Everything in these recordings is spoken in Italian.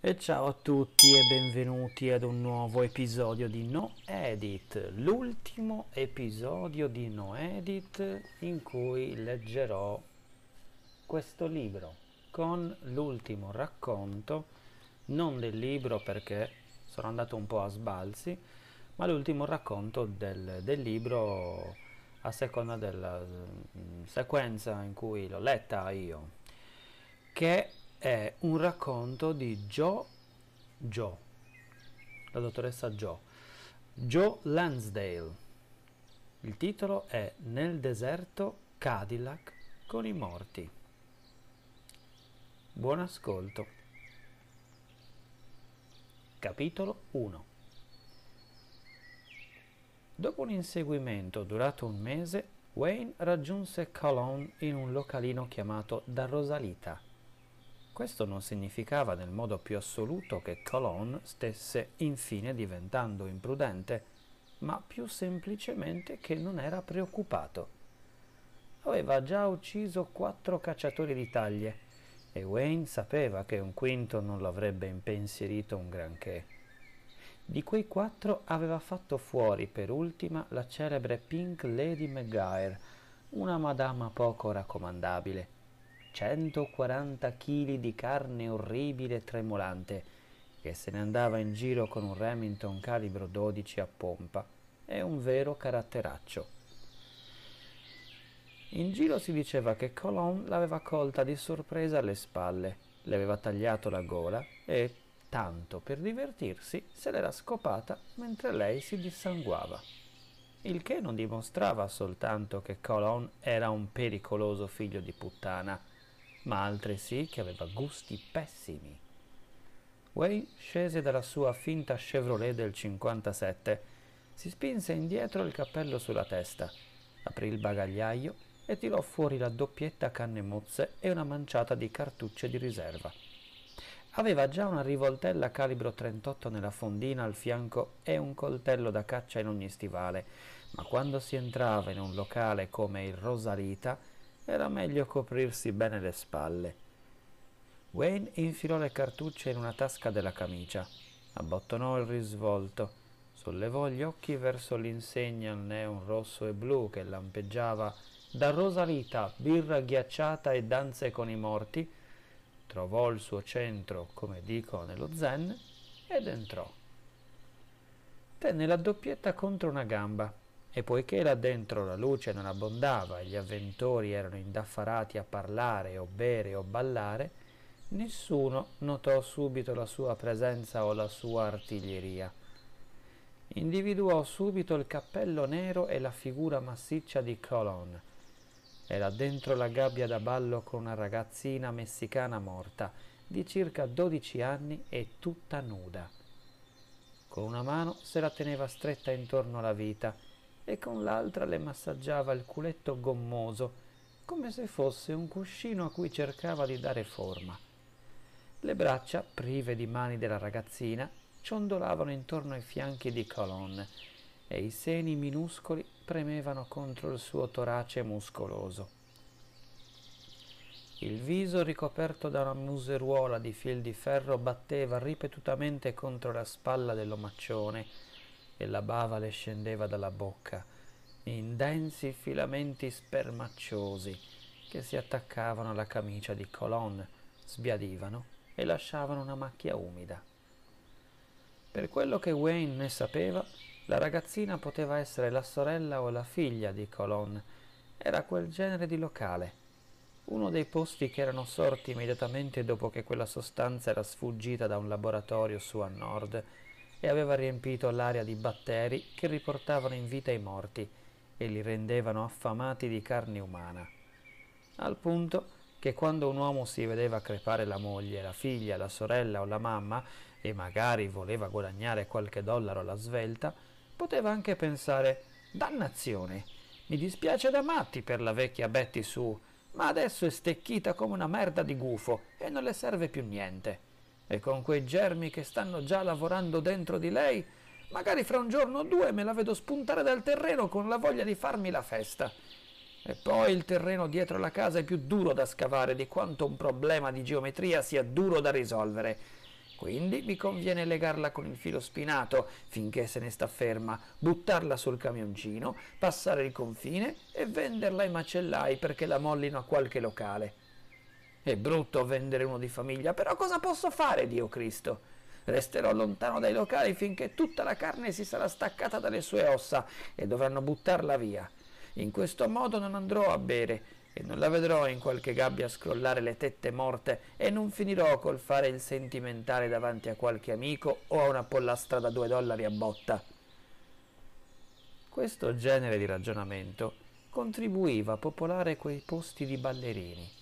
E ciao a tutti e benvenuti ad un nuovo episodio di No Edit, l'ultimo episodio di No Edit in cui leggerò questo libro con l'ultimo racconto, non del libro perché sono andato un po' a sbalzi, ma l'ultimo racconto del, del libro a seconda della mh, mm, sequenza in cui l'ho letta io, che è un racconto di Jo, jo la dottoressa Jo, Jo Lansdale. Il titolo è Nel deserto Cadillac con i morti. Buon ascolto. Capitolo 1 Dopo un inseguimento durato un mese, Wayne raggiunse Cologne in un localino chiamato Da Rosalita questo non significava nel modo più assoluto che Colon stesse infine diventando imprudente, ma più semplicemente che non era preoccupato. Aveva già ucciso quattro cacciatori di taglie e Wayne sapeva che un quinto non l'avrebbe impensierito un granché. Di quei quattro aveva fatto fuori per ultima la celebre Pink Lady McGuire, una madama poco raccomandabile 140 kg di carne orribile e tremolante, che se ne andava in giro con un Remington calibro 12 a pompa È un vero caratteraccio. In giro si diceva che Colon l'aveva colta di sorpresa alle spalle, le aveva tagliato la gola e, tanto per divertirsi, se l'era scopata mentre lei si dissanguava. Il che non dimostrava soltanto che Colon era un pericoloso figlio di puttana, ma altresì che aveva gusti pessimi. Wayne scese dalla sua finta Chevrolet del 57, si spinse indietro il cappello sulla testa, aprì il bagagliaio e tirò fuori la doppietta canne mozze e una manciata di cartucce di riserva. Aveva già una rivoltella calibro 38 nella fondina al fianco e un coltello da caccia in ogni stivale, ma quando si entrava in un locale come il Rosalita era meglio coprirsi bene le spalle. Wayne infilò le cartucce in una tasca della camicia, abbottonò il risvolto, sollevò gli occhi verso l'insegna al neon rosso e blu che lampeggiava da Rosalita, birra ghiacciata e danze con i morti, trovò il suo centro, come dico nello zen, ed entrò. Tenne la doppietta contro una gamba e poiché là dentro la luce non abbondava e gli avventori erano indaffarati a parlare o bere o ballare, nessuno notò subito la sua presenza o la sua artiglieria. Individuò subito il cappello nero e la figura massiccia di Colon. Era dentro la gabbia da ballo con una ragazzina messicana morta, di circa 12 anni e tutta nuda. Con una mano se la teneva stretta intorno alla vita, e con l'altra le massaggiava il culetto gommoso, come se fosse un cuscino a cui cercava di dare forma. Le braccia, prive di mani della ragazzina, ciondolavano intorno ai fianchi di Colonne e i seni minuscoli premevano contro il suo torace muscoloso. Il viso ricoperto da una museruola di fil di ferro batteva ripetutamente contro la spalla dell'omaccione e la bava le scendeva dalla bocca, in densi filamenti spermacciosi che si attaccavano alla camicia di Colon, sbiadivano e lasciavano una macchia umida. Per quello che Wayne ne sapeva, la ragazzina poteva essere la sorella o la figlia di Colon. era quel genere di locale uno dei posti che erano sorti immediatamente dopo che quella sostanza era sfuggita da un laboratorio su a nord e aveva riempito l'aria di batteri che riportavano in vita i morti e li rendevano affamati di carne umana. Al punto che quando un uomo si vedeva crepare la moglie, la figlia, la sorella o la mamma e magari voleva guadagnare qualche dollaro alla svelta, poteva anche pensare Dannazione, mi dispiace da matti per la vecchia Betty Sue, ma adesso è stecchita come una merda di gufo e non le serve più niente e con quei germi che stanno già lavorando dentro di lei, magari fra un giorno o due me la vedo spuntare dal terreno con la voglia di farmi la festa. E poi il terreno dietro la casa è più duro da scavare di quanto un problema di geometria sia duro da risolvere. Quindi mi conviene legarla con il filo spinato finché se ne sta ferma, buttarla sul camioncino, passare il confine e venderla ai macellai perché la mollino a qualche locale. È brutto vendere uno di famiglia, però cosa posso fare, Dio Cristo? Resterò lontano dai locali finché tutta la carne si sarà staccata dalle sue ossa e dovranno buttarla via. In questo modo non andrò a bere e non la vedrò in qualche gabbia scrollare le tette morte e non finirò col fare il sentimentale davanti a qualche amico o a una pollastra da due dollari a botta. Questo genere di ragionamento contribuiva a popolare quei posti di ballerini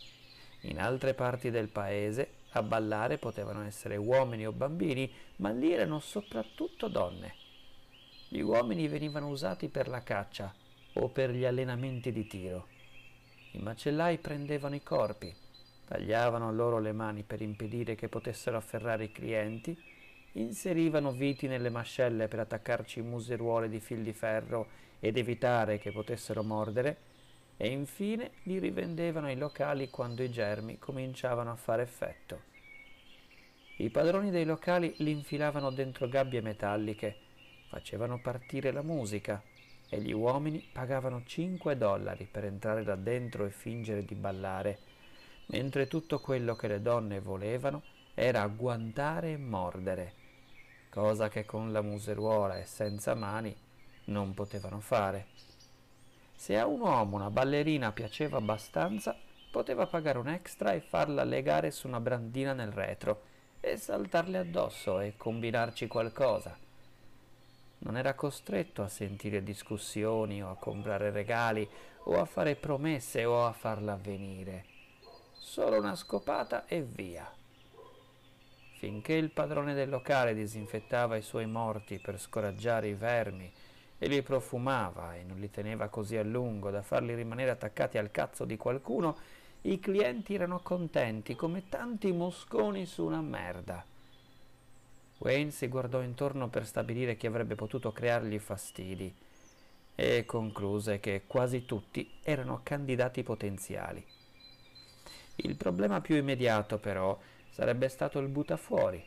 in altre parti del paese a ballare potevano essere uomini o bambini, ma lì erano soprattutto donne. Gli uomini venivano usati per la caccia o per gli allenamenti di tiro. I macellai prendevano i corpi, tagliavano loro le mani per impedire che potessero afferrare i clienti, inserivano viti nelle mascelle per attaccarci museruole di fil di ferro ed evitare che potessero mordere, e infine li rivendevano ai locali quando i germi cominciavano a fare effetto. I padroni dei locali li infilavano dentro gabbie metalliche, facevano partire la musica e gli uomini pagavano 5 dollari per entrare là dentro e fingere di ballare, mentre tutto quello che le donne volevano era agguantare e mordere, cosa che con la museruola e senza mani non potevano fare. Se a un uomo una ballerina piaceva abbastanza, poteva pagare un extra e farla legare su una brandina nel retro e saltarle addosso e combinarci qualcosa. Non era costretto a sentire discussioni o a comprare regali o a fare promesse o a farla avvenire. Solo una scopata e via. Finché il padrone del locale disinfettava i suoi morti per scoraggiare i vermi, e li profumava e non li teneva così a lungo da farli rimanere attaccati al cazzo di qualcuno, i clienti erano contenti come tanti mosconi su una merda. Wayne si guardò intorno per stabilire chi avrebbe potuto creargli fastidi e concluse che quasi tutti erano candidati potenziali. Il problema più immediato però sarebbe stato il buttafuori,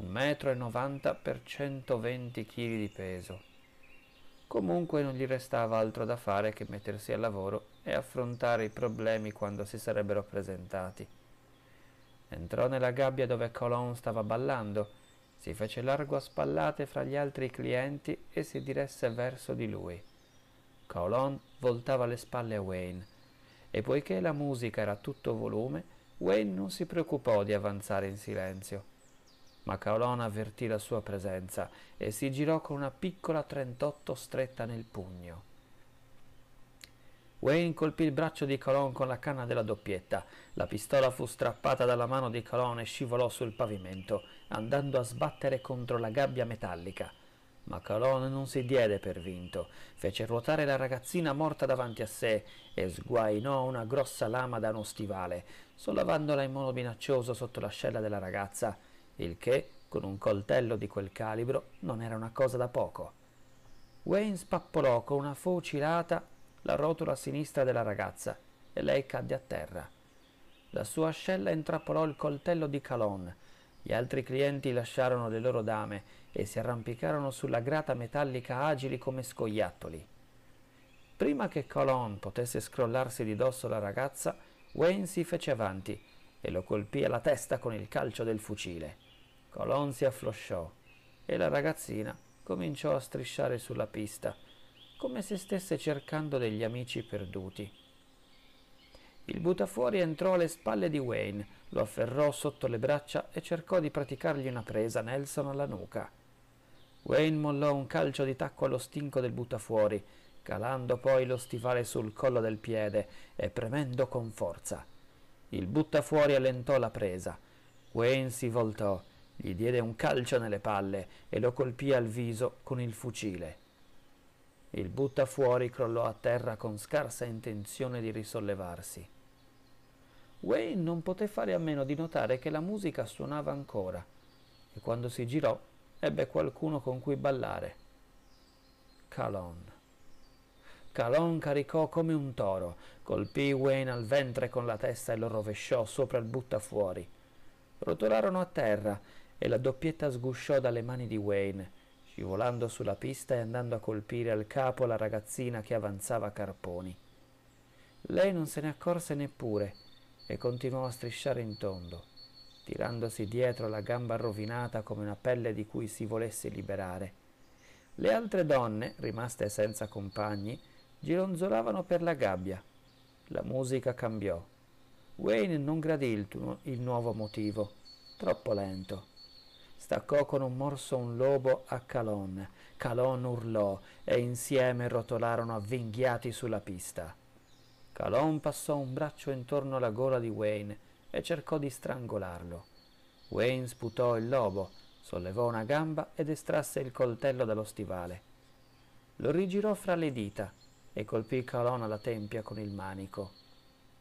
1,90 m per 120 kg di peso Comunque non gli restava altro da fare che mettersi al lavoro e affrontare i problemi quando si sarebbero presentati. Entrò nella gabbia dove Colon stava ballando, si fece largo a spallate fra gli altri clienti e si diresse verso di lui. Colon voltava le spalle a Wayne e poiché la musica era a tutto volume, Wayne non si preoccupò di avanzare in silenzio ma Caolona avvertì la sua presenza e si girò con una piccola 38 stretta nel pugno. Wayne colpì il braccio di Colon con la canna della doppietta. La pistola fu strappata dalla mano di Colon e scivolò sul pavimento, andando a sbattere contro la gabbia metallica. Ma Colon non si diede per vinto, fece ruotare la ragazzina morta davanti a sé e sguainò una grossa lama da uno stivale, sollevandola in modo minaccioso sotto l'ascella della ragazza il che, con un coltello di quel calibro, non era una cosa da poco. Wayne spappolò con una fucilata la rotola sinistra della ragazza e lei cadde a terra. La sua ascella intrappolò il coltello di Calon. Gli altri clienti lasciarono le loro dame e si arrampicarono sulla grata metallica agili come scoiattoli. Prima che Calon potesse scrollarsi di dosso la ragazza, Wayne si fece avanti e lo colpì alla testa con il calcio del fucile. Colon ecco, si afflosciò e la ragazzina cominciò a strisciare sulla pista, come se stesse cercando degli amici perduti. Il buttafuori entrò alle spalle di Wayne, lo afferrò sotto le braccia e cercò di praticargli una presa Nelson alla nuca. Wayne mollò un calcio di tacco allo stinco del buttafuori, calando poi lo stivale sul collo del piede e premendo con forza. Il buttafuori allentò la presa. Wayne si voltò gli diede un calcio nelle palle e lo colpì al viso con il fucile. Il buttafuori crollò a terra con scarsa intenzione di risollevarsi. Wayne non poté fare a meno di notare che la musica suonava ancora e quando si girò ebbe qualcuno con cui ballare. Calon. Calon caricò come un toro, colpì Wayne al ventre con la testa e lo rovesciò sopra il buttafuori. Rotolarono a terra e la doppietta sgusciò dalle mani di Wayne, scivolando sulla pista e andando a colpire al capo la ragazzina che avanzava a carponi. Lei non se ne accorse neppure e continuò a strisciare in tondo, tirandosi dietro la gamba rovinata come una pelle di cui si volesse liberare. Le altre donne, rimaste senza compagni, gironzolavano per la gabbia. La musica cambiò. Wayne non gradì il, tu- il nuovo motivo, troppo lento staccò con un morso un lobo a Calon. Calon urlò e insieme rotolarono avvinghiati sulla pista. Calon passò un braccio intorno alla gola di Wayne e cercò di strangolarlo. Wayne sputò il lobo, sollevò una gamba ed estrasse il coltello dallo stivale. Lo rigirò fra le dita e colpì Calon alla tempia con il manico.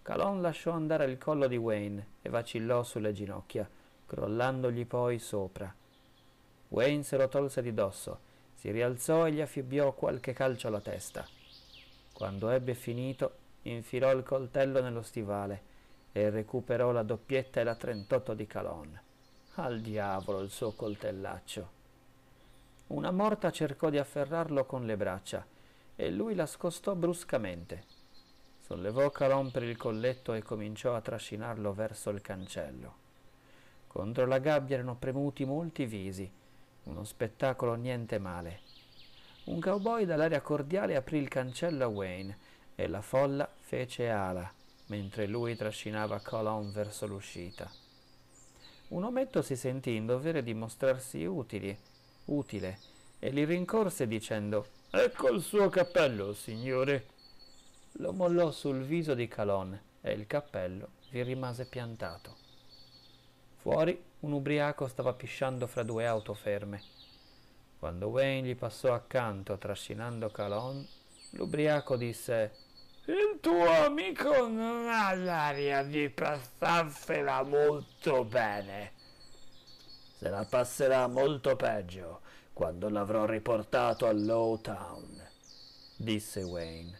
Calon lasciò andare il collo di Wayne e vacillò sulle ginocchia, crollandogli poi sopra. Wayne se lo tolse di dosso, si rialzò e gli affibbiò qualche calcio alla testa. Quando ebbe finito, infilò il coltello nello stivale e recuperò la doppietta e la 38 di Calon. Al diavolo il suo coltellaccio. Una morta cercò di afferrarlo con le braccia e lui la scostò bruscamente. Sollevò Calon per il colletto e cominciò a trascinarlo verso il cancello. Contro la gabbia erano premuti molti visi, uno spettacolo niente male. Un cowboy dall'aria cordiale aprì il cancello a Wayne e la folla fece ala mentre lui trascinava Colon verso l'uscita. Un ometto si sentì in dovere di mostrarsi utili, utile e li rincorse dicendo Ecco il suo cappello, signore. Lo mollò sul viso di Calon e il cappello vi rimase piantato. Fuori un ubriaco stava pisciando fra due auto ferme. Quando Wayne gli passò accanto trascinando Calon, l'ubriaco disse il tuo amico non ha l'aria di passarsela molto bene. Se la passerà molto peggio quando l'avrò riportato a Lowtown, disse Wayne.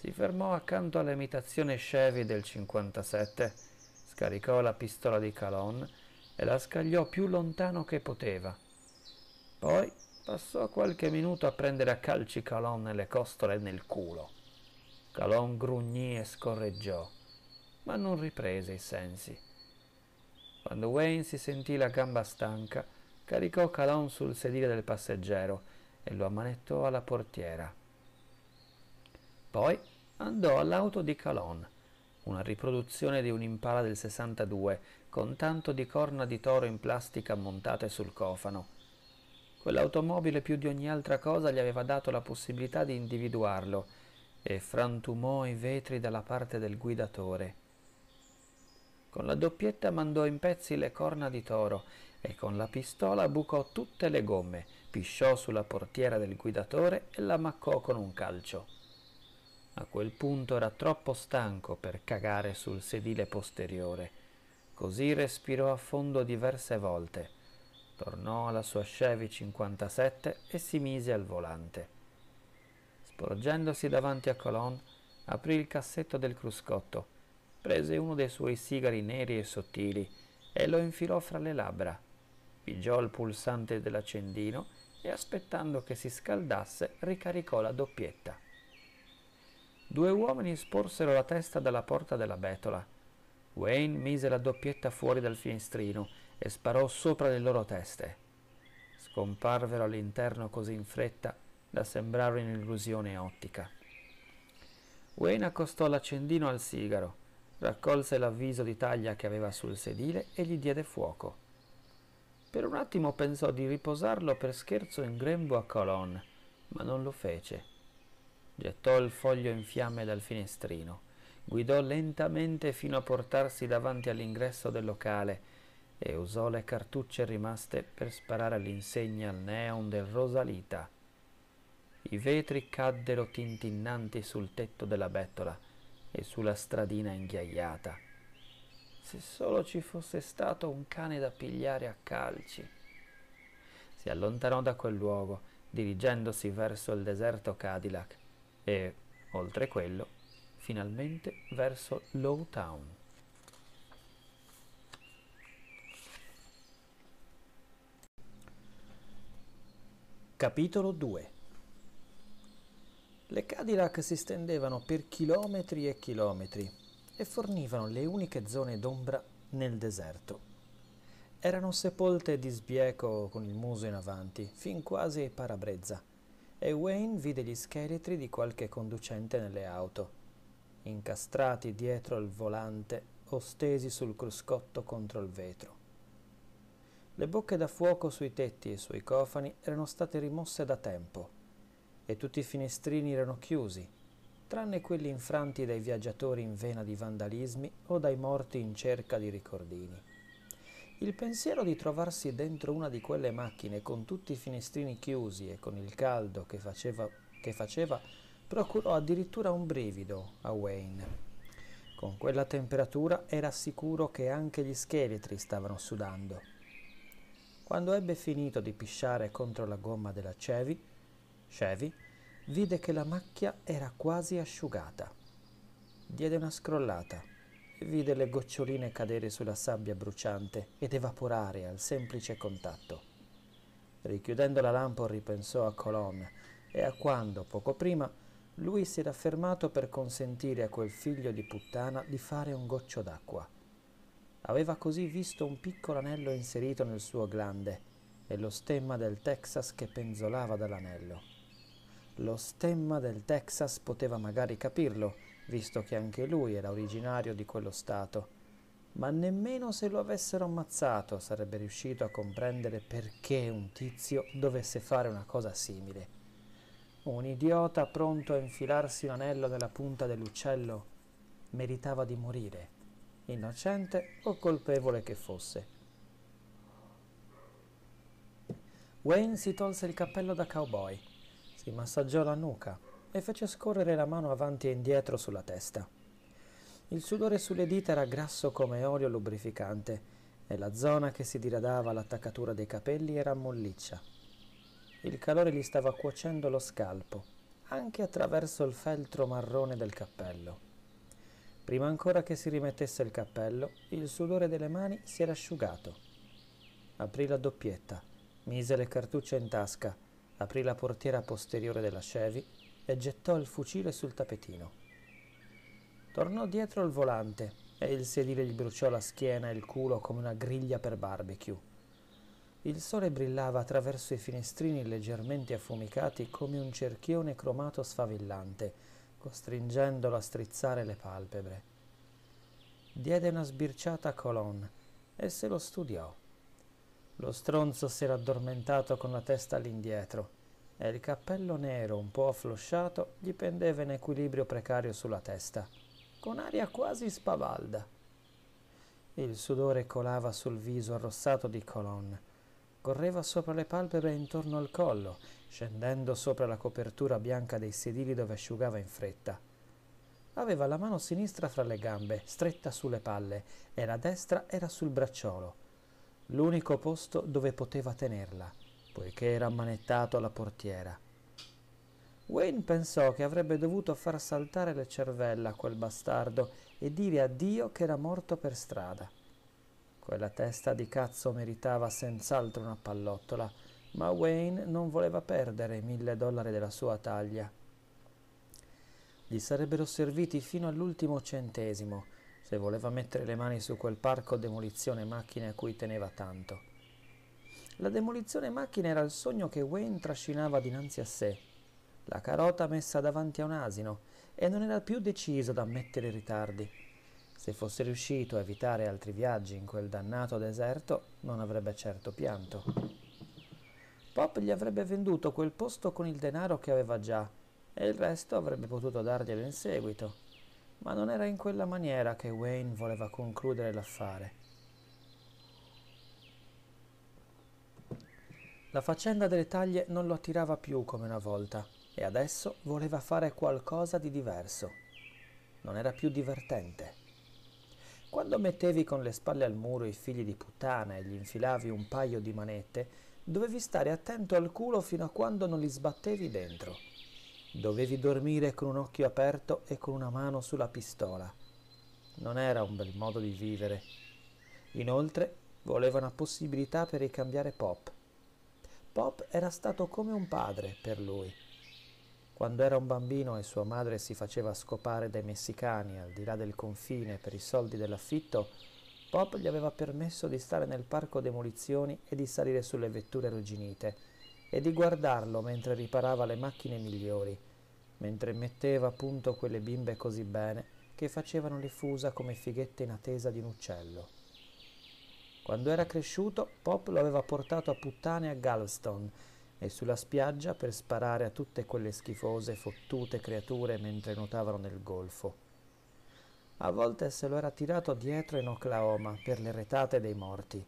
Si fermò accanto all'imitazione Chevy del 57 scaricò la pistola di Calon e la scagliò più lontano che poteva. Poi passò qualche minuto a prendere a calci Calon nelle costole e nel culo. Calon grugnì e scorreggiò, ma non riprese i sensi. Quando Wayne si sentì la gamba stanca, caricò Calon sul sedile del passeggero e lo ammanettò alla portiera. Poi andò all'auto di Calon una riproduzione di un'impala del 62 con tanto di corna di toro in plastica montate sul cofano. Quell'automobile più di ogni altra cosa gli aveva dato la possibilità di individuarlo e frantumò i vetri dalla parte del guidatore. Con la doppietta mandò in pezzi le corna di toro e con la pistola bucò tutte le gomme, pisciò sulla portiera del guidatore e la maccò con un calcio. A quel punto era troppo stanco per cagare sul sedile posteriore, così respirò a fondo diverse volte. Tornò alla sua Chevy 57 e si mise al volante. Sporgendosi davanti a Colon, aprì il cassetto del cruscotto, prese uno dei suoi sigari neri e sottili e lo infilò fra le labbra. Pigiò il pulsante dell'accendino e aspettando che si scaldasse ricaricò la doppietta. Due uomini sporsero la testa dalla porta della betola. Wayne mise la doppietta fuori dal finestrino e sparò sopra le loro teste. Scomparvero all'interno così in fretta da sembrare un'illusione ottica. Wayne accostò l'accendino al sigaro, raccolse l'avviso di taglia che aveva sul sedile e gli diede fuoco. Per un attimo pensò di riposarlo per scherzo in grembo a Colonne, ma non lo fece gettò il foglio in fiamme dal finestrino, guidò lentamente fino a portarsi davanti all'ingresso del locale e usò le cartucce rimaste per sparare all'insegna al neon del Rosalita. I vetri caddero tintinnanti sul tetto della bettola e sulla stradina inghiaiata. Se solo ci fosse stato un cane da pigliare a calci. Si allontanò da quel luogo, dirigendosi verso il deserto Cadillac, e, oltre quello, finalmente verso Lowtown. Capitolo 2 Le Cadillac si stendevano per chilometri e chilometri e fornivano le uniche zone d'ombra nel deserto. Erano sepolte di sbieco con il muso in avanti, fin quasi ai parabrezza e Wayne vide gli scheletri di qualche conducente nelle auto, incastrati dietro al volante o stesi sul cruscotto contro il vetro. Le bocche da fuoco sui tetti e sui cofani erano state rimosse da tempo e tutti i finestrini erano chiusi, tranne quelli infranti dai viaggiatori in vena di vandalismi o dai morti in cerca di ricordini. Il pensiero di trovarsi dentro una di quelle macchine con tutti i finestrini chiusi e con il caldo che faceva, che faceva procurò addirittura un brivido a Wayne. Con quella temperatura era sicuro che anche gli scheletri stavano sudando. Quando ebbe finito di pisciare contro la gomma della Chevy, Chevy vide che la macchia era quasi asciugata. Diede una scrollata vide le goccioline cadere sulla sabbia bruciante ed evaporare al semplice contatto. Richiudendo la lampo ripensò a Colonne e a quando, poco prima, lui si era fermato per consentire a quel figlio di puttana di fare un goccio d'acqua. Aveva così visto un piccolo anello inserito nel suo glande e lo stemma del Texas che penzolava dall'anello. Lo stemma del Texas poteva magari capirlo, visto che anche lui era originario di quello stato. Ma nemmeno se lo avessero ammazzato sarebbe riuscito a comprendere perché un tizio dovesse fare una cosa simile. Un idiota pronto a infilarsi un anello nella punta dell'uccello meritava di morire, innocente o colpevole che fosse. Wayne si tolse il cappello da cowboy, si massaggiò la nuca e fece scorrere la mano avanti e indietro sulla testa. Il sudore sulle dita era grasso come olio lubrificante e la zona che si diradava all'attaccatura dei capelli era molliccia. Il calore gli stava cuocendo lo scalpo, anche attraverso il feltro marrone del cappello. Prima ancora che si rimettesse il cappello, il sudore delle mani si era asciugato. Aprì la doppietta, mise le cartucce in tasca, aprì la portiera posteriore della Chevy e gettò il fucile sul tappetino. Tornò dietro al volante e il sedile gli bruciò la schiena e il culo come una griglia per barbecue. Il sole brillava attraverso i finestrini leggermente affumicati come un cerchione cromato sfavillante, costringendolo a strizzare le palpebre. Diede una sbirciata a Colon e se lo studiò. Lo stronzo si era addormentato con la testa all'indietro e il cappello nero un po' afflosciato gli pendeva in equilibrio precario sulla testa, con aria quasi spavalda. Il sudore colava sul viso arrossato di colonne, correva sopra le palpebre e intorno al collo, scendendo sopra la copertura bianca dei sedili dove asciugava in fretta. Aveva la mano sinistra fra le gambe, stretta sulle palle, e la destra era sul bracciolo, l'unico posto dove poteva tenerla poiché era ammanettato alla portiera. Wayne pensò che avrebbe dovuto far saltare le cervella a quel bastardo e dire addio che era morto per strada. Quella testa di cazzo meritava senz'altro una pallottola, ma Wayne non voleva perdere i mille dollari della sua taglia. Gli sarebbero serviti fino all'ultimo centesimo se voleva mettere le mani su quel parco demolizione macchine a cui teneva tanto. La demolizione macchina era il sogno che Wayne trascinava dinanzi a sé, la carota messa davanti a un asino, e non era più deciso ad ammettere i ritardi. Se fosse riuscito a evitare altri viaggi in quel dannato deserto, non avrebbe certo pianto. Pop gli avrebbe venduto quel posto con il denaro che aveva già, e il resto avrebbe potuto darglielo in seguito. Ma non era in quella maniera che Wayne voleva concludere l'affare. La faccenda delle taglie non lo attirava più come una volta e adesso voleva fare qualcosa di diverso. Non era più divertente. Quando mettevi con le spalle al muro i figli di puttana e gli infilavi un paio di manette, dovevi stare attento al culo fino a quando non li sbattevi dentro. Dovevi dormire con un occhio aperto e con una mano sulla pistola. Non era un bel modo di vivere. Inoltre, voleva una possibilità per ricambiare Pop Pop era stato come un padre per lui. Quando era un bambino e sua madre si faceva scopare dai messicani al di là del confine per i soldi dell'affitto, Pop gli aveva permesso di stare nel parco demolizioni e di salire sulle vetture arrugginite e di guardarlo mentre riparava le macchine migliori, mentre metteva a punto quelle bimbe così bene che facevano le fusa come fighette in attesa di un uccello. Quando era cresciuto, Pop lo aveva portato a puttane a Galveston e sulla spiaggia per sparare a tutte quelle schifose, fottute creature mentre nuotavano nel golfo. A volte se lo era tirato dietro in Oklahoma per le retate dei morti.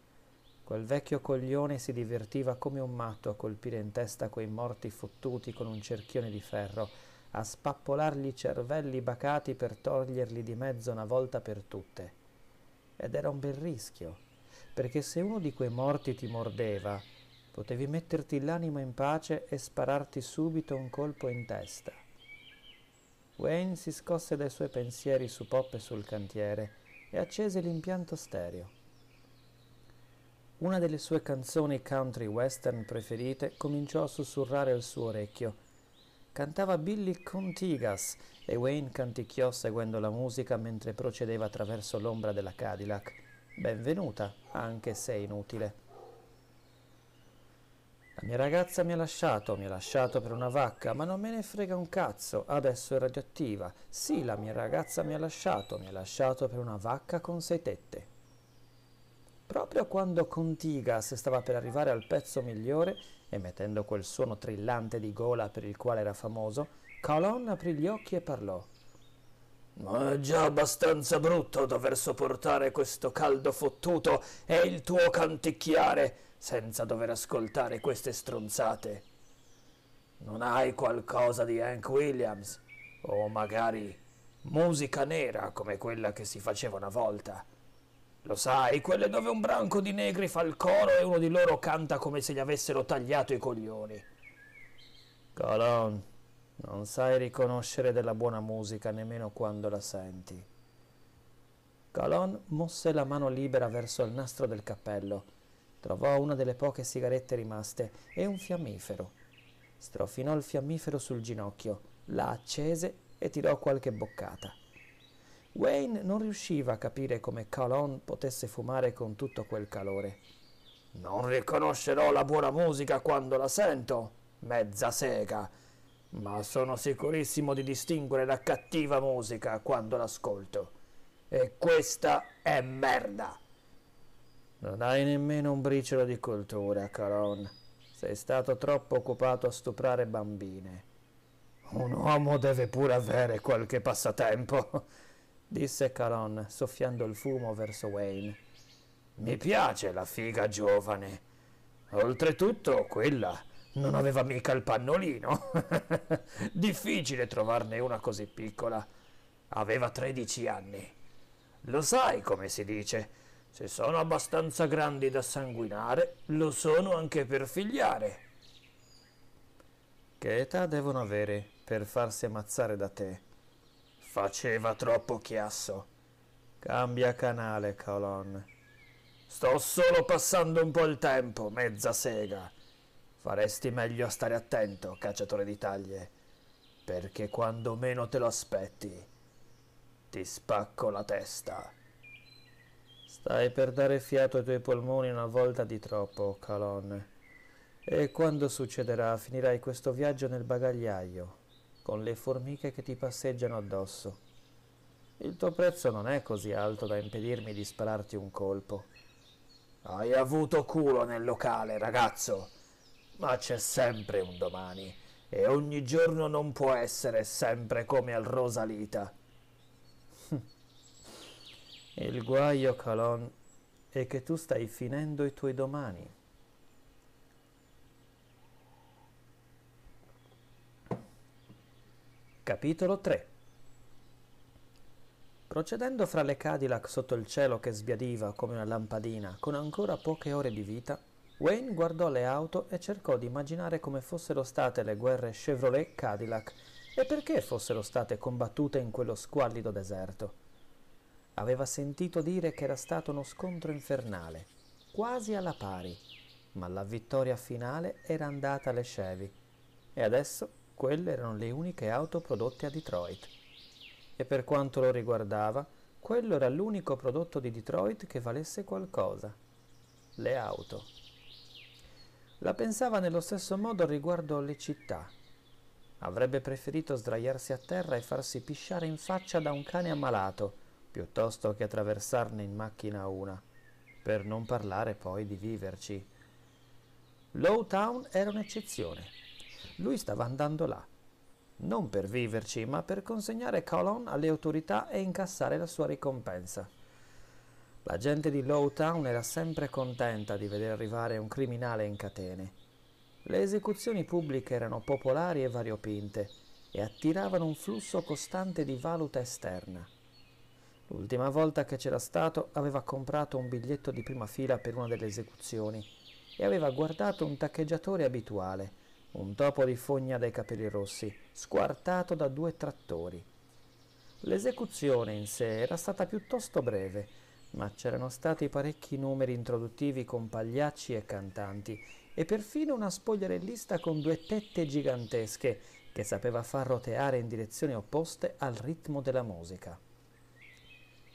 Quel vecchio coglione si divertiva come un matto a colpire in testa quei morti fottuti con un cerchione di ferro, a spappolargli i cervelli bacati per toglierli di mezzo una volta per tutte. Ed era un bel rischio perché se uno di quei morti ti mordeva, potevi metterti l'animo in pace e spararti subito un colpo in testa. Wayne si scosse dai suoi pensieri su Pop e sul cantiere e accese l'impianto stereo. Una delle sue canzoni country western preferite cominciò a sussurrare al suo orecchio. Cantava Billy Contigas e Wayne canticchiò seguendo la musica mentre procedeva attraverso l'ombra della Cadillac benvenuta, anche se inutile. La mia ragazza mi ha lasciato, mi ha lasciato per una vacca, ma non me ne frega un cazzo, adesso è radioattiva. Sì, la mia ragazza mi ha lasciato, mi ha lasciato per una vacca con sei tette. Proprio quando Contigas stava per arrivare al pezzo migliore, emettendo quel suono trillante di gola per il quale era famoso, Calon aprì gli occhi e parlò. Ma è già abbastanza brutto dover sopportare questo caldo fottuto e il tuo canticchiare senza dover ascoltare queste stronzate. Non hai qualcosa di Hank Williams? O magari musica nera come quella che si faceva una volta? Lo sai, quelle dove un branco di negri fa il coro e uno di loro canta come se gli avessero tagliato i coglioni. Calon, non sai riconoscere della buona musica nemmeno quando la senti. Calon mosse la mano libera verso il nastro del cappello. Trovò una delle poche sigarette rimaste e un fiammifero. Strofinò il fiammifero sul ginocchio, la accese e tirò qualche boccata. Wayne non riusciva a capire come Calon potesse fumare con tutto quel calore. Non riconoscerò la buona musica quando la sento, mezza sega ma sono sicurissimo di distinguere la cattiva musica quando l'ascolto. E questa è merda. Non hai nemmeno un briciolo di cultura, Caron. Sei stato troppo occupato a stuprare bambine. Un uomo deve pure avere qualche passatempo, disse Caron, soffiando il fumo verso Wayne. Mi piace la figa giovane. Oltretutto, quella non aveva mica il pannolino. Difficile trovarne una così piccola. Aveva 13 anni. Lo sai come si dice. Se sono abbastanza grandi da sanguinare, lo sono anche per figliare. Che età devono avere per farsi ammazzare da te? Faceva troppo chiasso. Cambia canale, Colon. Sto solo passando un po' il tempo, mezza sega. Faresti meglio a stare attento, cacciatore di taglie, perché quando meno te lo aspetti, ti spacco la testa. Stai per dare fiato ai tuoi polmoni una volta di troppo, Calonne. E quando succederà finirai questo viaggio nel bagagliaio, con le formiche che ti passeggiano addosso. Il tuo prezzo non è così alto da impedirmi di spararti un colpo. Hai avuto culo nel locale, ragazzo ma c'è sempre un domani e ogni giorno non può essere sempre come al Rosalita. Il guaio, Calon, è che tu stai finendo i tuoi domani. Capitolo 3 Procedendo fra le Cadillac sotto il cielo che sbiadiva come una lampadina, con ancora poche ore di vita, Wayne guardò le auto e cercò di immaginare come fossero state le guerre Chevrolet Cadillac e perché fossero state combattute in quello squallido deserto. Aveva sentito dire che era stato uno scontro infernale, quasi alla pari, ma la vittoria finale era andata alle Chevy e adesso quelle erano le uniche auto prodotte a Detroit. E per quanto lo riguardava, quello era l'unico prodotto di Detroit che valesse qualcosa. Le auto. La pensava nello stesso modo riguardo le città. Avrebbe preferito sdraiarsi a terra e farsi pisciare in faccia da un cane ammalato, piuttosto che attraversarne in macchina una, per non parlare poi di viverci. Lowtown era un'eccezione. Lui stava andando là, non per viverci, ma per consegnare Colon alle autorità e incassare la sua ricompensa. La gente di Lowtown era sempre contenta di vedere arrivare un criminale in catene. Le esecuzioni pubbliche erano popolari e variopinte e attiravano un flusso costante di valuta esterna. L'ultima volta che c'era stato aveva comprato un biglietto di prima fila per una delle esecuzioni e aveva guardato un taccheggiatore abituale, un topo di fogna dai capelli rossi, squartato da due trattori. L'esecuzione in sé era stata piuttosto breve, ma c'erano stati parecchi numeri introduttivi con pagliacci e cantanti e perfino una spogliarellista con due tette gigantesche che sapeva far roteare in direzioni opposte al ritmo della musica.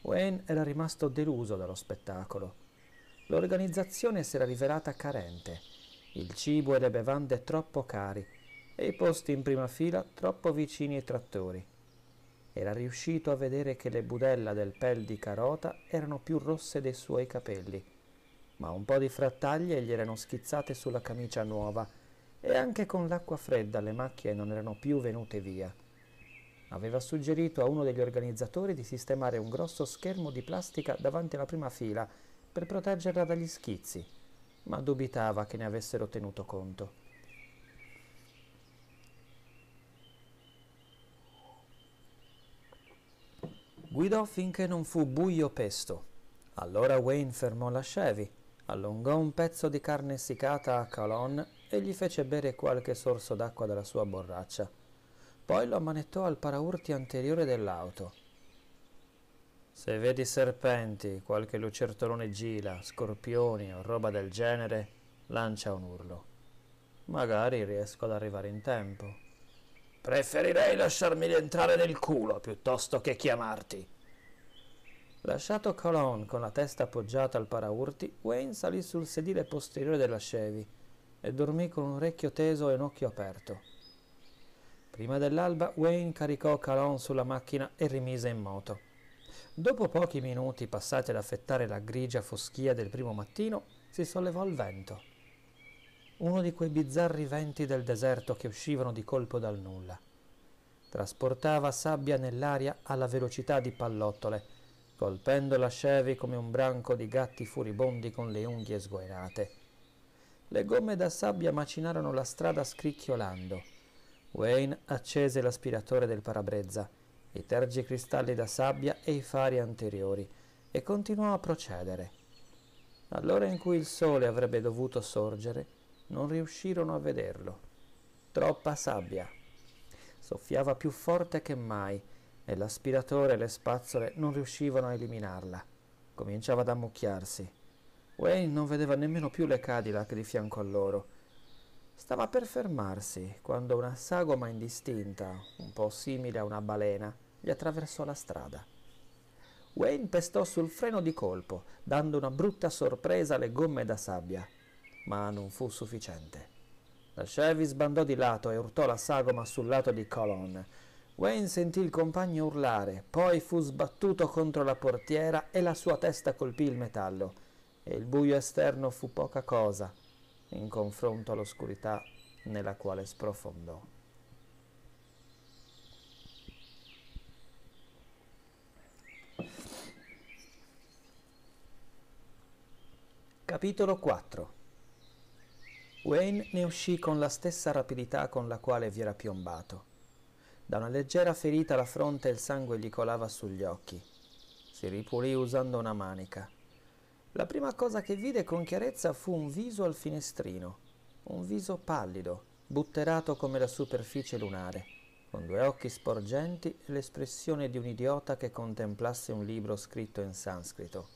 Wayne era rimasto deluso dallo spettacolo. L'organizzazione si era rivelata carente, il cibo e le bevande troppo cari e i posti in prima fila troppo vicini ai trattori era riuscito a vedere che le budella del pel di carota erano più rosse dei suoi capelli, ma un po' di frattaglie gli erano schizzate sulla camicia nuova e anche con l'acqua fredda le macchie non erano più venute via. Aveva suggerito a uno degli organizzatori di sistemare un grosso schermo di plastica davanti alla prima fila per proteggerla dagli schizzi, ma dubitava che ne avessero tenuto conto. Guidò finché non fu buio pesto. Allora Wayne fermò la Chevy, allungò un pezzo di carne essiccata a Calon e gli fece bere qualche sorso d'acqua dalla sua borraccia. Poi lo ammanettò al paraurti anteriore dell'auto. Se vedi serpenti, qualche lucertolone gila, scorpioni o roba del genere, lancia un urlo. Magari riesco ad arrivare in tempo. Preferirei lasciarmi rientrare nel culo piuttosto che chiamarti. Lasciato Colon con la testa appoggiata al paraurti, Wayne salì sul sedile posteriore della Chevy e dormì con un orecchio teso e un occhio aperto. Prima dell'alba Wayne caricò Calon sulla macchina e rimise in moto. Dopo pochi minuti passati ad affettare la grigia foschia del primo mattino, si sollevò il vento uno di quei bizzarri venti del deserto che uscivano di colpo dal nulla. Trasportava sabbia nell'aria alla velocità di pallottole, colpendo la scevi come un branco di gatti furibondi con le unghie sguainate. Le gomme da sabbia macinarono la strada scricchiolando. Wayne accese l'aspiratore del parabrezza, i tergicristalli da sabbia e i fari anteriori, e continuò a procedere. All'ora in cui il sole avrebbe dovuto sorgere, non riuscirono a vederlo. Troppa sabbia. Soffiava più forte che mai e l'aspiratore e le spazzole non riuscivano a eliminarla. Cominciava ad ammucchiarsi. Wayne non vedeva nemmeno più le Cadillac di fianco a loro. Stava per fermarsi quando una sagoma indistinta, un po' simile a una balena, gli attraversò la strada. Wayne pestò sul freno di colpo, dando una brutta sorpresa alle gomme da sabbia ma non fu sufficiente. La Chevy sbandò di lato e urtò la sagoma sul lato di Colon. Wayne sentì il compagno urlare, poi fu sbattuto contro la portiera e la sua testa colpì il metallo. E il buio esterno fu poca cosa in confronto all'oscurità nella quale sprofondò. Capitolo 4 Wayne ne uscì con la stessa rapidità con la quale vi era piombato. Da una leggera ferita alla fronte il sangue gli colava sugli occhi. Si ripulì usando una manica. La prima cosa che vide con chiarezza fu un viso al finestrino, un viso pallido, butterato come la superficie lunare, con due occhi sporgenti e l'espressione di un idiota che contemplasse un libro scritto in sanscrito.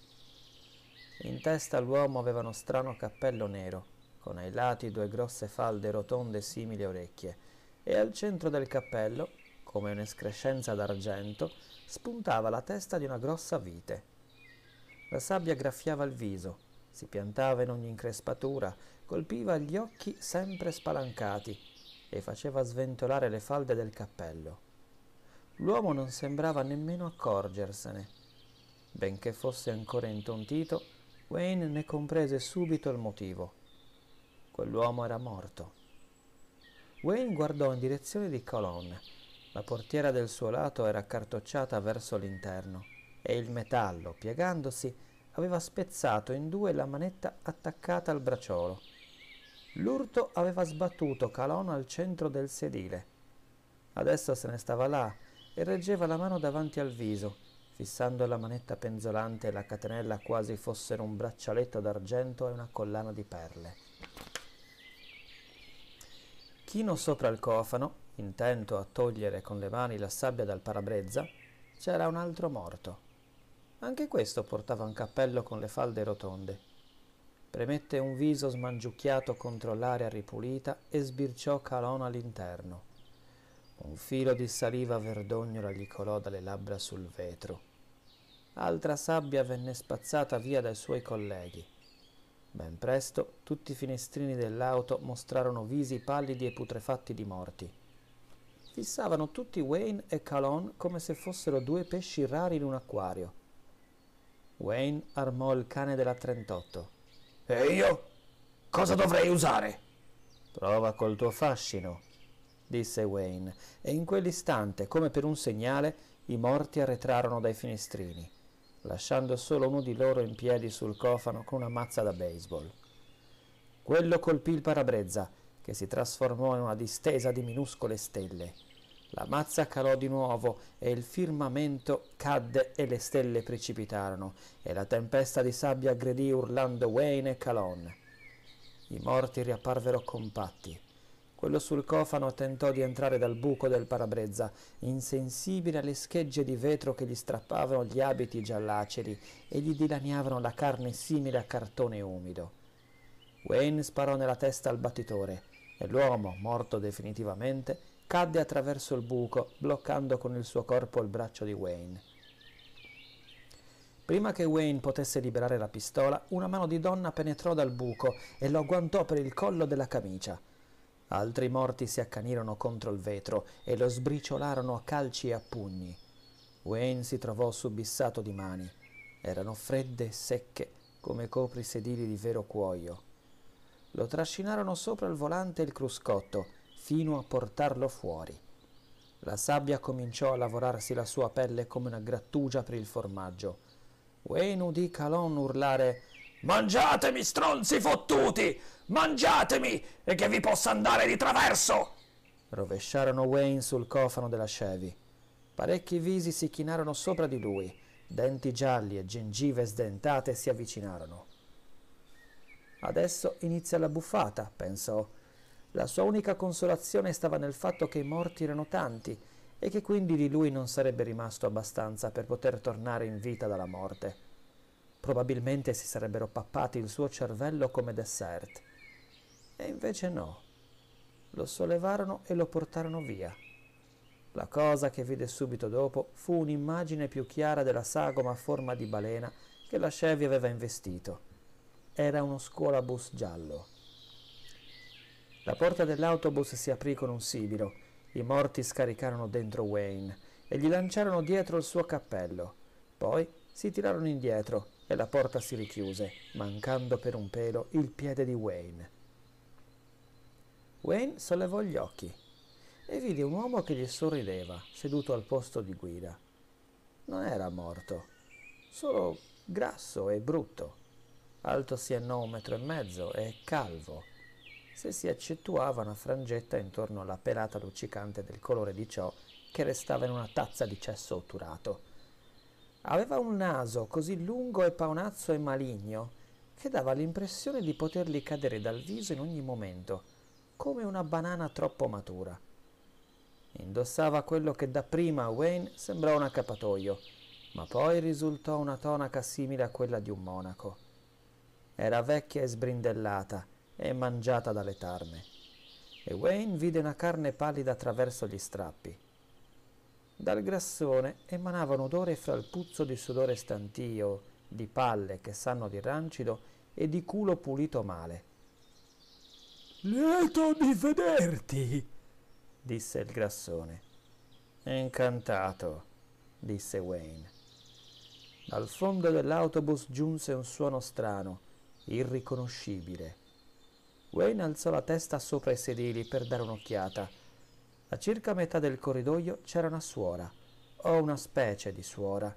In testa l'uomo aveva uno strano cappello nero con ai lati due grosse falde rotonde simili a orecchie, e al centro del cappello, come un'escrescenza d'argento, spuntava la testa di una grossa vite. La sabbia graffiava il viso, si piantava in ogni increspatura, colpiva gli occhi sempre spalancati e faceva sventolare le falde del cappello. L'uomo non sembrava nemmeno accorgersene. Benché fosse ancora intontito, Wayne ne comprese subito il motivo. Quell'uomo era morto. Wayne guardò in direzione di Colonne. La portiera del suo lato era accartocciata verso l'interno e il metallo, piegandosi, aveva spezzato in due la manetta attaccata al bracciolo. L'urto aveva sbattuto Calon al centro del sedile. Adesso se ne stava là e reggeva la mano davanti al viso, fissando la manetta penzolante e la catenella quasi fossero un braccialetto d'argento e una collana di perle. Chino sopra il cofano, intento a togliere con le mani la sabbia dal parabrezza, c'era un altro morto. Anche questo portava un cappello con le falde rotonde. Premette un viso smangiucchiato contro l'aria ripulita e sbirciò Calona all'interno. Un filo di saliva verdognola gli colò dalle labbra sul vetro. Altra sabbia venne spazzata via dai suoi colleghi. Ben presto tutti i finestrini dell'auto mostrarono visi pallidi e putrefatti di morti. Fissavano tutti Wayne e Calon come se fossero due pesci rari in un acquario. Wayne armò il cane della 38. E io? Cosa dovrei usare? Prova col tuo fascino, disse Wayne, e in quell'istante, come per un segnale, i morti arretrarono dai finestrini lasciando solo uno di loro in piedi sul cofano con una mazza da baseball. Quello colpì il parabrezza, che si trasformò in una distesa di minuscole stelle. La mazza calò di nuovo e il firmamento cadde e le stelle precipitarono, e la tempesta di sabbia aggredì urlando Wayne e Calon. I morti riapparvero compatti, quello sul cofano tentò di entrare dal buco del parabrezza, insensibile alle schegge di vetro che gli strappavano gli abiti giallaceri e gli dilaniavano la carne simile a cartone umido. Wayne sparò nella testa al battitore e l'uomo, morto definitivamente, cadde attraverso il buco, bloccando con il suo corpo il braccio di Wayne. Prima che Wayne potesse liberare la pistola, una mano di donna penetrò dal buco e lo agguantò per il collo della camicia. Altri morti si accanirono contro il vetro e lo sbriciolarono a calci e a pugni. Wayne si trovò subissato di mani. Erano fredde e secche, come copri sedili di vero cuoio. Lo trascinarono sopra il volante e il cruscotto, fino a portarlo fuori. La sabbia cominciò a lavorarsi la sua pelle come una grattugia per il formaggio. Wayne udì Calon urlare Mangiatemi, stronzi fottuti! Mangiatemi! E che vi possa andare di traverso! Rovesciarono Wayne sul cofano della Chevy. Parecchi visi si chinarono sopra di lui. Denti gialli e gengive sdentate si avvicinarono. Adesso inizia la buffata, pensò. La sua unica consolazione stava nel fatto che i morti erano tanti e che quindi di lui non sarebbe rimasto abbastanza per poter tornare in vita dalla morte. Probabilmente si sarebbero pappati il suo cervello come dessert. E invece no. Lo sollevarono e lo portarono via. La cosa che vide subito dopo fu un'immagine più chiara della sagoma a forma di balena che la Chevy aveva investito. Era uno scuolabus giallo. La porta dell'autobus si aprì con un sibilo. I morti scaricarono dentro Wayne e gli lanciarono dietro il suo cappello. Poi si tirarono indietro e la porta si richiuse, mancando per un pelo il piede di Wayne. Wayne sollevò gli occhi e vide un uomo che gli sorrideva, seduto al posto di guida. Non era morto, solo grasso e brutto. Alto si annò un metro e mezzo e calvo. Se si accettuava una frangetta intorno alla pelata luccicante del colore di ciò che restava in una tazza di cesso otturato Aveva un naso così lungo e paonazzo e maligno che dava l'impressione di potergli cadere dal viso in ogni momento, come una banana troppo matura. Indossava quello che dapprima a Wayne sembrò un accappatoio, ma poi risultò una tonaca simile a quella di un monaco. Era vecchia e sbrindellata e mangiata dalle tarme. E Wayne vide una carne pallida attraverso gli strappi. Dal grassone emanava un odore fra il puzzo di sudore stantio, di palle che sanno di rancido e di culo pulito male. Lieto di vederti, disse il grassone. Incantato, disse Wayne. Dal fondo dell'autobus giunse un suono strano, irriconoscibile. Wayne alzò la testa sopra i sedili per dare un'occhiata a circa metà del corridoio c'era una suora, o una specie di suora.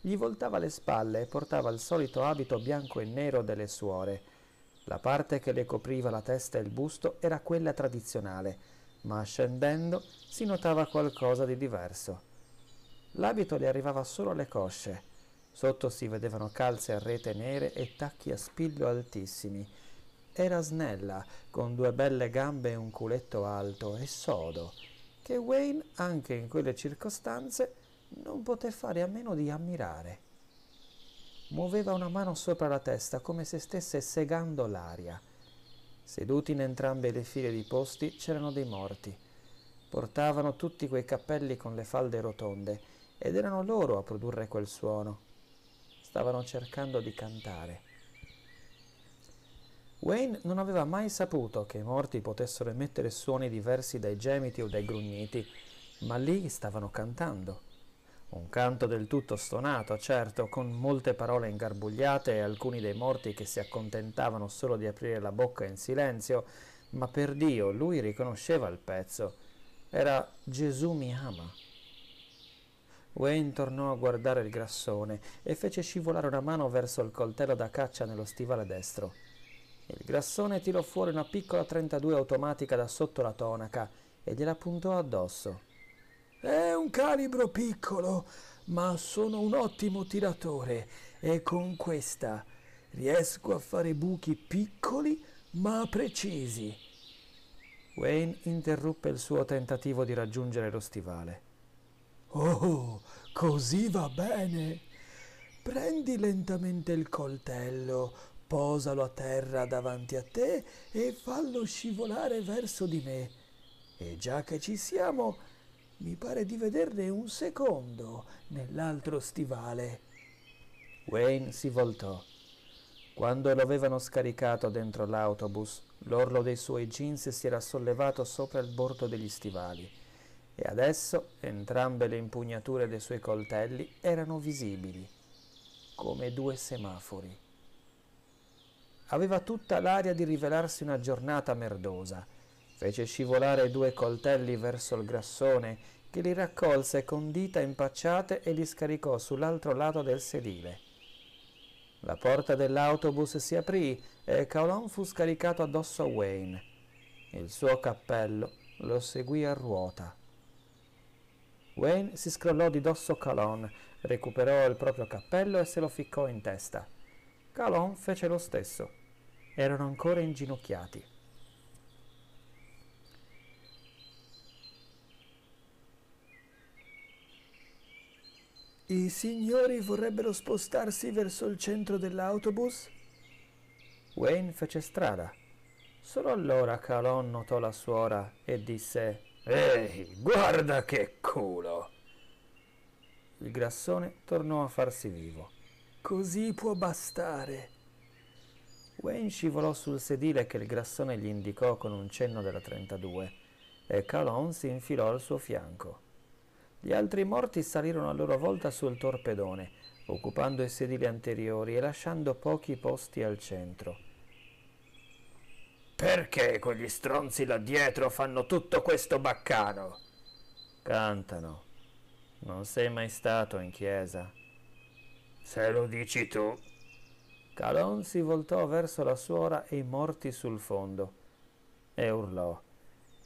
Gli voltava le spalle e portava il solito abito bianco e nero delle suore. La parte che le copriva la testa e il busto era quella tradizionale, ma scendendo si notava qualcosa di diverso. L'abito le arrivava solo alle cosce. Sotto si vedevano calze a rete nere e tacchi a spillo altissimi era snella, con due belle gambe e un culetto alto e sodo, che Wayne, anche in quelle circostanze, non poté fare a meno di ammirare. Muoveva una mano sopra la testa come se stesse segando l'aria. Seduti in entrambe le file di posti c'erano dei morti. Portavano tutti quei cappelli con le falde rotonde ed erano loro a produrre quel suono. Stavano cercando di cantare. Wayne non aveva mai saputo che i morti potessero emettere suoni diversi dai gemiti o dai grugniti, ma lì stavano cantando. Un canto del tutto stonato, certo, con molte parole ingarbugliate e alcuni dei morti che si accontentavano solo di aprire la bocca in silenzio, ma per Dio lui riconosceva il pezzo. Era Gesù mi ama. Wayne tornò a guardare il grassone e fece scivolare una mano verso il coltello da caccia nello stivale destro. Il grassone tirò fuori una piccola 32 automatica da sotto la tonaca e gliela puntò addosso. È un calibro piccolo, ma sono un ottimo tiratore e con questa riesco a fare buchi piccoli ma precisi. Wayne interruppe il suo tentativo di raggiungere lo stivale. Oh, così va bene. Prendi lentamente il coltello, posalo a terra davanti a te e fallo scivolare verso di me. E già che ci siamo, mi pare di vederne un secondo nell'altro stivale. Wayne si voltò. Quando lo avevano scaricato dentro l'autobus, l'orlo dei suoi jeans si era sollevato sopra il bordo degli stivali e adesso entrambe le impugnature dei suoi coltelli erano visibili, come due semafori aveva tutta l'aria di rivelarsi una giornata merdosa. Fece scivolare due coltelli verso il grassone, che li raccolse con dita impacciate e li scaricò sull'altro lato del sedile. La porta dell'autobus si aprì e Calon fu scaricato addosso a Wayne. Il suo cappello lo seguì a ruota. Wayne si scrollò di dosso Calon, recuperò il proprio cappello e se lo ficcò in testa. Calon fece lo stesso erano ancora inginocchiati. I signori vorrebbero spostarsi verso il centro dell'autobus? Wayne fece strada. Solo allora Calon notò la suora e disse Ehi, guarda che culo! Il grassone tornò a farsi vivo. Così può bastare, Wayne scivolò sul sedile che il grassone gli indicò con un cenno della 32 e Calon si infilò al suo fianco. Gli altri morti salirono a loro volta sul torpedone, occupando i sedili anteriori e lasciando pochi posti al centro. Perché quegli stronzi là dietro fanno tutto questo baccano? Cantano. Non sei mai stato in chiesa. Se lo dici tu, Calon si voltò verso la suora e i morti sul fondo e urlò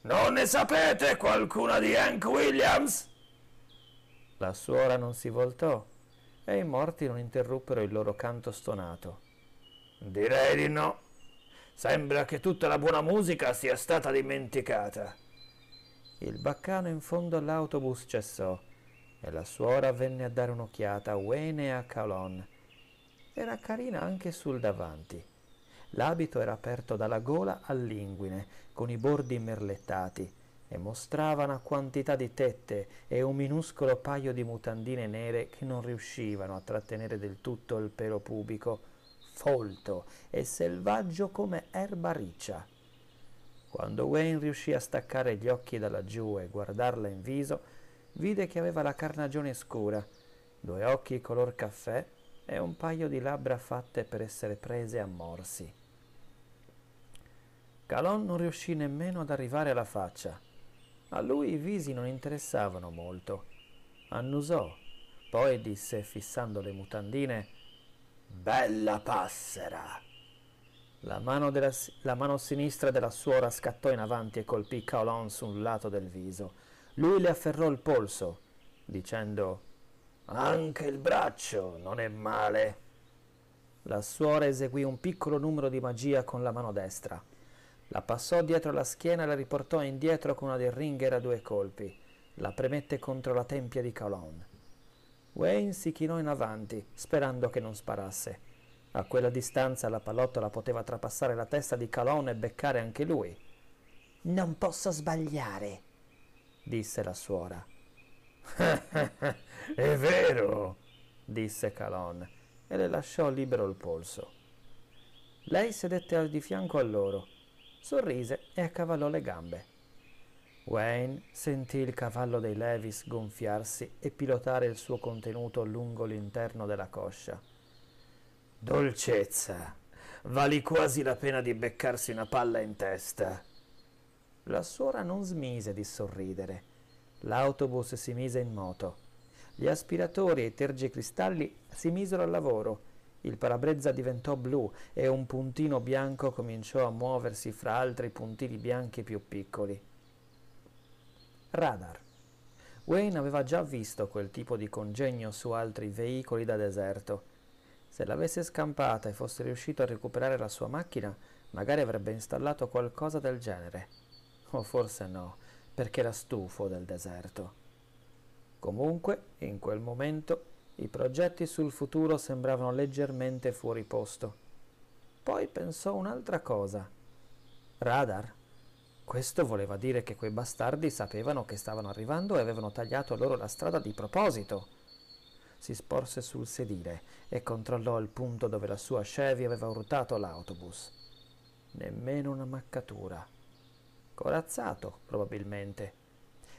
Non ne sapete qualcuna di Hank Williams? La suora non si voltò e i morti non interruppero il loro canto stonato. Direi di no. Sembra che tutta la buona musica sia stata dimenticata. Il baccano in fondo all'autobus cessò e la suora venne a dare un'occhiata a Wayne e a Calon era carina anche sul davanti. L'abito era aperto dalla gola all'inguine, con i bordi merlettati, e mostrava una quantità di tette e un minuscolo paio di mutandine nere che non riuscivano a trattenere del tutto il pelo pubico, folto e selvaggio come erba riccia. Quando Wayne riuscì a staccare gli occhi da laggiù e guardarla in viso, vide che aveva la carnagione scura, due occhi color caffè e un paio di labbra fatte per essere prese a morsi. Calon non riuscì nemmeno ad arrivare alla faccia. A lui i visi non interessavano molto. Annusò, poi disse, fissando le mutandine, Bella passera! La mano, della, la mano sinistra della suora scattò in avanti e colpì Calon su un lato del viso. Lui le afferrò il polso, dicendo anche il braccio non è male. La suora eseguì un piccolo numero di magia con la mano destra. La passò dietro la schiena e la riportò indietro con una derringer a due colpi. La premette contro la tempia di Calon. Wayne si chinò in avanti, sperando che non sparasse. A quella distanza la pallottola poteva trapassare la testa di Calon e beccare anche lui. Non posso sbagliare, disse la suora. È vero, disse Calon e le lasciò libero il polso. Lei sedette di fianco a loro, sorrise e accavallò le gambe. Wayne sentì il cavallo dei Levis gonfiarsi e pilotare il suo contenuto lungo l'interno della coscia. Dolcezza! Vali quasi la pena di beccarsi una palla in testa. La suora non smise di sorridere L'autobus si mise in moto. Gli aspiratori e i tergicristalli si misero al lavoro. Il parabrezza diventò blu e un puntino bianco cominciò a muoversi fra altri puntini bianchi più piccoli. Radar. Wayne aveva già visto quel tipo di congegno su altri veicoli da deserto. Se l'avesse scampata e fosse riuscito a recuperare la sua macchina, magari avrebbe installato qualcosa del genere. O forse no, perché era stufo del deserto. Comunque, in quel momento, i progetti sul futuro sembravano leggermente fuori posto. Poi pensò un'altra cosa. Radar? Questo voleva dire che quei bastardi sapevano che stavano arrivando e avevano tagliato loro la strada di proposito. Si sporse sul sedile e controllò il punto dove la sua Chevy aveva urtato l'autobus. Nemmeno una maccatura. Corazzato, probabilmente.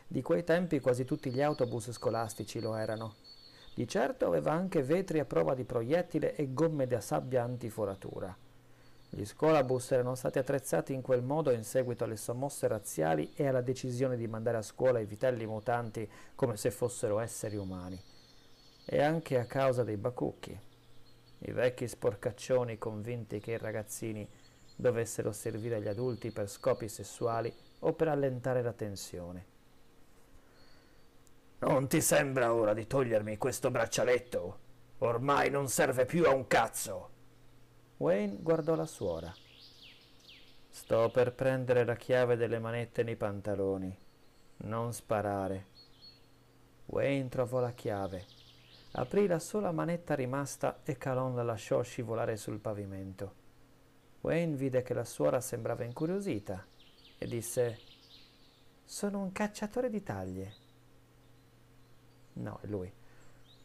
Di quei tempi quasi tutti gli autobus scolastici lo erano. Di certo aveva anche vetri a prova di proiettile e gomme da sabbia antiforatura. Gli scolabus erano stati attrezzati in quel modo in seguito alle sommosse razziali e alla decisione di mandare a scuola i vitelli mutanti come se fossero esseri umani. E anche a causa dei bacucchi. I vecchi sporcaccioni convinti che i ragazzini dovessero servire agli adulti per scopi sessuali o per allentare la tensione. Non ti sembra ora di togliermi questo braccialetto? Ormai non serve più a un cazzo! Wayne guardò la suora. Sto per prendere la chiave delle manette nei pantaloni. Non sparare. Wayne trovò la chiave. Aprì la sola manetta rimasta e Calon la lasciò scivolare sul pavimento. Wayne vide che la suora sembrava incuriosita e disse Sono un cacciatore di taglie. No, è lui.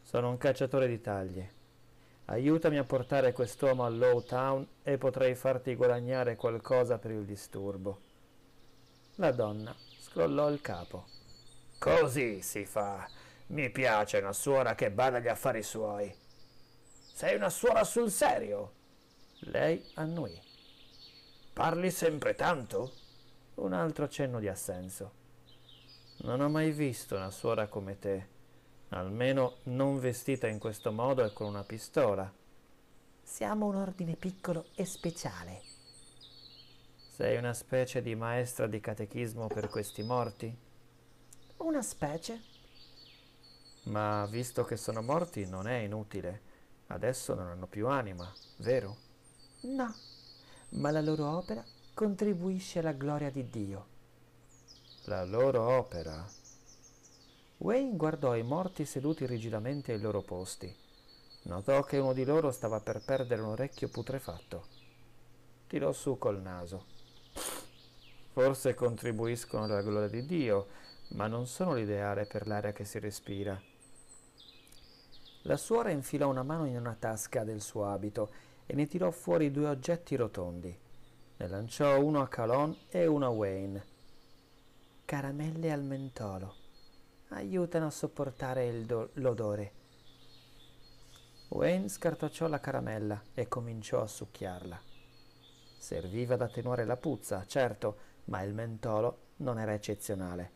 Sono un cacciatore di taglie. Aiutami a portare quest'uomo a Low Town e potrei farti guadagnare qualcosa per il disturbo. La donna scrollò il capo. Così si fa. Mi piace una suora che bada agli affari suoi. Sei una suora sul serio? Lei annuì. Parli sempre tanto? Un altro cenno di assenso. Non ho mai visto una suora come te, almeno non vestita in questo modo e con una pistola. Siamo un ordine piccolo e speciale. Sei una specie di maestra di catechismo per questi morti? Una specie. Ma visto che sono morti non è inutile. Adesso non hanno più anima, vero? No, ma la loro opera contribuisce alla gloria di Dio. La loro opera? Wayne guardò i morti seduti rigidamente ai loro posti. Notò che uno di loro stava per perdere un orecchio putrefatto. Tirò su col naso. Forse contribuiscono alla gloria di Dio, ma non sono l'ideale per l'aria che si respira. La suora infilò una mano in una tasca del suo abito e ne tirò fuori due oggetti rotondi. Ne lanciò uno a Calon e uno a Wayne. Caramelle al mentolo. Aiutano a sopportare do- l'odore. Wayne scartacciò la caramella e cominciò a succhiarla. Serviva ad attenuare la puzza, certo, ma il mentolo non era eccezionale.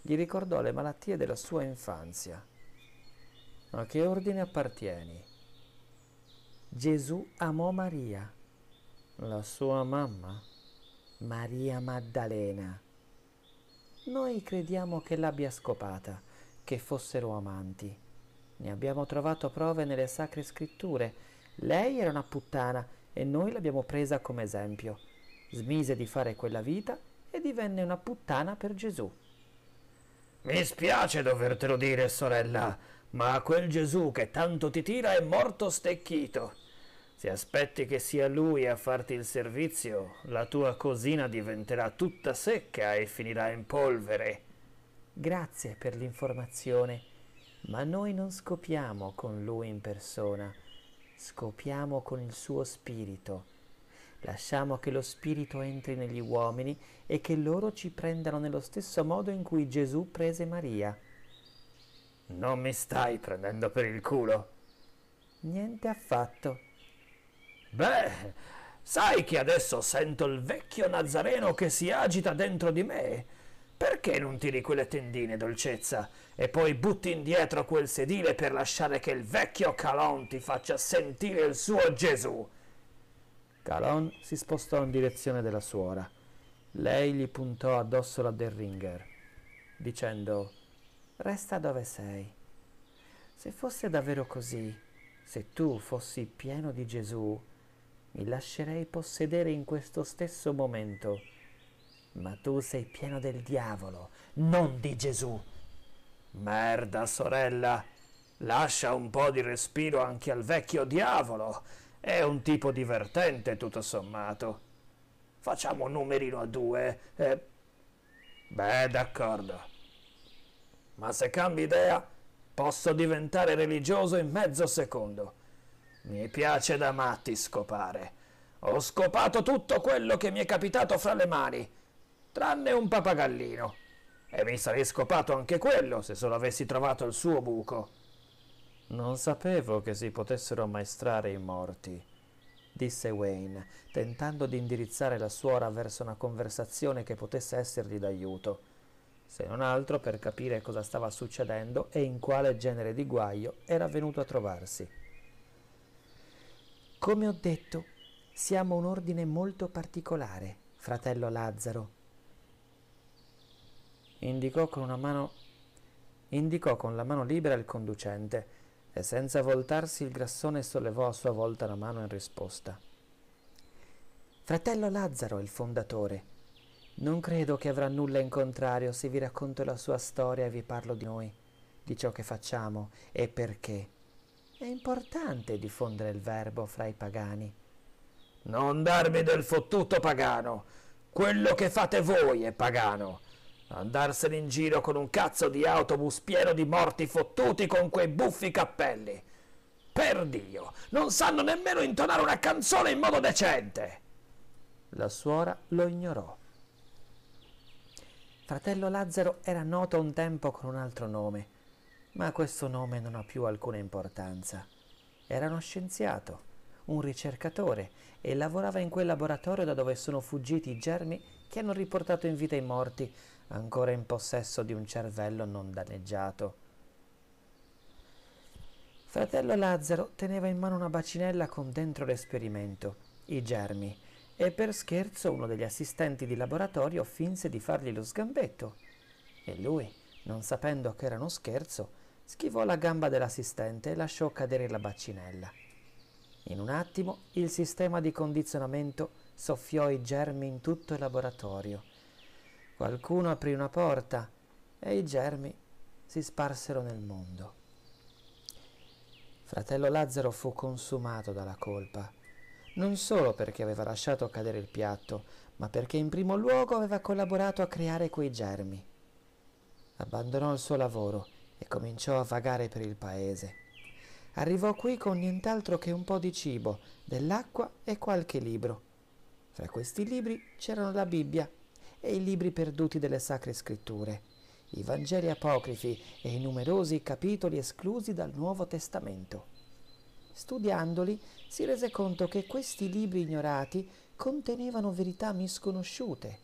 Gli ricordò le malattie della sua infanzia. A che ordine appartieni? Gesù amò Maria, la sua mamma, Maria Maddalena. Noi crediamo che l'abbia scopata, che fossero amanti. Ne abbiamo trovato prove nelle sacre scritture. Lei era una puttana e noi l'abbiamo presa come esempio. Smise di fare quella vita e divenne una puttana per Gesù. Mi spiace dovertelo dire, sorella, ma quel Gesù che tanto ti tira è morto stecchito. Se aspetti che sia lui a farti il servizio, la tua cosina diventerà tutta secca e finirà in polvere. Grazie per l'informazione, ma noi non scopiamo con lui in persona, scopiamo con il suo spirito. Lasciamo che lo spirito entri negli uomini e che loro ci prendano nello stesso modo in cui Gesù prese Maria. Non mi stai prendendo per il culo. Niente affatto. Beh, sai che adesso sento il vecchio Nazareno che si agita dentro di me. Perché non tiri quelle tendine, dolcezza, e poi butti indietro quel sedile per lasciare che il vecchio Calon ti faccia sentire il suo Gesù? Calon si spostò in direzione della suora. Lei gli puntò addosso la derringer, dicendo Resta dove sei. Se fosse davvero così, se tu fossi pieno di Gesù, mi lascerei possedere in questo stesso momento. Ma tu sei pieno del diavolo, non di Gesù. Merda, sorella, lascia un po' di respiro anche al vecchio diavolo. È un tipo divertente, tutto sommato. Facciamo un numerino a due e... Eh. Beh, d'accordo. Ma se cambi idea, posso diventare religioso in mezzo secondo. Mi piace da matti scopare. Ho scopato tutto quello che mi è capitato fra le mani, tranne un papagallino. E mi sarei scopato anche quello se solo avessi trovato il suo buco. Non sapevo che si potessero ammaestrare i morti disse Wayne, tentando di indirizzare la suora verso una conversazione che potesse essergli d'aiuto, se non altro per capire cosa stava succedendo e in quale genere di guaio era venuto a trovarsi. Come ho detto, siamo un ordine molto particolare, fratello Lazzaro. Indicò con una mano indicò con la mano libera il conducente e senza voltarsi il grassone sollevò a sua volta la mano in risposta. Fratello Lazzaro il fondatore. Non credo che avrà nulla in contrario se vi racconto la sua storia e vi parlo di noi, di ciò che facciamo e perché. È importante diffondere il verbo fra i pagani. Non darmi del fottuto pagano! Quello che fate voi è pagano! Andarsene in giro con un cazzo di autobus pieno di morti fottuti con quei buffi cappelli! Per Dio! Non sanno nemmeno intonare una canzone in modo decente! La suora lo ignorò. Fratello Lazzaro era noto un tempo con un altro nome ma questo nome non ha più alcuna importanza. Era uno scienziato, un ricercatore, e lavorava in quel laboratorio da dove sono fuggiti i germi che hanno riportato in vita i morti, ancora in possesso di un cervello non danneggiato. Fratello Lazzaro teneva in mano una bacinella con dentro l'esperimento, i germi, e per scherzo uno degli assistenti di laboratorio finse di fargli lo sgambetto. E lui, non sapendo che era uno scherzo, schivò la gamba dell'assistente e lasciò cadere la bacinella. In un attimo il sistema di condizionamento soffiò i germi in tutto il laboratorio. Qualcuno aprì una porta e i germi si sparsero nel mondo. Fratello Lazzaro fu consumato dalla colpa, non solo perché aveva lasciato cadere il piatto, ma perché in primo luogo aveva collaborato a creare quei germi. Abbandonò il suo lavoro e cominciò a vagare per il paese. Arrivò qui con nient'altro che un po' di cibo, dell'acqua e qualche libro. Fra questi libri c'erano la Bibbia e i libri perduti delle sacre scritture, i Vangeli apocrifi e i numerosi capitoli esclusi dal Nuovo Testamento. Studiandoli si rese conto che questi libri ignorati contenevano verità misconosciute.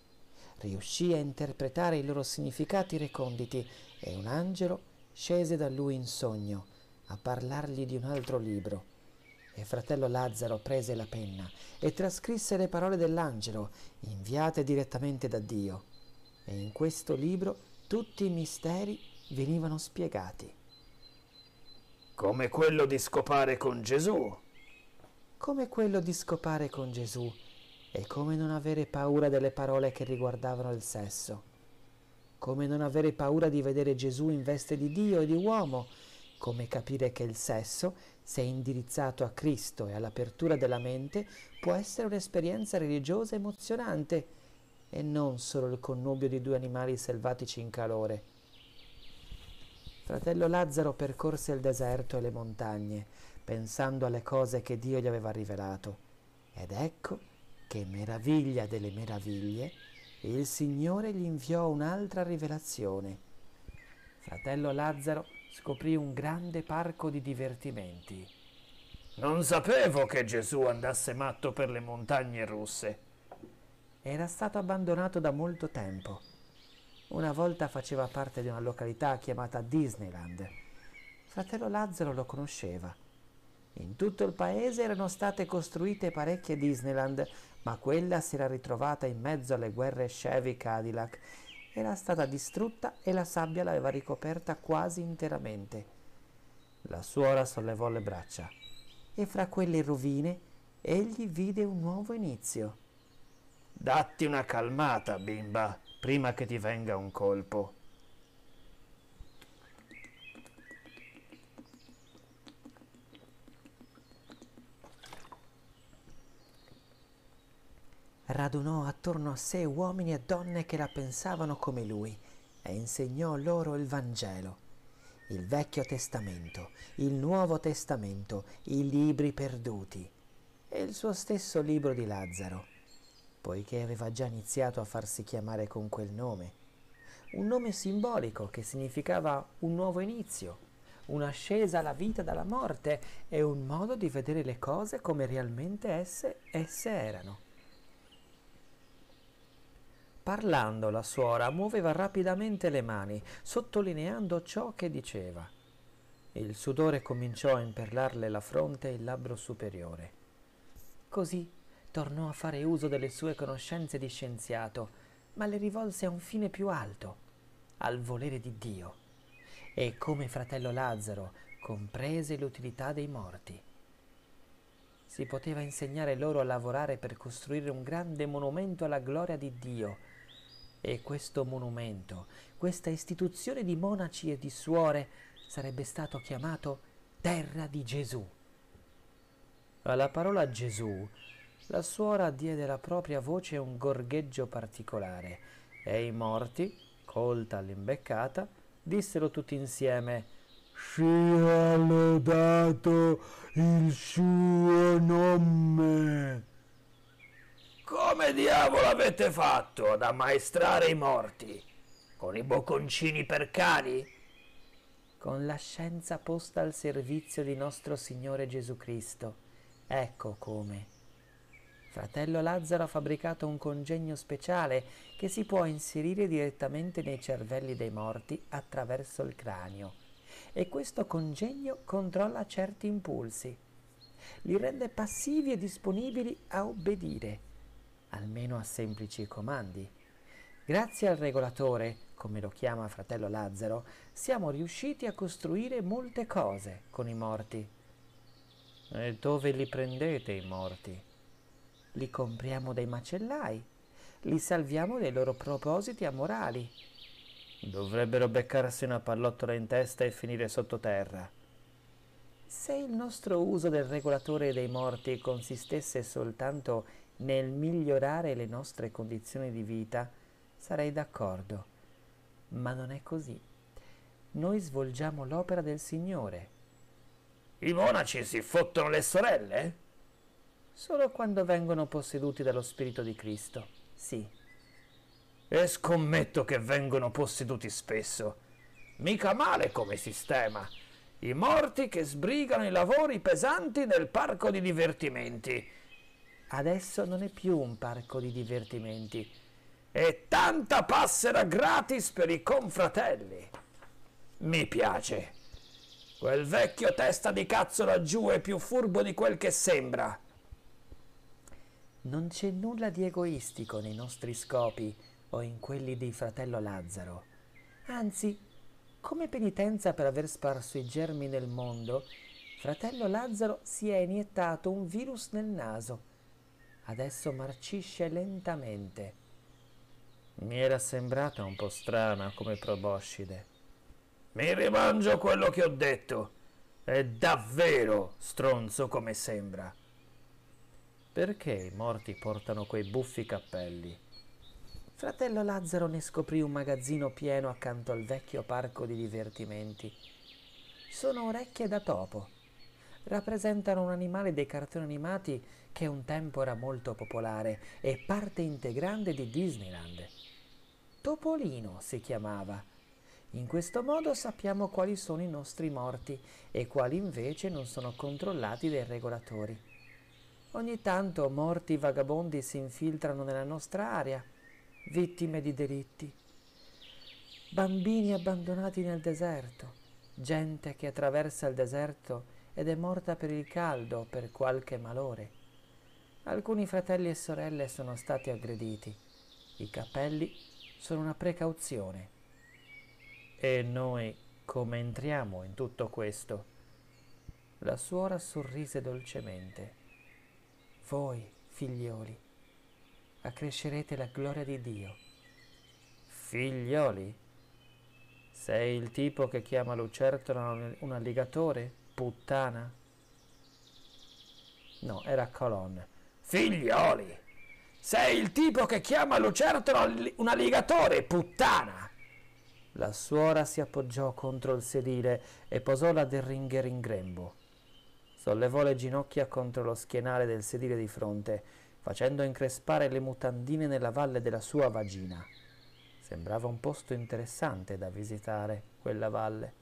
Riuscì a interpretare i loro significati reconditi e un angelo scese da lui in sogno a parlargli di un altro libro. E fratello Lazzaro prese la penna e trascrisse le parole dell'angelo, inviate direttamente da Dio. E in questo libro tutti i misteri venivano spiegati. Come quello di scopare con Gesù. Come quello di scopare con Gesù e come non avere paura delle parole che riguardavano il sesso come non avere paura di vedere Gesù in veste di Dio e di uomo, come capire che il sesso, se indirizzato a Cristo e all'apertura della mente, può essere un'esperienza religiosa emozionante e non solo il connubio di due animali selvatici in calore. Fratello Lazzaro percorse il deserto e le montagne, pensando alle cose che Dio gli aveva rivelato. Ed ecco che meraviglia delle meraviglie e il Signore gli inviò un'altra rivelazione. Fratello Lazzaro scoprì un grande parco di divertimenti. Non sapevo che Gesù andasse matto per le montagne russe. Era stato abbandonato da molto tempo. Una volta faceva parte di una località chiamata Disneyland. Fratello Lazzaro lo conosceva. In tutto il paese erano state costruite parecchie Disneyland ma quella si era ritrovata in mezzo alle guerre Chevy-Cadillac, era stata distrutta e la sabbia l'aveva ricoperta quasi interamente. La suora sollevò le braccia e fra quelle rovine egli vide un nuovo inizio. Datti una calmata, bimba, prima che ti venga un colpo. radunò attorno a sé uomini e donne che la pensavano come lui e insegnò loro il Vangelo, il Vecchio Testamento, il Nuovo Testamento, i libri perduti e il suo stesso libro di Lazzaro, poiché aveva già iniziato a farsi chiamare con quel nome, un nome simbolico che significava un nuovo inizio, un'ascesa alla vita dalla morte e un modo di vedere le cose come realmente esse, esse erano. Parlando la suora muoveva rapidamente le mani, sottolineando ciò che diceva. Il sudore cominciò a imperlarle la fronte e il labbro superiore. Così tornò a fare uso delle sue conoscenze di scienziato, ma le rivolse a un fine più alto, al volere di Dio. E come fratello Lazzaro comprese l'utilità dei morti. Si poteva insegnare loro a lavorare per costruire un grande monumento alla gloria di Dio, e questo monumento, questa istituzione di monaci e di suore sarebbe stato chiamato Terra di Gesù. Alla parola Gesù, la suora diede alla propria voce un gorgheggio particolare e i morti, colta all'imbeccata, dissero tutti insieme «Sia lodato il suo nome!» Come diavolo avete fatto ad ammaestrare i morti? Con i bocconcini per cani? Con la scienza posta al servizio di nostro Signore Gesù Cristo. Ecco come. Fratello Lazzaro ha fabbricato un congegno speciale che si può inserire direttamente nei cervelli dei morti attraverso il cranio. E questo congegno controlla certi impulsi. Li rende passivi e disponibili a obbedire almeno a semplici comandi. Grazie al regolatore, come lo chiama fratello Lazzaro, siamo riusciti a costruire molte cose con i morti. E dove li prendete i morti? Li compriamo dai macellai, li salviamo dai loro propositi amorali. Dovrebbero beccarsi una pallottola in testa e finire sottoterra. Se il nostro uso del regolatore dei morti consistesse soltanto nel migliorare le nostre condizioni di vita, sarei d'accordo, ma non è così. Noi svolgiamo l'opera del Signore. I monaci si fottono le sorelle? Solo quando vengono posseduti dallo Spirito di Cristo, sì. E scommetto che vengono posseduti spesso. Mica male come sistema. I morti che sbrigano i lavori pesanti nel parco di divertimenti Adesso non è più un parco di divertimenti. E tanta passera gratis per i confratelli. Mi piace. Quel vecchio testa di cazzo laggiù è più furbo di quel che sembra. Non c'è nulla di egoistico nei nostri scopi o in quelli di fratello Lazzaro. Anzi, come penitenza per aver sparso i germi nel mondo, fratello Lazzaro si è iniettato un virus nel naso adesso marcisce lentamente. Mi era sembrata un po' strana come proboscide. Mi rimangio quello che ho detto. È davvero stronzo come sembra. Perché i morti portano quei buffi cappelli? Fratello Lazzaro ne scoprì un magazzino pieno accanto al vecchio parco di divertimenti. Sono orecchie da topo. Rappresentano un animale dei cartoni animati che un tempo era molto popolare e parte integrante di Disneyland. Topolino si chiamava. In questo modo sappiamo quali sono i nostri morti e quali invece non sono controllati dai regolatori. Ogni tanto morti vagabondi si infiltrano nella nostra area, vittime di delitti. Bambini abbandonati nel deserto, gente che attraversa il deserto ed è morta per il caldo o per qualche malore Alcuni fratelli e sorelle sono stati aggrediti. I cappelli sono una precauzione. E noi come entriamo in tutto questo? La suora sorrise dolcemente. Voi, figlioli, accrescerete la gloria di Dio. Figlioli? Sei il tipo che chiama lucertola un alligatore? Puttana? No, era Colonne Figlioli, sei il tipo che chiama lucertola un alligatore, puttana! La suora si appoggiò contro il sedile e posò la derringher in grembo. Sollevò le ginocchia contro lo schienale del sedile di fronte, facendo increspare le mutandine nella valle della sua vagina. Sembrava un posto interessante da visitare, quella valle.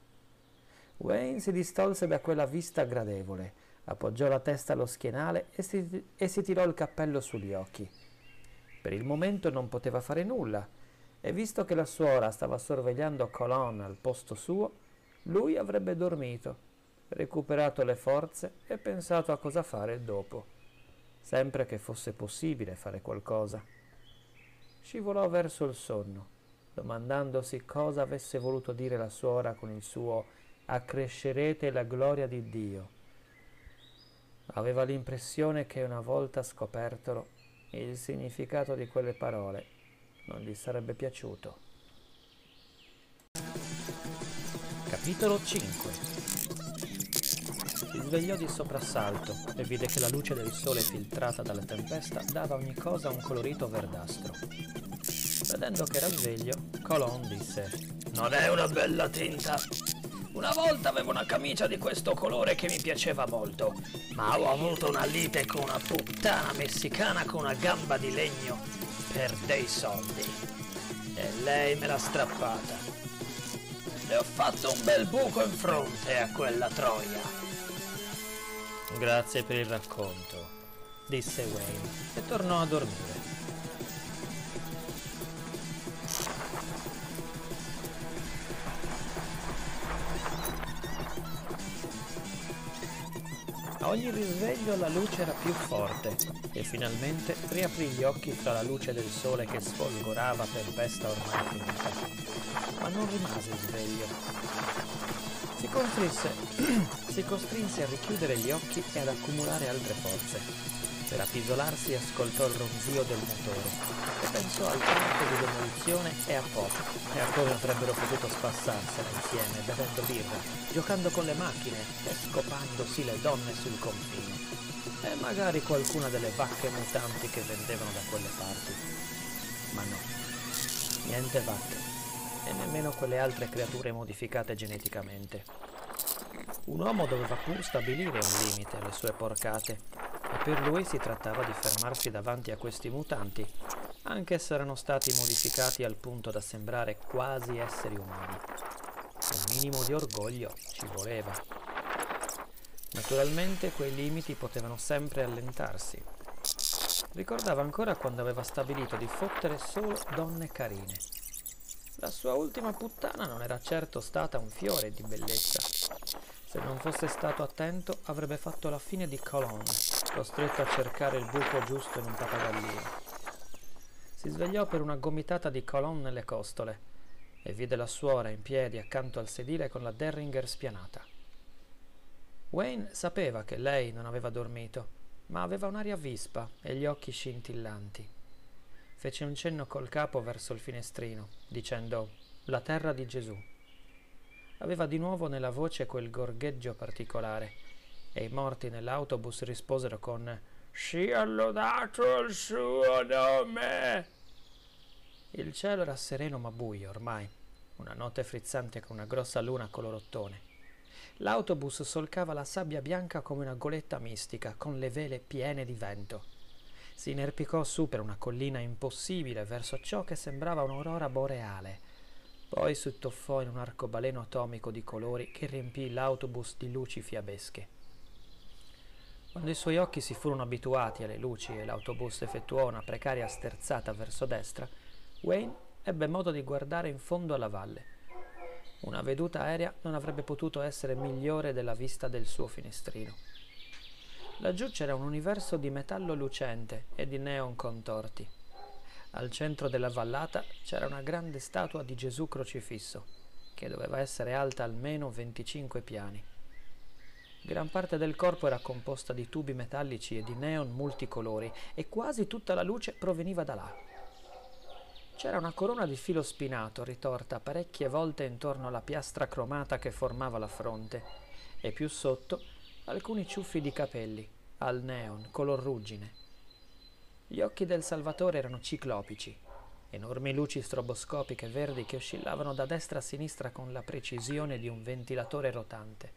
Wayne si distolse da quella vista gradevole appoggiò la testa allo schienale e si, e si tirò il cappello sugli occhi. Per il momento non poteva fare nulla e visto che la suora stava sorvegliando Colonna al posto suo, lui avrebbe dormito, recuperato le forze e pensato a cosa fare dopo, sempre che fosse possibile fare qualcosa. Scivolò verso il sonno, domandandosi cosa avesse voluto dire la suora con il suo accrescerete la gloria di Dio Aveva l'impressione che una volta scopertolo il significato di quelle parole non gli sarebbe piaciuto. Capitolo 5 Si svegliò di soprassalto e vide che la luce del sole filtrata dalla tempesta dava a ogni cosa un colorito verdastro. Vedendo che era sveglio, Colon disse Non è una bella tinta! Una volta avevo una camicia di questo colore che mi piaceva molto, ma ho avuto una lite con una puttana messicana con una gamba di legno per dei soldi. E lei me l'ha strappata. Le ho fatto un bel buco in fronte a quella troia. Grazie per il racconto, disse Wayne e tornò a dormire. ogni risveglio la luce era più forte e finalmente riaprì gli occhi fra la luce del sole che sfolgorava per tempesta ormai finita. Ma non rimase sveglio. Si constrisse, si costrinse a richiudere gli occhi e ad accumulare altre forze. Per appisolarsi ascoltò il ronzio del motore e pensò al parto di demolizione e a poco. e a come avrebbero potuto spassarsela insieme bevendo birra, giocando con le macchine e scopandosi le donne sul confine. E magari qualcuna delle vacche mutanti che vendevano da quelle parti. Ma no, niente vacche e nemmeno quelle altre creature modificate geneticamente. Un uomo doveva pur stabilire un limite alle sue porcate, e per lui si trattava di fermarsi davanti a questi mutanti, anche se erano stati modificati al punto da sembrare quasi esseri umani. Un minimo di orgoglio ci voleva. Naturalmente quei limiti potevano sempre allentarsi. Ricordava ancora quando aveva stabilito di fottere solo donne carine. La sua ultima puttana non era certo stata un fiore di bellezza. Se non fosse stato attento avrebbe fatto la fine di Colon, costretto a cercare il buco giusto in un papagallino. Si svegliò per una gomitata di Colon nelle costole e vide la suora in piedi accanto al sedile con la Derringer spianata. Wayne sapeva che lei non aveva dormito, ma aveva un'aria vispa e gli occhi scintillanti. Fece un cenno col capo verso il finestrino, dicendo La terra di Gesù aveva di nuovo nella voce quel gorgheggio particolare e i morti nell'autobus risposero con Sia lodato il suo nome! Il cielo era sereno ma buio ormai, una notte frizzante con una grossa luna color ottone. L'autobus solcava la sabbia bianca come una goletta mistica, con le vele piene di vento. Si inerpicò su per una collina impossibile verso ciò che sembrava un'aurora boreale, poi sottoffò in un arcobaleno atomico di colori che riempì l'autobus di luci fiabesche. Quando i suoi occhi si furono abituati alle luci e l'autobus effettuò una precaria sterzata verso destra, Wayne ebbe modo di guardare in fondo alla valle. Una veduta aerea non avrebbe potuto essere migliore della vista del suo finestrino. Laggiù c'era un universo di metallo lucente e di neon contorti. Al centro della vallata c'era una grande statua di Gesù crocifisso, che doveva essere alta almeno 25 piani. Gran parte del corpo era composta di tubi metallici e di neon multicolori e quasi tutta la luce proveniva da là. C'era una corona di filo spinato ritorta parecchie volte intorno alla piastra cromata che formava la fronte e più sotto alcuni ciuffi di capelli al neon color ruggine gli occhi del Salvatore erano ciclopici, enormi luci stroboscopiche verdi che oscillavano da destra a sinistra con la precisione di un ventilatore rotante.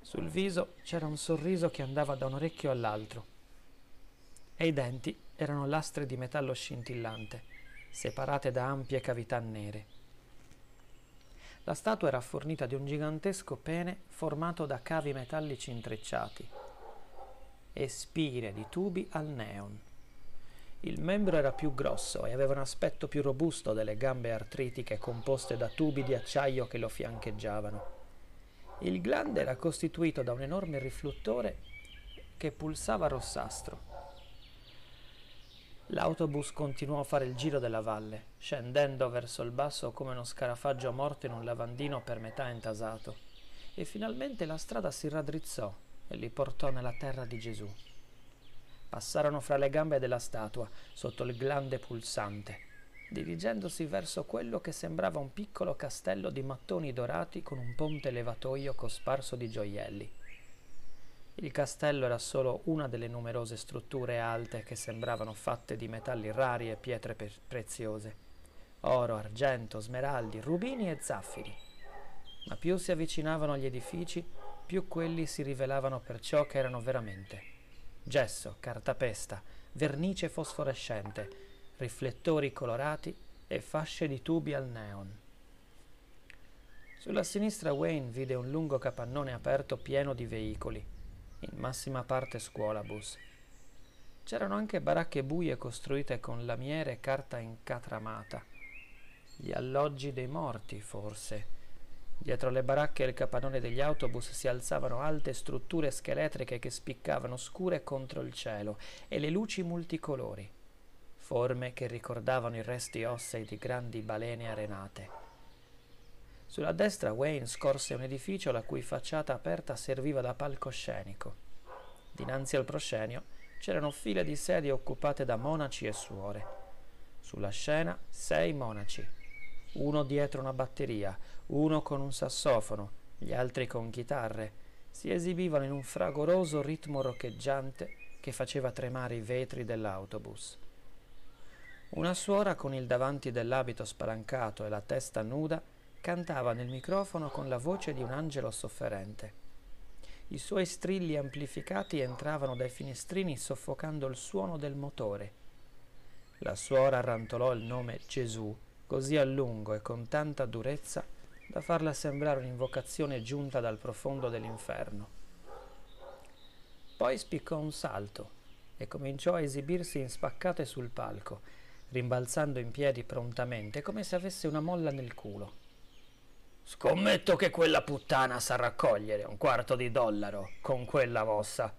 Sul viso c'era un sorriso che andava da un orecchio all'altro e i denti erano lastre di metallo scintillante, separate da ampie cavità nere. La statua era fornita di un gigantesco pene formato da cavi metallici intrecciati e spire di tubi al neon. Il membro era più grosso e aveva un aspetto più robusto delle gambe artritiche composte da tubi di acciaio che lo fiancheggiavano. Il glande era costituito da un enorme riflettore che pulsava rossastro. L'autobus continuò a fare il giro della valle, scendendo verso il basso come uno scarafaggio morto in un lavandino per metà intasato. E finalmente la strada si raddrizzò e li portò nella terra di Gesù. Passarono fra le gambe della statua, sotto il glande pulsante, dirigendosi verso quello che sembrava un piccolo castello di mattoni dorati con un ponte levatoio cosparso di gioielli. Il castello era solo una delle numerose strutture alte che sembravano fatte di metalli rari e pietre pre- preziose oro, argento, smeraldi, rubini e zaffiri. Ma più si avvicinavano agli edifici, più quelli si rivelavano per ciò che erano veramente. Gesso, cartapesta, vernice fosforescente, riflettori colorati e fasce di tubi al neon. Sulla sinistra Wayne vide un lungo capannone aperto pieno di veicoli, in massima parte scuolabus. C'erano anche baracche buie costruite con lamiere e carta incatramata. Gli alloggi dei morti, forse Dietro le baracche e il capannone degli autobus si alzavano alte strutture scheletriche che spiccavano scure contro il cielo e le luci multicolori, forme che ricordavano i resti ossei di grandi balene arenate. Sulla destra Wayne scorse un edificio la cui facciata aperta serviva da palcoscenico. Dinanzi al proscenio c'erano file di sedie occupate da monaci e suore. Sulla scena sei monaci, uno dietro una batteria, uno con un sassofono, gli altri con chitarre, si esibivano in un fragoroso ritmo roccheggiante che faceva tremare i vetri dell'autobus. Una suora con il davanti dell'abito spalancato e la testa nuda cantava nel microfono con la voce di un angelo sofferente. I suoi strilli amplificati entravano dai finestrini soffocando il suono del motore. La suora rantolò il nome Gesù così a lungo e con tanta durezza da farla sembrare un'invocazione giunta dal profondo dell'inferno. Poi spiccò un salto e cominciò a esibirsi in spaccate sul palco, rimbalzando in piedi prontamente come se avesse una molla nel culo. Scommetto che quella puttana sa raccogliere un quarto di dollaro con quella mossa,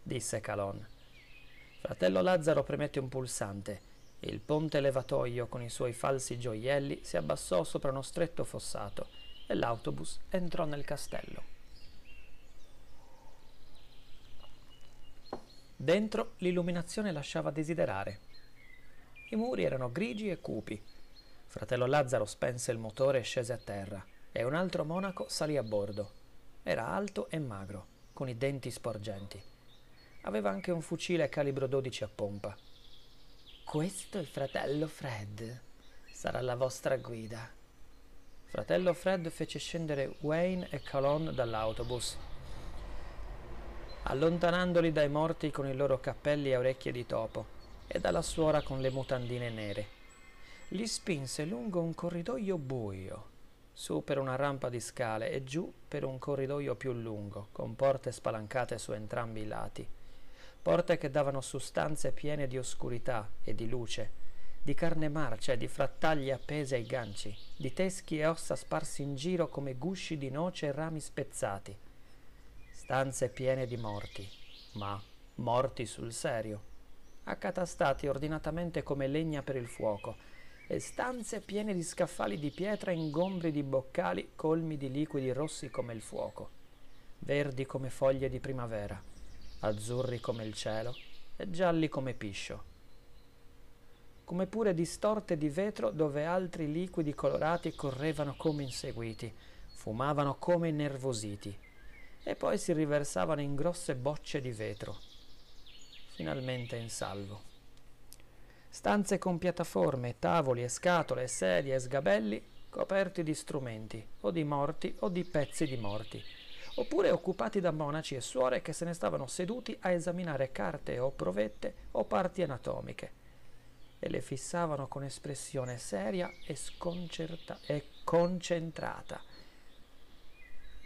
disse Calon. Fratello Lazzaro premette un pulsante il ponte levatoio con i suoi falsi gioielli si abbassò sopra uno stretto fossato e l'autobus entrò nel castello. Dentro l'illuminazione lasciava desiderare. I muri erano grigi e cupi. Fratello Lazzaro spense il motore e scese a terra, e un altro monaco salì a bordo. Era alto e magro, con i denti sporgenti. Aveva anche un fucile calibro 12 a pompa questo è fratello Fred. Sarà la vostra guida. Fratello Fred fece scendere Wayne e Calon dall'autobus. Allontanandoli dai morti con i loro cappelli a orecchie di topo e dalla suora con le mutandine nere, li spinse lungo un corridoio buio, su per una rampa di scale e giù per un corridoio più lungo, con porte spalancate su entrambi i lati porte che davano su stanze piene di oscurità e di luce, di carne marcia e di frattaglie appese ai ganci, di teschi e ossa sparsi in giro come gusci di noce e rami spezzati. Stanze piene di morti, ma morti sul serio, accatastati ordinatamente come legna per il fuoco, e stanze piene di scaffali di pietra ingombri di boccali colmi di liquidi rossi come il fuoco, verdi come foglie di primavera azzurri come il cielo e gialli come piscio, come pure distorte di vetro dove altri liquidi colorati correvano come inseguiti, fumavano come innervositi e poi si riversavano in grosse bocce di vetro, finalmente in salvo. Stanze con piattaforme, tavoli e scatole, sedie e sgabelli coperti di strumenti, o di morti o di pezzi di morti, oppure occupati da monaci e suore che se ne stavano seduti a esaminare carte o provette o parti anatomiche e le fissavano con espressione seria e, e concentrata.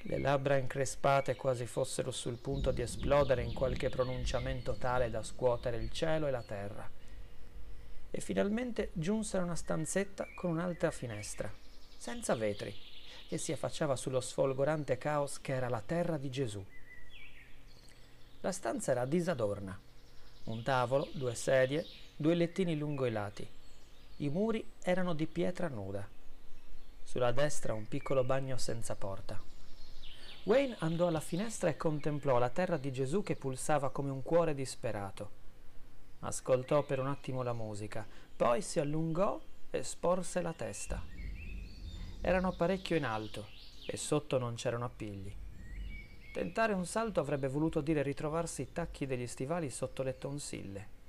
Le labbra increspate quasi fossero sul punto di esplodere in qualche pronunciamento tale da scuotere il cielo e la terra. E finalmente giunsero a una stanzetta con un'altra finestra, senza vetri e si affacciava sullo sfolgorante caos che era la terra di Gesù. La stanza era disadorna. Un tavolo, due sedie, due lettini lungo i lati. I muri erano di pietra nuda. Sulla destra un piccolo bagno senza porta. Wayne andò alla finestra e contemplò la terra di Gesù che pulsava come un cuore disperato. Ascoltò per un attimo la musica, poi si allungò e sporse la testa erano parecchio in alto e sotto non c'erano appigli. Tentare un salto avrebbe voluto dire ritrovarsi i tacchi degli stivali sotto le tonsille.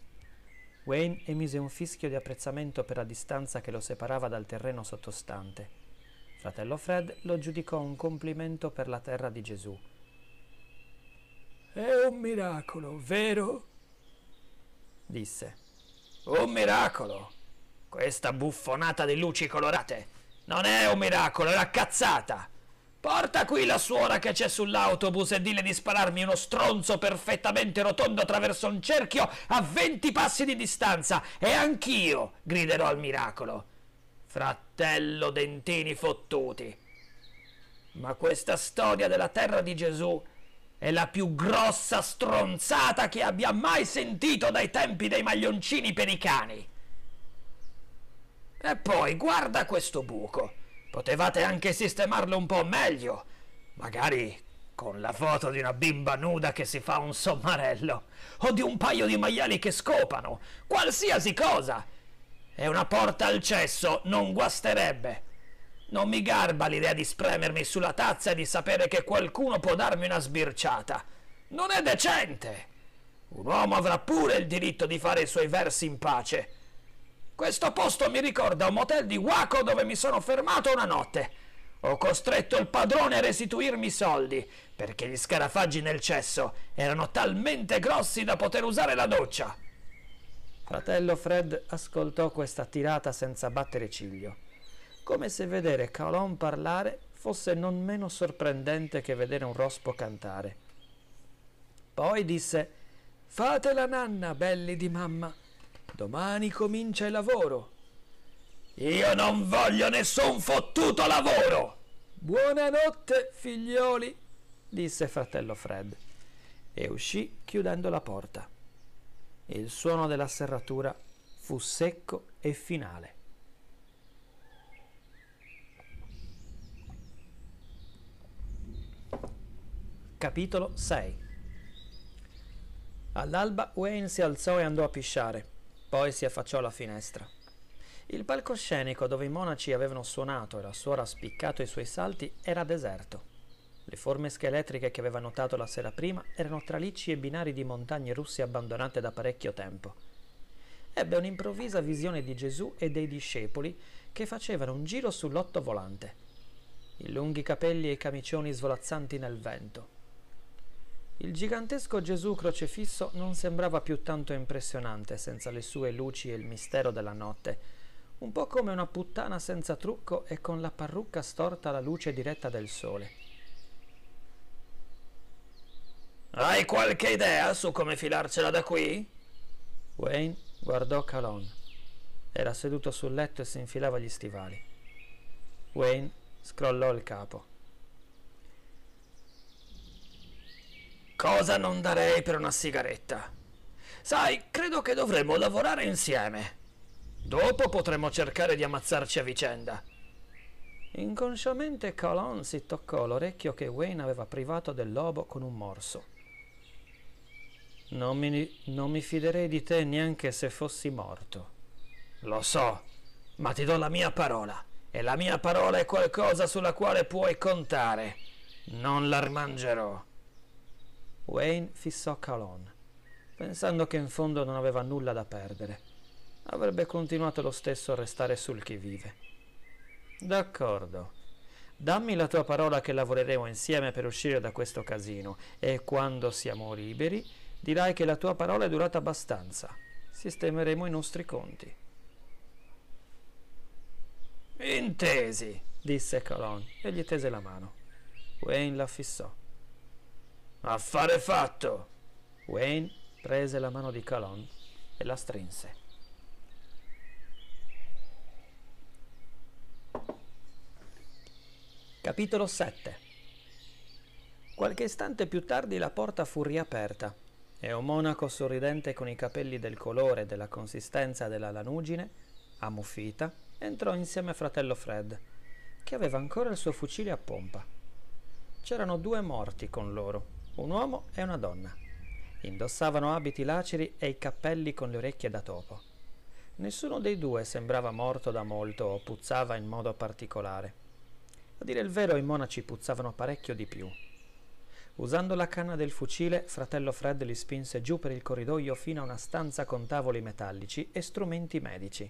Wayne emise un fischio di apprezzamento per la distanza che lo separava dal terreno sottostante. Fratello Fred lo giudicò un complimento per la terra di Gesù. È un miracolo, vero? disse. Un miracolo! Questa buffonata di luci colorate! Non è un miracolo, è una cazzata! Porta qui la suora che c'è sull'autobus e dille di spararmi uno stronzo perfettamente rotondo attraverso un cerchio a 20 passi di distanza e anch'io griderò al miracolo. Fratello dentini fottuti. Ma questa storia della terra di Gesù è la più grossa stronzata che abbia mai sentito dai tempi dei maglioncini per i cani. E poi guarda questo buco. Potevate anche sistemarlo un po' meglio. Magari con la foto di una bimba nuda che si fa un sommarello. O di un paio di maiali che scopano. Qualsiasi cosa. E una porta al cesso non guasterebbe. Non mi garba l'idea di spremermi sulla tazza e di sapere che qualcuno può darmi una sbirciata. Non è decente. Un uomo avrà pure il diritto di fare i suoi versi in pace. Questo posto mi ricorda un motel di Waco dove mi sono fermato una notte. Ho costretto il padrone a restituirmi i soldi, perché gli scarafaggi nel cesso erano talmente grossi da poter usare la doccia. Fratello Fred ascoltò questa tirata senza battere ciglio, come se vedere Calon parlare fosse non meno sorprendente che vedere un rospo cantare. Poi disse: Fate la nanna, belli di mamma. Domani comincia il lavoro. Io non voglio nessun fottuto lavoro! Buonanotte, figlioli, disse fratello Fred e uscì chiudendo la porta. Il suono della serratura fu secco e finale. Capitolo 6 All'alba Wayne si alzò e andò a pisciare. Poi si affacciò alla finestra. Il palcoscenico dove i monaci avevano suonato e la suora spiccato i suoi salti era deserto. Le forme scheletriche che aveva notato la sera prima erano tralicci e binari di montagne russe abbandonate da parecchio tempo. Ebbe un'improvvisa visione di Gesù e dei discepoli che facevano un giro sull'otto volante. I lunghi capelli e i camicioni svolazzanti nel vento, il gigantesco Gesù crocefisso non sembrava più tanto impressionante senza le sue luci e il mistero della notte, un po' come una puttana senza trucco e con la parrucca storta alla luce diretta del sole. Hai qualche idea su come filarcela da qui? Wayne guardò Calon. Era seduto sul letto e si infilava gli stivali. Wayne scrollò il capo. Cosa non darei per una sigaretta? Sai, credo che dovremmo lavorare insieme. Dopo potremmo cercare di ammazzarci a vicenda. Inconsciamente Colon si toccò l'orecchio che Wayne aveva privato del lobo con un morso. Non mi, non mi fiderei di te neanche se fossi morto. Lo so, ma ti do la mia parola. E la mia parola è qualcosa sulla quale puoi contare. Non la rimangerò. Wayne fissò Calon, pensando che in fondo non aveva nulla da perdere. Avrebbe continuato lo stesso a restare sul chi vive. D'accordo. Dammi la tua parola che lavoreremo insieme per uscire da questo casino e quando siamo liberi dirai che la tua parola è durata abbastanza. Sistemeremo i nostri conti. Intesi, disse Calon e gli tese la mano. Wayne la fissò. Affare fatto! Wayne prese la mano di Calon e la strinse. Capitolo 7 Qualche istante più tardi la porta fu riaperta e un monaco sorridente con i capelli del colore e della consistenza della lanugine, ammuffita, entrò insieme a fratello Fred, che aveva ancora il suo fucile a pompa. C'erano due morti con loro, un uomo e una donna. Indossavano abiti laceri e i cappelli con le orecchie da topo. Nessuno dei due sembrava morto da molto o puzzava in modo particolare. A dire il vero, i monaci puzzavano parecchio di più. Usando la canna del fucile, fratello Fred li spinse giù per il corridoio fino a una stanza con tavoli metallici e strumenti medici.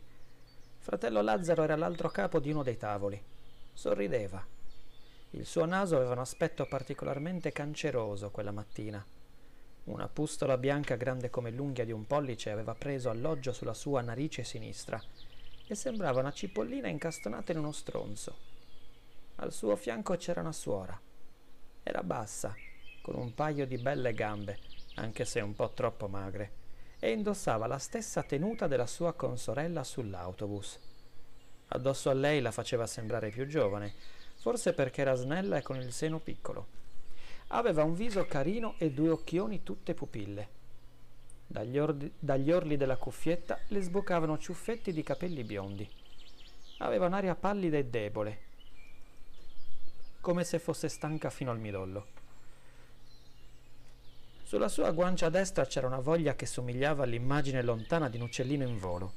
Fratello Lazzaro era l'altro capo di uno dei tavoli. Sorrideva il suo naso aveva un aspetto particolarmente canceroso quella mattina. Una pustola bianca grande come l'unghia di un pollice aveva preso alloggio sulla sua narice sinistra e sembrava una cipollina incastonata in uno stronzo. Al suo fianco c'era una suora. Era bassa, con un paio di belle gambe, anche se un po' troppo magre, e indossava la stessa tenuta della sua consorella sull'autobus. Addosso a lei la faceva sembrare più giovane, forse perché era snella e con il seno piccolo. Aveva un viso carino e due occhioni tutte pupille. Dagli, ordi, dagli orli della cuffietta le sbucavano ciuffetti di capelli biondi. Aveva un'aria pallida e debole, come se fosse stanca fino al midollo. Sulla sua guancia destra c'era una voglia che somigliava all'immagine lontana di un uccellino in volo.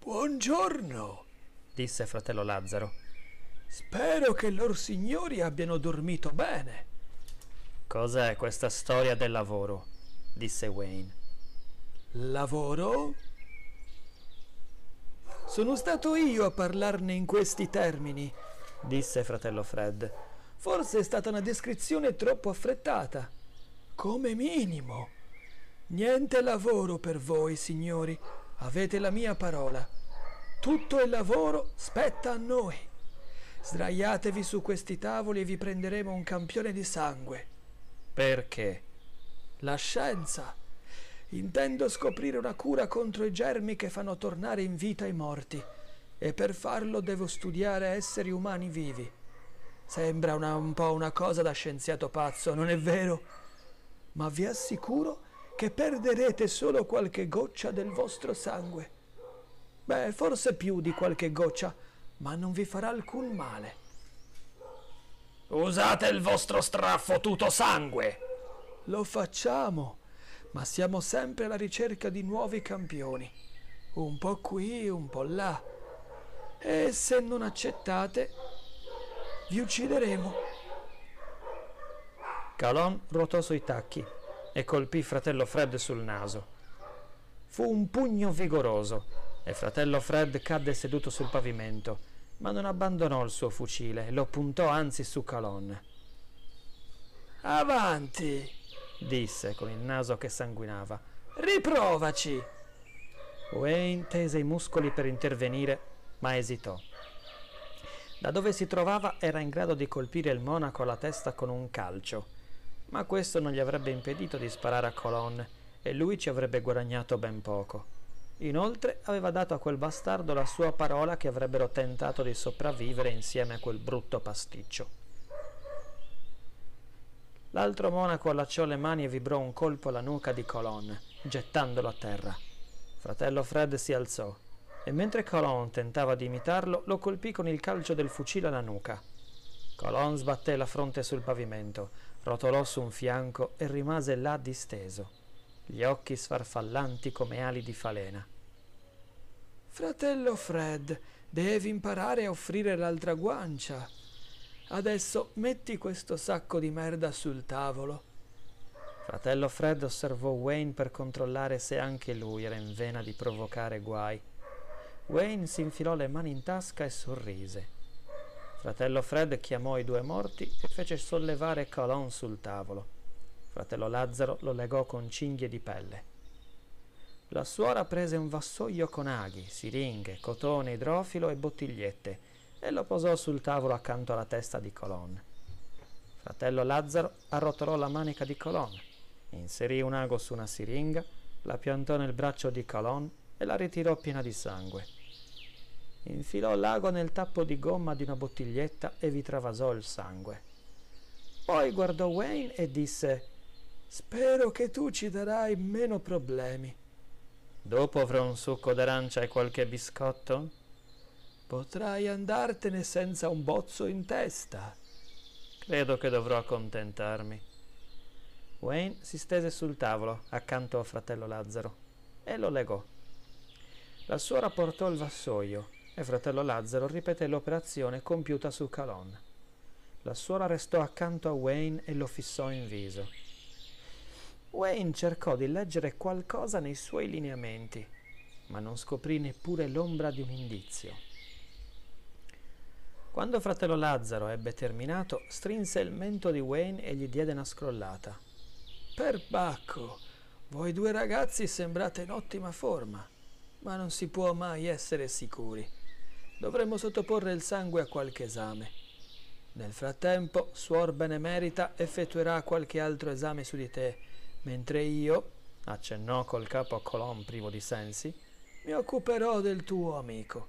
Buongiorno, disse fratello Lazzaro Spero che lor signori abbiano dormito bene. Cos'è questa storia del lavoro? disse Wayne. Lavoro? Sono stato io a parlarne in questi termini, disse fratello Fred. Forse è stata una descrizione troppo affrettata. Come minimo. Niente lavoro per voi, signori. Avete la mia parola. Tutto il lavoro spetta a noi. Sdraiatevi su questi tavoli e vi prenderemo un campione di sangue. Perché? La scienza. Intendo scoprire una cura contro i germi che fanno tornare in vita i morti. E per farlo devo studiare esseri umani vivi. Sembra una, un po' una cosa da scienziato pazzo, non è vero? Ma vi assicuro che perderete solo qualche goccia del vostro sangue. Beh, forse più di qualche goccia ma non vi farà alcun male. Usate il vostro strafottuto sangue! Lo facciamo, ma siamo sempre alla ricerca di nuovi campioni. Un po' qui, un po' là. E se non accettate, vi uccideremo. Calon ruotò sui tacchi e colpì fratello Fred sul naso. Fu un pugno vigoroso e fratello Fred cadde seduto sul pavimento ma non abbandonò il suo fucile, lo puntò anzi su Calonne. Avanti, disse con il naso che sanguinava. Riprovaci. Wayne tese i muscoli per intervenire, ma esitò. Da dove si trovava era in grado di colpire il monaco alla testa con un calcio, ma questo non gli avrebbe impedito di sparare a Colonne e lui ci avrebbe guadagnato ben poco. Inoltre aveva dato a quel bastardo la sua parola che avrebbero tentato di sopravvivere insieme a quel brutto pasticcio. L'altro monaco allacciò le mani e vibrò un colpo alla nuca di Colon, gettandolo a terra. Fratello Fred si alzò e mentre Colon tentava di imitarlo lo colpì con il calcio del fucile alla nuca. Colon sbatté la fronte sul pavimento, rotolò su un fianco e rimase là disteso gli occhi sfarfallanti come ali di falena. Fratello Fred, devi imparare a offrire l'altra guancia. Adesso metti questo sacco di merda sul tavolo. Fratello Fred osservò Wayne per controllare se anche lui era in vena di provocare guai. Wayne si infilò le mani in tasca e sorrise. Fratello Fred chiamò i due morti e fece sollevare Colon sul tavolo. Fratello Lazzaro lo legò con cinghie di pelle. La suora prese un vassoio con aghi, siringhe, cotone idrofilo e bottigliette e lo posò sul tavolo accanto alla testa di Colon. Fratello Lazzaro arrotolò la manica di Colon, inserì un ago su una siringa, la piantò nel braccio di Colon e la ritirò piena di sangue. Infilò l'ago nel tappo di gomma di una bottiglietta e vi travasò il sangue. Poi guardò Wayne e disse Spero che tu ci darai meno problemi. Dopo avrò un succo d'arancia e qualche biscotto? Potrai andartene senza un bozzo in testa. Credo che dovrò accontentarmi. Wayne si stese sul tavolo accanto a fratello Lazzaro e lo legò. La suora portò il vassoio e fratello Lazzaro ripeté l'operazione compiuta su Calon. La suora restò accanto a Wayne e lo fissò in viso. Wayne cercò di leggere qualcosa nei suoi lineamenti, ma non scoprì neppure l'ombra di un indizio. Quando fratello Lazzaro ebbe terminato, strinse il mento di Wayne e gli diede una scrollata. Perbacco, voi due ragazzi sembrate in ottima forma, ma non si può mai essere sicuri. Dovremmo sottoporre il sangue a qualche esame. Nel frattempo, Suor Benemerita effettuerà qualche altro esame su di te mentre io, accennò col capo a Colon privo di sensi, mi occuperò del tuo amico.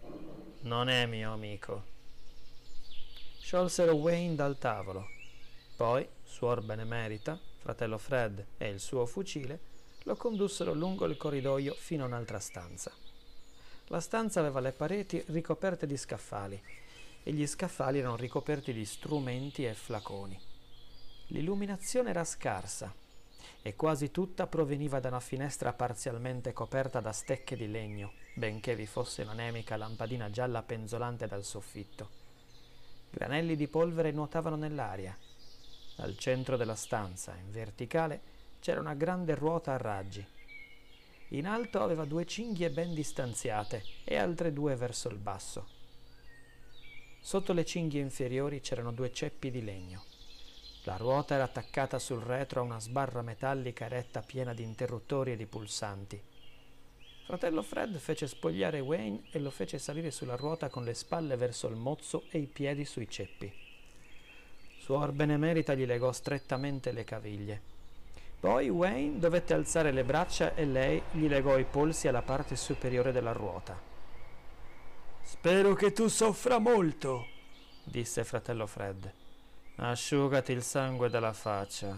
Non è mio amico. Sciolsero Wayne dal tavolo. Poi, suor Benemerita, fratello Fred e il suo fucile lo condussero lungo il corridoio fino a un'altra stanza. La stanza aveva le pareti ricoperte di scaffali e gli scaffali erano ricoperti di strumenti e flaconi. L'illuminazione era scarsa e quasi tutta proveniva da una finestra parzialmente coperta da stecche di legno, benché vi fosse un'anemica lampadina gialla penzolante dal soffitto. Granelli di polvere nuotavano nell'aria. Al centro della stanza, in verticale, c'era una grande ruota a raggi. In alto aveva due cinghie ben distanziate e altre due verso il basso. Sotto le cinghie inferiori c'erano due ceppi di legno. La ruota era attaccata sul retro a una sbarra metallica retta piena di interruttori e di pulsanti. Fratello Fred fece spogliare Wayne e lo fece salire sulla ruota con le spalle verso il mozzo e i piedi sui ceppi. Suor Benemerita gli legò strettamente le caviglie. Poi Wayne dovette alzare le braccia e lei gli legò i polsi alla parte superiore della ruota. Spero che tu soffra molto, disse fratello Fred. Asciugati il sangue dalla faccia.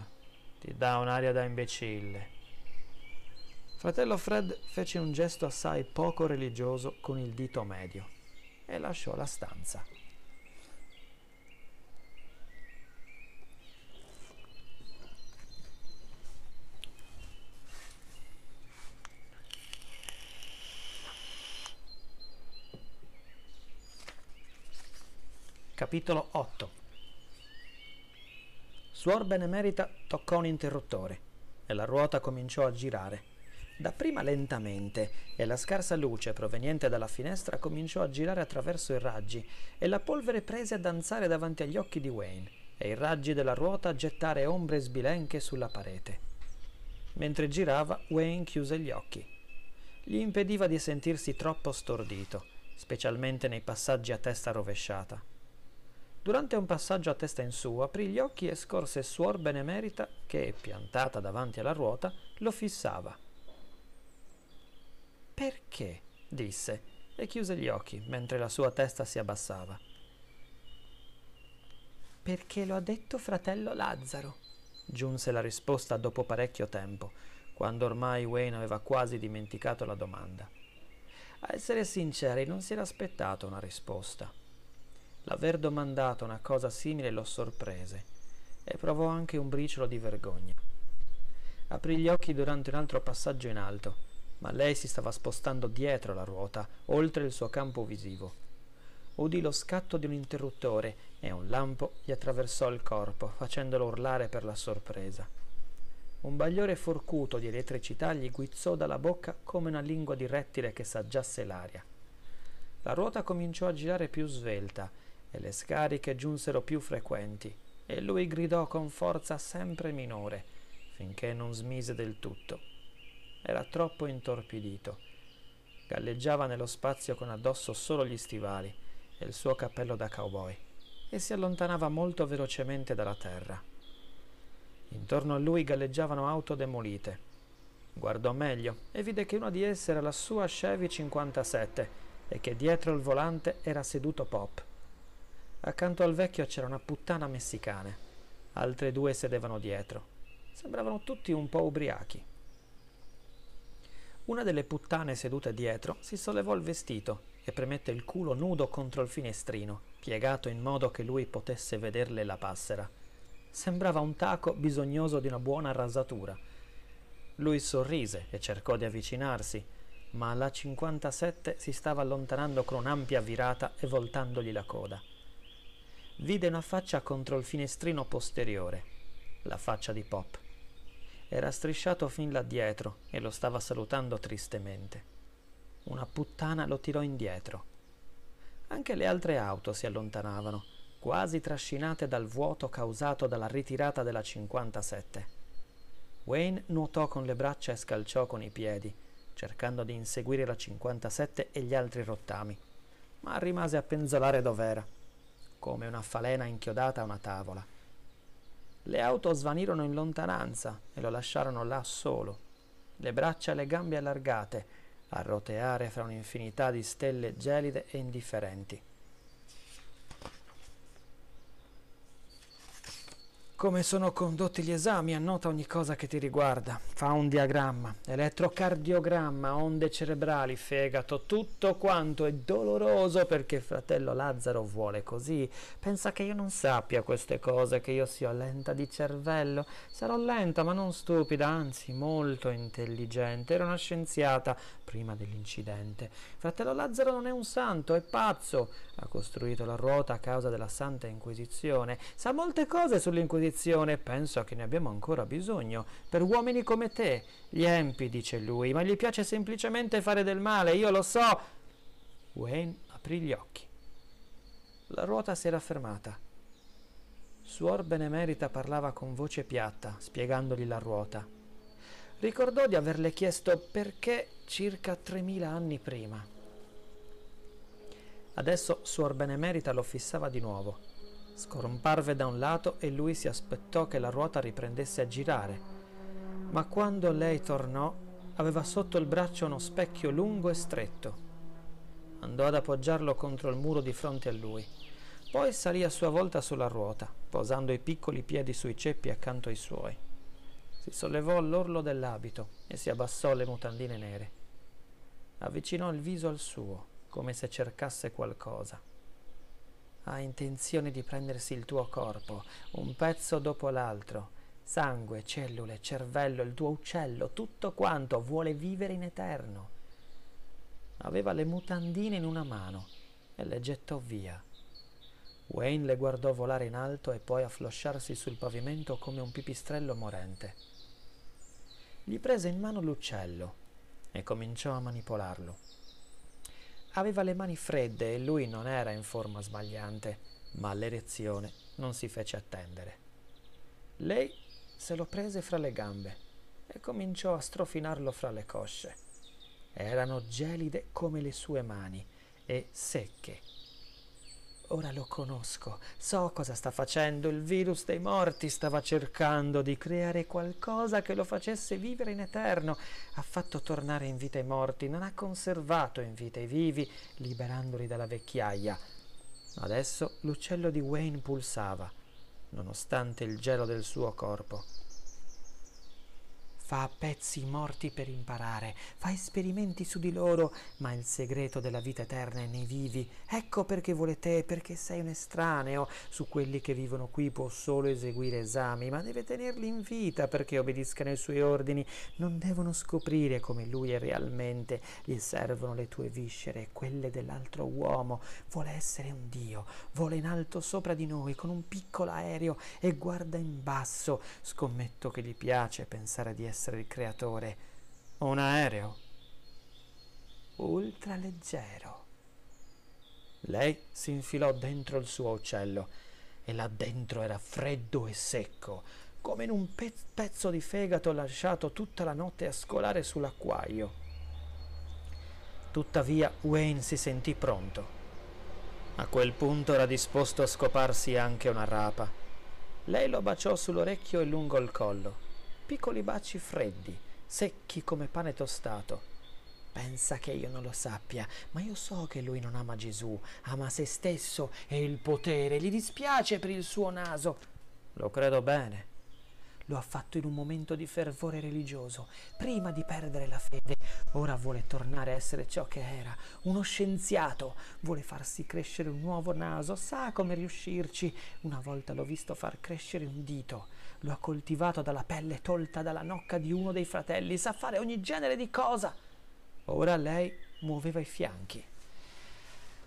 Ti dà un'aria da imbecille. Fratello Fred fece un gesto assai poco religioso con il dito medio e lasciò la stanza. Capitolo 8 Suor Benemerita toccò un interruttore e la ruota cominciò a girare. Dapprima lentamente e la scarsa luce proveniente dalla finestra cominciò a girare attraverso i raggi e la polvere prese a danzare davanti agli occhi di Wayne e i raggi della ruota a gettare ombre sbilenche sulla parete. Mentre girava, Wayne chiuse gli occhi. Gli impediva di sentirsi troppo stordito, specialmente nei passaggi a testa rovesciata. Durante un passaggio a testa in su, aprì gli occhi e scorse Suor Benemerita che, piantata davanti alla ruota, lo fissava. Perché? disse e chiuse gli occhi mentre la sua testa si abbassava. Perché lo ha detto fratello Lazzaro, giunse la risposta dopo parecchio tempo, quando ormai Wayne aveva quasi dimenticato la domanda. A essere sinceri, non si era aspettato una risposta. L'aver domandato una cosa simile lo sorprese e provò anche un briciolo di vergogna. Aprì gli occhi durante un altro passaggio in alto, ma lei si stava spostando dietro la ruota, oltre il suo campo visivo. Udì lo scatto di un interruttore e un lampo gli attraversò il corpo, facendolo urlare per la sorpresa. Un bagliore forcuto di elettricità gli guizzò dalla bocca come una lingua di rettile che saggiasse l'aria. La ruota cominciò a girare più svelta e le scariche giunsero più frequenti e lui gridò con forza sempre minore finché non smise del tutto. Era troppo intorpidito. Galleggiava nello spazio con addosso solo gli stivali e il suo cappello da cowboy e si allontanava molto velocemente dalla terra. Intorno a lui galleggiavano auto demolite. Guardò meglio e vide che una di esse era la sua Chevy 57 e che dietro il volante era seduto Pop Accanto al vecchio c'era una puttana messicana. Altre due sedevano dietro. Sembravano tutti un po' ubriachi. Una delle puttane sedute dietro si sollevò il vestito e premette il culo nudo contro il finestrino, piegato in modo che lui potesse vederle la passera. Sembrava un taco bisognoso di una buona rasatura. Lui sorrise e cercò di avvicinarsi, ma la 57 si stava allontanando con un'ampia virata e voltandogli la coda vide una faccia contro il finestrino posteriore, la faccia di Pop. Era strisciato fin là dietro e lo stava salutando tristemente. Una puttana lo tirò indietro. Anche le altre auto si allontanavano, quasi trascinate dal vuoto causato dalla ritirata della 57. Wayne nuotò con le braccia e scalciò con i piedi, cercando di inseguire la 57 e gli altri rottami, ma rimase a penzolare dov'era come una falena inchiodata a una tavola. Le auto svanirono in lontananza e lo lasciarono là solo, le braccia e le gambe allargate, a roteare fra un'infinità di stelle gelide e indifferenti. Come sono condotti gli esami, annota ogni cosa che ti riguarda. Fa un diagramma, elettrocardiogramma, onde cerebrali, fegato, tutto quanto è doloroso perché fratello Lazzaro vuole così. Pensa che io non sappia queste cose, che io sia lenta di cervello. Sarò lenta ma non stupida, anzi molto intelligente. Era una scienziata prima dell'incidente. Fratello Lazzaro non è un santo, è pazzo. Ha costruito la ruota a causa della Santa Inquisizione. Sa molte cose sull'Inquisizione benedizione, penso che ne abbiamo ancora bisogno, per uomini come te, gli empi, dice lui, ma gli piace semplicemente fare del male, io lo so. Wayne aprì gli occhi. La ruota si era fermata. Suor Benemerita parlava con voce piatta, spiegandogli la ruota. Ricordò di averle chiesto perché circa 3000 anni prima. Adesso Suor Benemerita lo fissava di nuovo. Scomparve da un lato e lui si aspettò che la ruota riprendesse a girare, ma quando lei tornò aveva sotto il braccio uno specchio lungo e stretto. Andò ad appoggiarlo contro il muro di fronte a lui. Poi salì a sua volta sulla ruota, posando i piccoli piedi sui ceppi accanto ai suoi. Si sollevò all'orlo dell'abito e si abbassò le mutandine nere. Avvicinò il viso al suo, come se cercasse qualcosa ha intenzione di prendersi il tuo corpo, un pezzo dopo l'altro. Sangue, cellule, cervello, il tuo uccello, tutto quanto vuole vivere in eterno. Aveva le mutandine in una mano e le gettò via. Wayne le guardò volare in alto e poi afflosciarsi sul pavimento come un pipistrello morente. Gli prese in mano l'uccello e cominciò a manipolarlo. Aveva le mani fredde e lui non era in forma sbagliante, ma l'erezione non si fece attendere. Lei se lo prese fra le gambe e cominciò a strofinarlo fra le cosce. Erano gelide come le sue mani e secche Ora lo conosco, so cosa sta facendo, il virus dei morti stava cercando di creare qualcosa che lo facesse vivere in eterno, ha fatto tornare in vita i morti, non ha conservato in vita i vivi, liberandoli dalla vecchiaia. Adesso l'uccello di Wayne pulsava, nonostante il gelo del suo corpo fa a pezzi i morti per imparare, fa esperimenti su di loro, ma il segreto della vita eterna è nei vivi. Ecco perché vuole te, perché sei un estraneo. Su quelli che vivono qui può solo eseguire esami, ma deve tenerli in vita perché obbediscano ai suoi ordini. Non devono scoprire come lui è realmente. Gli servono le tue viscere quelle dell'altro uomo. Vuole essere un Dio, vola in alto sopra di noi con un piccolo aereo e guarda in basso. Scommetto che gli piace pensare di essere essere il creatore. Un aereo. Ultraleggero. Lei si infilò dentro il suo uccello e là dentro era freddo e secco, come in un pe- pezzo di fegato lasciato tutta la notte a scolare sull'acquaio. Tuttavia Wayne si sentì pronto. A quel punto era disposto a scoparsi anche una rapa. Lei lo baciò sull'orecchio e lungo il collo piccoli baci freddi, secchi come pane tostato. Pensa che io non lo sappia, ma io so che lui non ama Gesù, ama se stesso e il potere, gli dispiace per il suo naso. Lo credo bene. Lo ha fatto in un momento di fervore religioso, prima di perdere la fede. Ora vuole tornare a essere ciò che era, uno scienziato. Vuole farsi crescere un nuovo naso, sa come riuscirci. Una volta l'ho visto far crescere un dito lo ha coltivato dalla pelle tolta dalla nocca di uno dei fratelli, sa fare ogni genere di cosa. Ora lei muoveva i fianchi.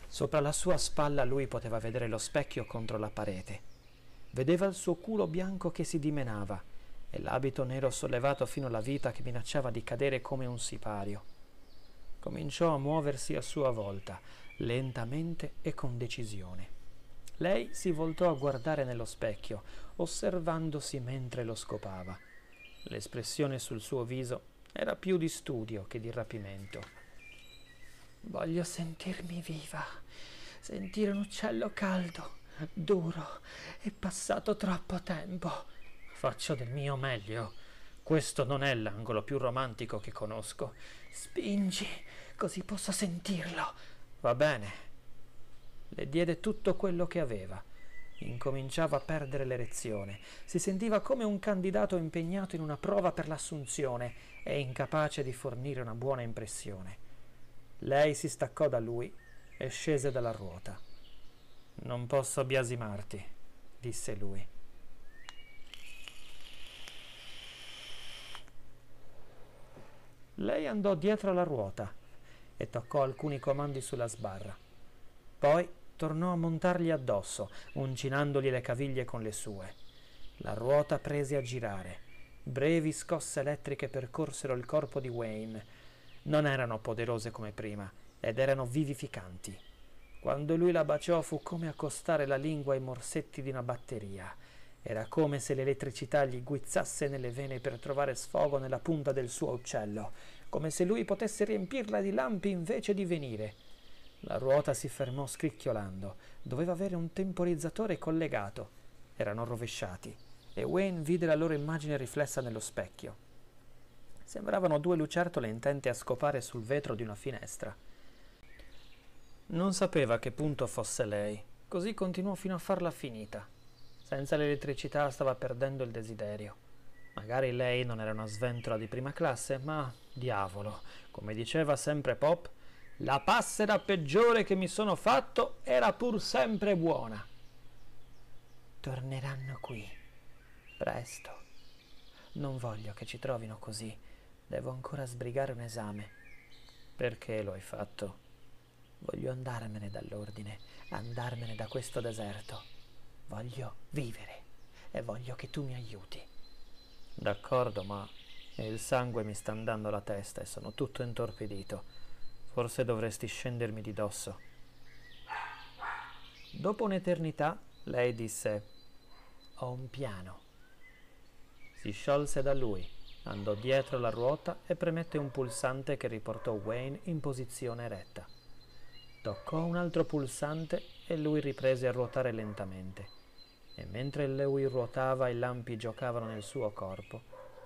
Sopra la sua spalla lui poteva vedere lo specchio contro la parete. Vedeva il suo culo bianco che si dimenava e l'abito nero sollevato fino alla vita che minacciava di cadere come un sipario. Cominciò a muoversi a sua volta, lentamente e con decisione. Lei si voltò a guardare nello specchio, osservandosi mentre lo scopava. L'espressione sul suo viso era più di studio che di rapimento. Voglio sentirmi viva, sentire un uccello caldo, duro. È passato troppo tempo. Faccio del mio meglio. Questo non è l'angolo più romantico che conosco. Spingi, così posso sentirlo. Va bene. Le diede tutto quello che aveva Incominciava a perdere l'erezione, si sentiva come un candidato impegnato in una prova per l'assunzione e incapace di fornire una buona impressione. Lei si staccò da lui e scese dalla ruota. Non posso biasimarti, disse lui. Lei andò dietro alla ruota e toccò alcuni comandi sulla sbarra. Poi tornò a montargli addosso, uncinandogli le caviglie con le sue. La ruota prese a girare. Brevi scosse elettriche percorsero il corpo di Wayne. Non erano poderose come prima, ed erano vivificanti. Quando lui la baciò fu come accostare la lingua ai morsetti di una batteria. Era come se l'elettricità gli guizzasse nelle vene per trovare sfogo nella punta del suo uccello, come se lui potesse riempirla di lampi invece di venire. La ruota si fermò scricchiolando. Doveva avere un temporizzatore collegato. Erano rovesciati e Wayne vide la loro immagine riflessa nello specchio. Sembravano due lucertole intente a scopare sul vetro di una finestra. Non sapeva a che punto fosse lei, così continuò fino a farla finita. Senza l'elettricità stava perdendo il desiderio. Magari lei non era una sventola di prima classe, ma diavolo, come diceva sempre Pop, la passera peggiore che mi sono fatto era pur sempre buona. Torneranno qui, presto. Non voglio che ci trovino così. Devo ancora sbrigare un esame. Perché lo hai fatto? Voglio andarmene dall'ordine, andarmene da questo deserto. Voglio vivere e voglio che tu mi aiuti. D'accordo, ma il sangue mi sta andando alla testa e sono tutto intorpidito. Forse dovresti scendermi di dosso. Dopo un'eternità, lei disse, ho un piano. Si sciolse da lui, andò dietro la ruota e premette un pulsante che riportò Wayne in posizione eretta. Toccò un altro pulsante e lui riprese a ruotare lentamente. E mentre lui ruotava e i lampi giocavano nel suo corpo,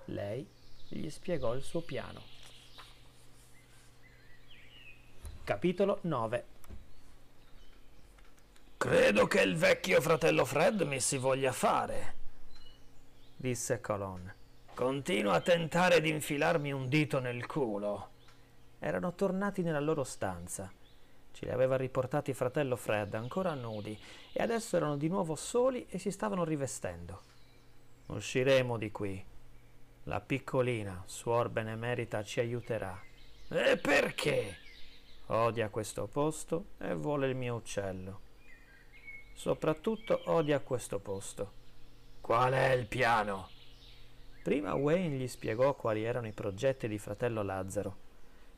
lei gli spiegò il suo piano. Capitolo 9 Credo che il vecchio fratello Fred mi si voglia fare, disse Colon. Continua a tentare di infilarmi un dito nel culo. Erano tornati nella loro stanza. Ce li aveva riportati fratello Fred, ancora nudi, e adesso erano di nuovo soli e si stavano rivestendo. Usciremo di qui. La piccolina, suor benemerita, ci aiuterà. E perché? Odia questo posto e vuole il mio uccello. Soprattutto odia questo posto. Qual è il piano? Prima Wayne gli spiegò quali erano i progetti di fratello Lazzaro.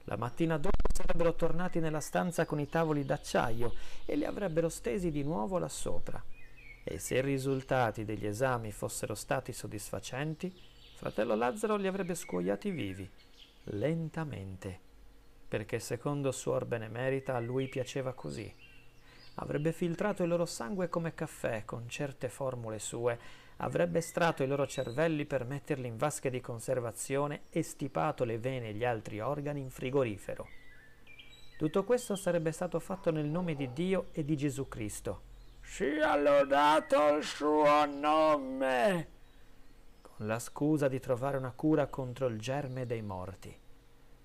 La mattina dopo sarebbero tornati nella stanza con i tavoli d'acciaio e li avrebbero stesi di nuovo là sopra. E se i risultati degli esami fossero stati soddisfacenti, fratello Lazzaro li avrebbe scuoiati vivi, lentamente perché secondo Suor Benemerita a lui piaceva così. Avrebbe filtrato il loro sangue come caffè con certe formule sue, avrebbe estratto i loro cervelli per metterli in vasche di conservazione e stipato le vene e gli altri organi in frigorifero. Tutto questo sarebbe stato fatto nel nome di Dio e di Gesù Cristo. Sia lodato il suo nome! Con la scusa di trovare una cura contro il germe dei morti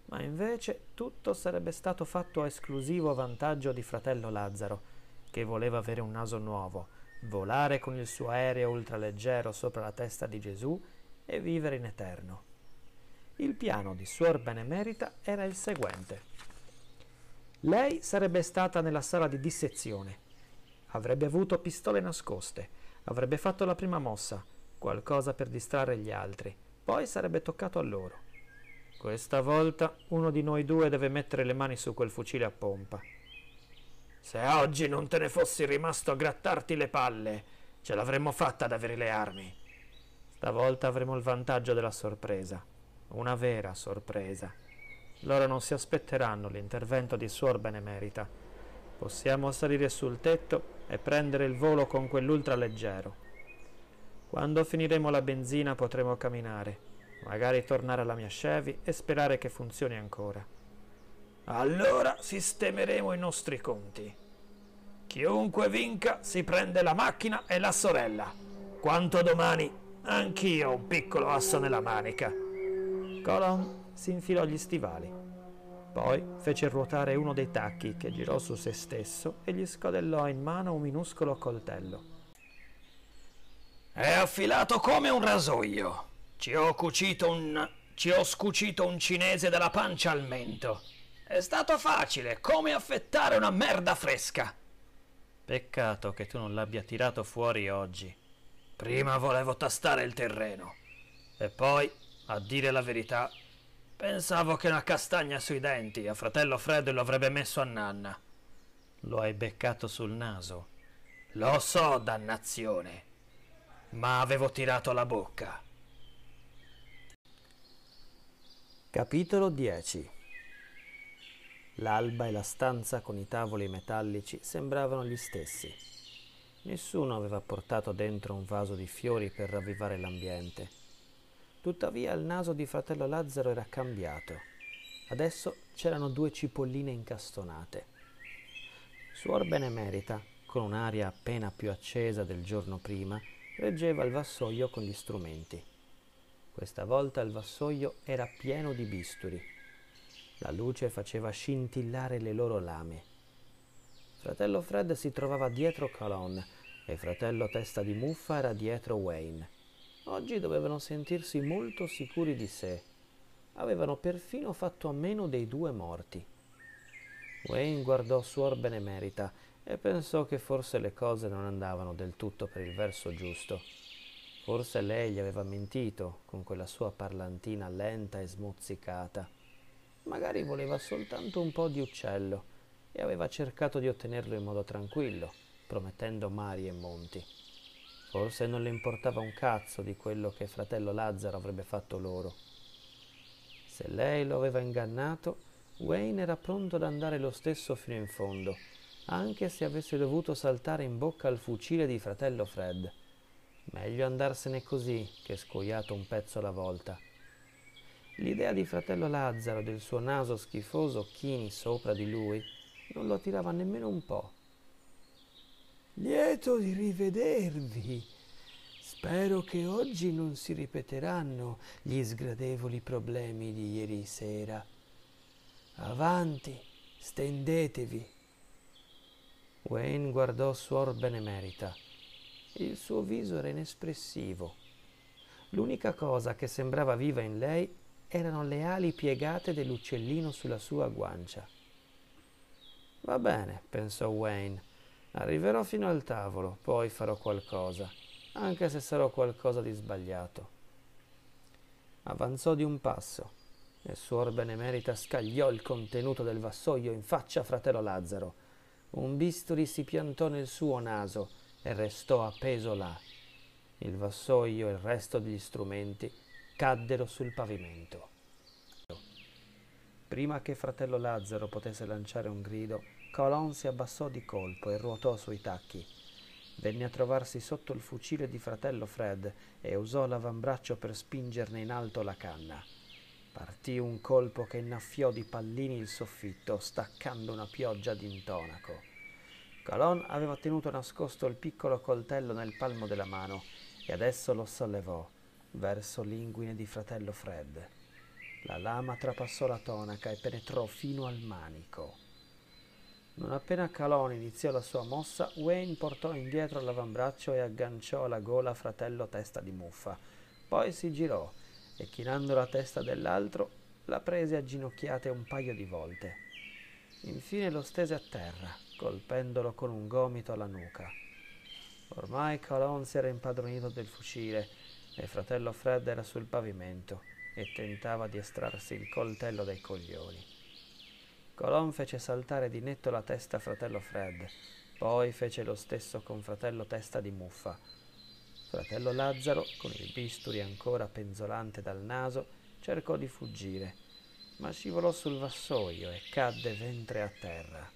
ma invece tutto sarebbe stato fatto a esclusivo vantaggio di fratello Lazzaro, che voleva avere un naso nuovo, volare con il suo aereo ultraleggero sopra la testa di Gesù e vivere in eterno. Il piano di Suor Benemerita era il seguente. Lei sarebbe stata nella sala di dissezione, avrebbe avuto pistole nascoste, avrebbe fatto la prima mossa, qualcosa per distrarre gli altri, poi sarebbe toccato a loro questa volta uno di noi due deve mettere le mani su quel fucile a pompa. Se oggi non te ne fossi rimasto a grattarti le palle, ce l'avremmo fatta ad avere le armi. Stavolta avremo il vantaggio della sorpresa. Una vera sorpresa. Loro non si aspetteranno l'intervento di Suor Benemerita. Possiamo salire sul tetto e prendere il volo con quell'ultraleggero. Quando finiremo la benzina potremo camminare magari tornare alla mia Chevy e sperare che funzioni ancora. Allora sistemeremo i nostri conti. Chiunque vinca si prende la macchina e la sorella. Quanto domani, anch'io ho un piccolo asso nella manica. Colon si infilò gli stivali. Poi fece ruotare uno dei tacchi che girò su se stesso e gli scodellò in mano un minuscolo coltello. È affilato come un rasoio, ci ho cucito un... ci ho scucito un cinese dalla pancia al mento. È stato facile, come affettare una merda fresca. Peccato che tu non l'abbia tirato fuori oggi. Prima volevo tastare il terreno. E poi, a dire la verità, pensavo che una castagna sui denti a fratello Fred lo avrebbe messo a nanna. Lo hai beccato sul naso. Lo so, dannazione. Ma avevo tirato la bocca. Capitolo 10 L'alba e la stanza con i tavoli metallici sembravano gli stessi. Nessuno aveva portato dentro un vaso di fiori per ravvivare l'ambiente. Tuttavia il naso di fratello Lazzaro era cambiato. Adesso c'erano due cipolline incastonate. Suor Benemerita, con un'aria appena più accesa del giorno prima, reggeva il vassoio con gli strumenti. Questa volta il vassoio era pieno di bisturi. La luce faceva scintillare le loro lame. Fratello Fred si trovava dietro Colon e fratello Testa di Muffa era dietro Wayne. Oggi dovevano sentirsi molto sicuri di sé. Avevano perfino fatto a meno dei due morti. Wayne guardò Suor Benemerita e pensò che forse le cose non andavano del tutto per il verso giusto. Forse lei gli aveva mentito con quella sua parlantina lenta e smozzicata. Magari voleva soltanto un po' di uccello e aveva cercato di ottenerlo in modo tranquillo, promettendo mari e monti. Forse non le importava un cazzo di quello che fratello Lazzaro avrebbe fatto loro. Se lei lo aveva ingannato, Wayne era pronto ad andare lo stesso fino in fondo, anche se avesse dovuto saltare in bocca al fucile di fratello Fred Meglio andarsene così che scoiato un pezzo alla volta. L'idea di fratello Lazzaro del suo naso schifoso chini sopra di lui non lo attirava nemmeno un po'. Lieto di rivedervi. Spero che oggi non si ripeteranno gli sgradevoli problemi di ieri sera. Avanti, stendetevi. Wayne guardò Suor Benemerita. Il suo viso era inespressivo. L'unica cosa che sembrava viva in lei erano le ali piegate dell'uccellino sulla sua guancia. Va bene, pensò Wayne. Arriverò fino al tavolo, poi farò qualcosa, anche se sarò qualcosa di sbagliato. Avanzò di un passo e Suor Benemerita scagliò il contenuto del vassoio in faccia a fratello Lazzaro. Un bisturi si piantò nel suo naso e restò appeso là. Il vassoio e il resto degli strumenti caddero sul pavimento. Prima che fratello Lazzaro potesse lanciare un grido, Colon si abbassò di colpo e ruotò sui tacchi. Venne a trovarsi sotto il fucile di fratello Fred e usò l'avambraccio per spingerne in alto la canna. Partì un colpo che innaffiò di pallini il soffitto, staccando una pioggia d'intonaco. Calon aveva tenuto nascosto il piccolo coltello nel palmo della mano e adesso lo sollevò verso l'inguine di fratello Fred. La lama trapassò la tonaca e penetrò fino al manico. Non appena Calon iniziò la sua mossa, Wayne portò indietro l'avambraccio e agganciò alla gola fratello testa di muffa. Poi si girò e chinando la testa dell'altro la prese a ginocchiate un paio di volte. Infine lo stese a terra colpendolo con un gomito alla nuca. Ormai Calon si era impadronito del fucile e fratello Fred era sul pavimento e tentava di estrarsi il coltello dai coglioni. Colon fece saltare di netto la testa a fratello Fred, poi fece lo stesso con fratello Testa di Muffa. Fratello Lazzaro, con il bisturi ancora penzolante dal naso, cercò di fuggire, ma scivolò sul vassoio e cadde ventre a terra.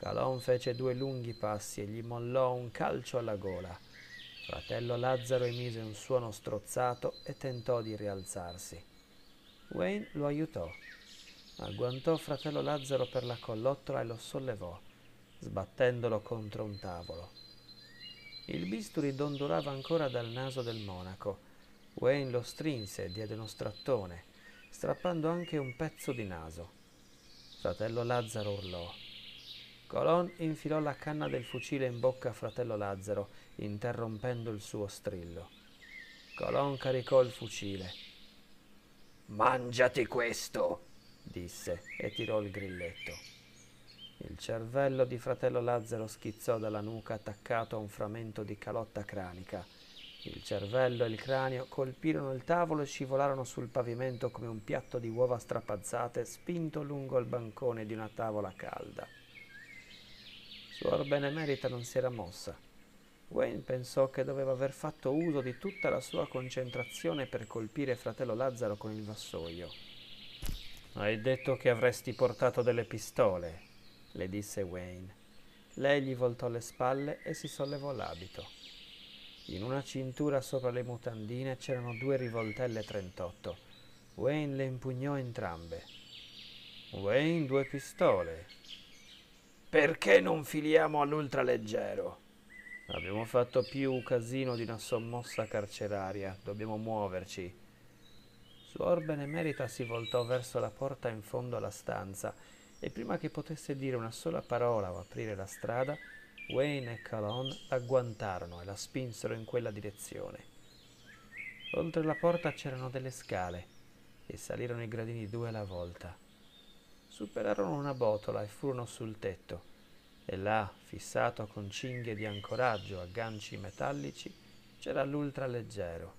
Calon fece due lunghi passi e gli mollò un calcio alla gola. Fratello Lazzaro emise un suono strozzato e tentò di rialzarsi. Wayne lo aiutò. Agguantò fratello Lazzaro per la collottola e lo sollevò, sbattendolo contro un tavolo. Il bisturi dondolava ancora dal naso del monaco. Wayne lo strinse e diede uno strattone, strappando anche un pezzo di naso. Fratello Lazzaro urlò. Colon infilò la canna del fucile in bocca a fratello Lazzaro, interrompendo il suo strillo. Colon caricò il fucile. Mangiati questo! disse e tirò il grilletto. Il cervello di fratello Lazzaro schizzò dalla nuca attaccato a un frammento di calotta cranica. Il cervello e il cranio colpirono il tavolo e scivolarono sul pavimento come un piatto di uova strapazzate spinto lungo il bancone di una tavola calda. Suor Benemerita non si era mossa. Wayne pensò che doveva aver fatto uso di tutta la sua concentrazione per colpire fratello Lazzaro con il vassoio. Hai detto che avresti portato delle pistole, le disse Wayne. Lei gli voltò le spalle e si sollevò l'abito. In una cintura sopra le mutandine c'erano due rivoltelle 38. Wayne le impugnò entrambe. Wayne due pistole, perché non filiamo all'ultraleggero? Abbiamo fatto più casino di una sommossa carceraria. Dobbiamo muoverci. Suor Benemerita si voltò verso la porta in fondo alla stanza e prima che potesse dire una sola parola o aprire la strada, Wayne e Calon la e la spinsero in quella direzione. Oltre la porta c'erano delle scale e salirono i gradini due alla volta superarono una botola e furono sul tetto e là, fissato con cinghie di ancoraggio a ganci metallici, c'era l'ultraleggero.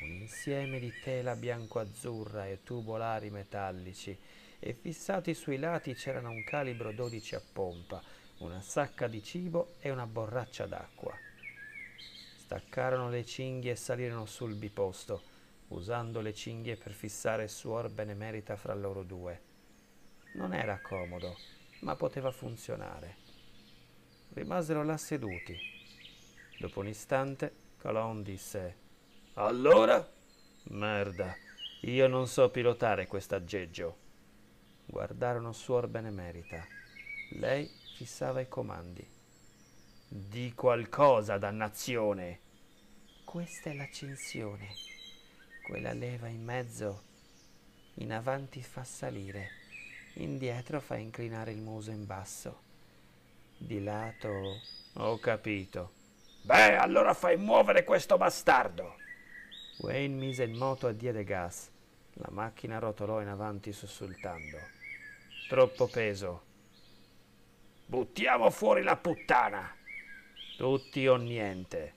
Un insieme di tela bianco-azzurra e tubolari metallici e fissati sui lati c'erano un calibro 12 a pompa, una sacca di cibo e una borraccia d'acqua. Staccarono le cinghie e salirono sul biposto, usando le cinghie per fissare Suor Benemerita fra loro due. Non era comodo, ma poteva funzionare. Rimasero là seduti. Dopo un istante, Colon disse: Allora? Merda, io non so pilotare quest'aggeggio. Guardarono Suor Benemerita. Lei fissava i comandi. Di qualcosa, dannazione! Questa è l'accensione. Quella leva in mezzo in avanti fa salire indietro fa inclinare il muso in basso. Di lato... Ho capito. Beh, allora fai muovere questo bastardo! Wayne mise in moto a diede gas. La macchina rotolò in avanti sussultando. Troppo peso. Buttiamo fuori la puttana! Tutti o niente.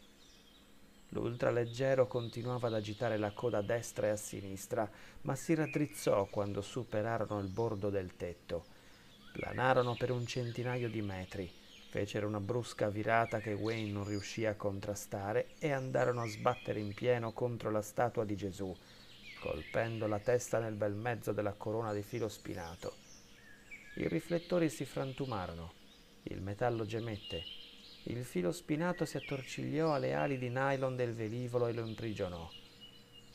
L'ultraleggero continuava ad agitare la coda a destra e a sinistra, ma si raddrizzò quando superarono il bordo del tetto. Planarono per un centinaio di metri, fecero una brusca virata che Wayne non riuscì a contrastare e andarono a sbattere in pieno contro la statua di Gesù, colpendo la testa nel bel mezzo della corona di filo spinato. I riflettori si frantumarono, il metallo gemette, il filo spinato si attorcigliò alle ali di nylon del velivolo e lo imprigionò.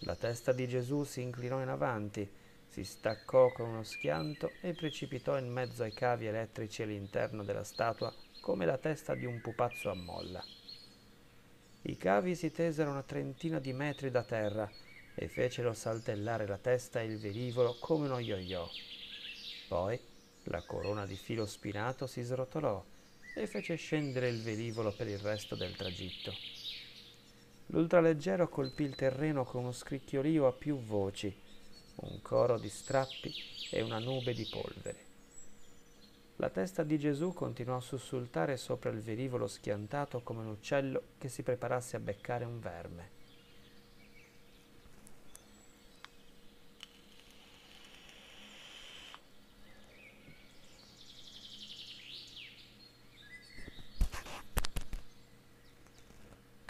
La testa di Gesù si inclinò in avanti, si staccò con uno schianto e precipitò in mezzo ai cavi elettrici all'interno della statua come la testa di un pupazzo a molla. I cavi si tesero una trentina di metri da terra e fecero saltellare la testa e il velivolo come uno yo-yo. Poi la corona di filo spinato si srotolò e fece scendere il velivolo per il resto del tragitto. L'ultraleggero colpì il terreno con uno scricchiolio a più voci, un coro di strappi e una nube di polvere. La testa di Gesù continuò a sussultare sopra il velivolo schiantato come un uccello che si preparasse a beccare un verme.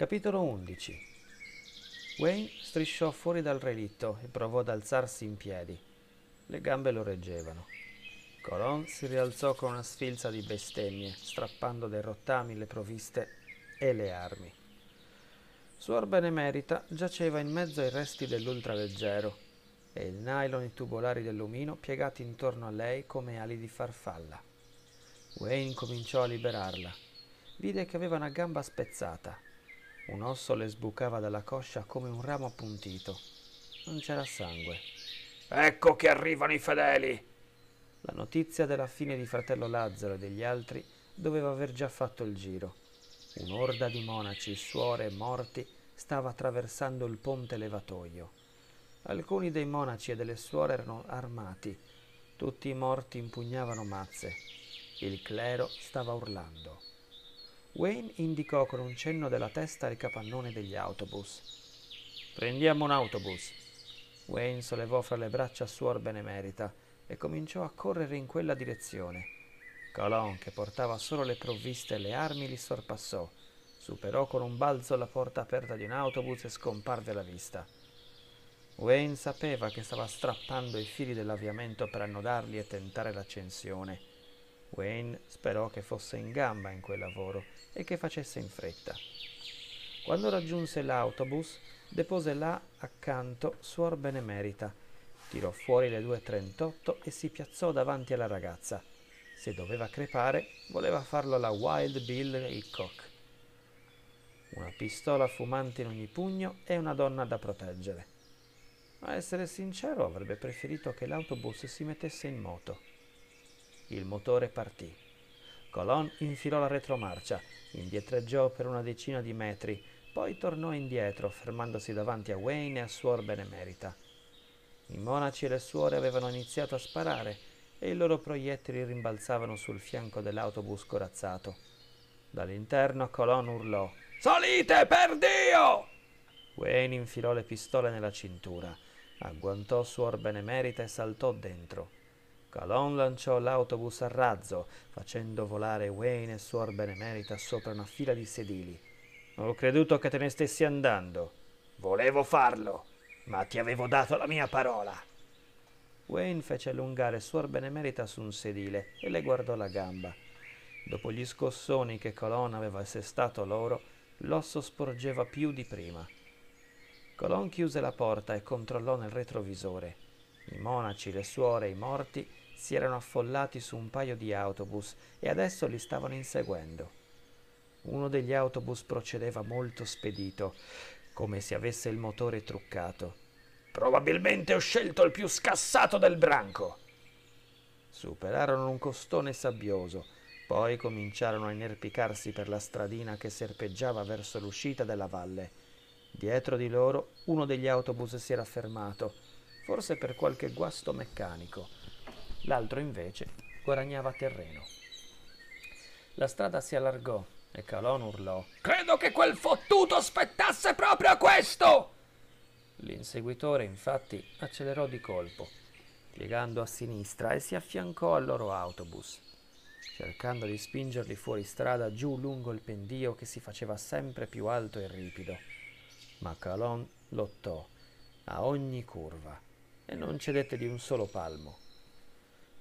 Capitolo 11 Wayne strisciò fuori dal relitto e provò ad alzarsi in piedi. Le gambe lo reggevano. Colon si rialzò con una sfilza di bestemmie, strappando dai rottami le provviste e le armi. Suor Benemerita giaceva in mezzo ai resti dell'ultraleggero e il nylon i tubolari dell'omino piegati intorno a lei come ali di farfalla. Wayne cominciò a liberarla. Vide che aveva una gamba spezzata un osso le sbucava dalla coscia come un ramo appuntito. Non c'era sangue. Ecco che arrivano i fedeli! La notizia della fine di fratello Lazzaro e degli altri doveva aver già fatto il giro. Un'orda di monaci, suore e morti stava attraversando il ponte levatoio. Alcuni dei monaci e delle suore erano armati. Tutti i morti impugnavano mazze. Il clero stava urlando. Wayne indicò con un cenno della testa il capannone degli autobus. Prendiamo un autobus. Wayne sollevò fra le braccia Suor Benemerita e cominciò a correre in quella direzione. Colon, che portava solo le provviste e le armi, li sorpassò, superò con un balzo la porta aperta di un autobus e scomparve alla vista. Wayne sapeva che stava strappando i fili dell'avviamento per annodarli e tentare l'accensione. Wayne sperò che fosse in gamba in quel lavoro e che facesse in fretta. Quando raggiunse l'autobus, depose là accanto Suor Benemerita, tirò fuori le 2.38 e si piazzò davanti alla ragazza. Se doveva crepare, voleva farlo alla Wild Bill Hickok. Una pistola fumante in ogni pugno e una donna da proteggere. A essere sincero, avrebbe preferito che l'autobus si mettesse in moto. Il motore partì. Colon infilò la retromarcia, indietreggiò per una decina di metri, poi tornò indietro, fermandosi davanti a Wayne e a Suor Benemerita. I monaci e le suore avevano iniziato a sparare e i loro proiettili rimbalzavano sul fianco dell'autobus corazzato. Dall'interno Colon urlò Salite per Dio! Wayne infilò le pistole nella cintura, agguantò Suor Benemerita e saltò dentro. Calon lanciò l'autobus a razzo, facendo volare Wayne e Suor Benemerita sopra una fila di sedili. Ho creduto che te ne stessi andando. Volevo farlo, ma ti avevo dato la mia parola. Wayne fece allungare Suor Benemerita su un sedile e le guardò la gamba. Dopo gli scossoni che Colon aveva assestato loro, l'osso sporgeva più di prima. Colon chiuse la porta e controllò nel retrovisore. I monaci, le suore, i morti si erano affollati su un paio di autobus e adesso li stavano inseguendo. Uno degli autobus procedeva molto spedito, come se avesse il motore truccato. Probabilmente ho scelto il più scassato del branco. Superarono un costone sabbioso, poi cominciarono a inerpicarsi per la stradina che serpeggiava verso l'uscita della valle. Dietro di loro uno degli autobus si era fermato, forse per qualche guasto meccanico l'altro invece guadagnava terreno. La strada si allargò e Calon urlò: Credo che quel fottuto spettasse proprio questo! L'inseguitore, infatti, accelerò di colpo, piegando a sinistra e si affiancò al loro autobus, cercando di spingerli fuori strada giù lungo il pendio che si faceva sempre più alto e ripido. Ma Calon lottò a ogni curva e non cedette di un solo palmo.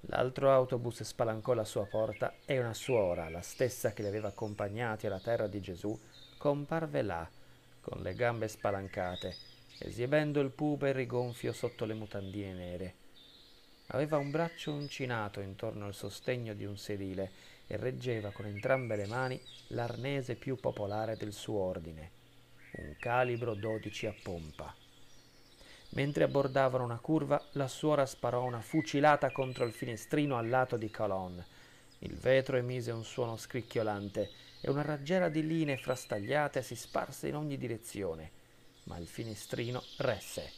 L'altro autobus spalancò la sua porta e una suora, la stessa che li aveva accompagnati alla terra di Gesù, comparve là, con le gambe spalancate, esibendo il pupe rigonfio sotto le mutandine nere. Aveva un braccio uncinato intorno al sostegno di un sedile e reggeva con entrambe le mani l'arnese più popolare del suo ordine, un calibro 12 a pompa. Mentre abbordavano una curva, la suora sparò una fucilata contro il finestrino al lato di Colon. Il vetro emise un suono scricchiolante e una raggiera di linee frastagliate si sparse in ogni direzione, ma il finestrino resse.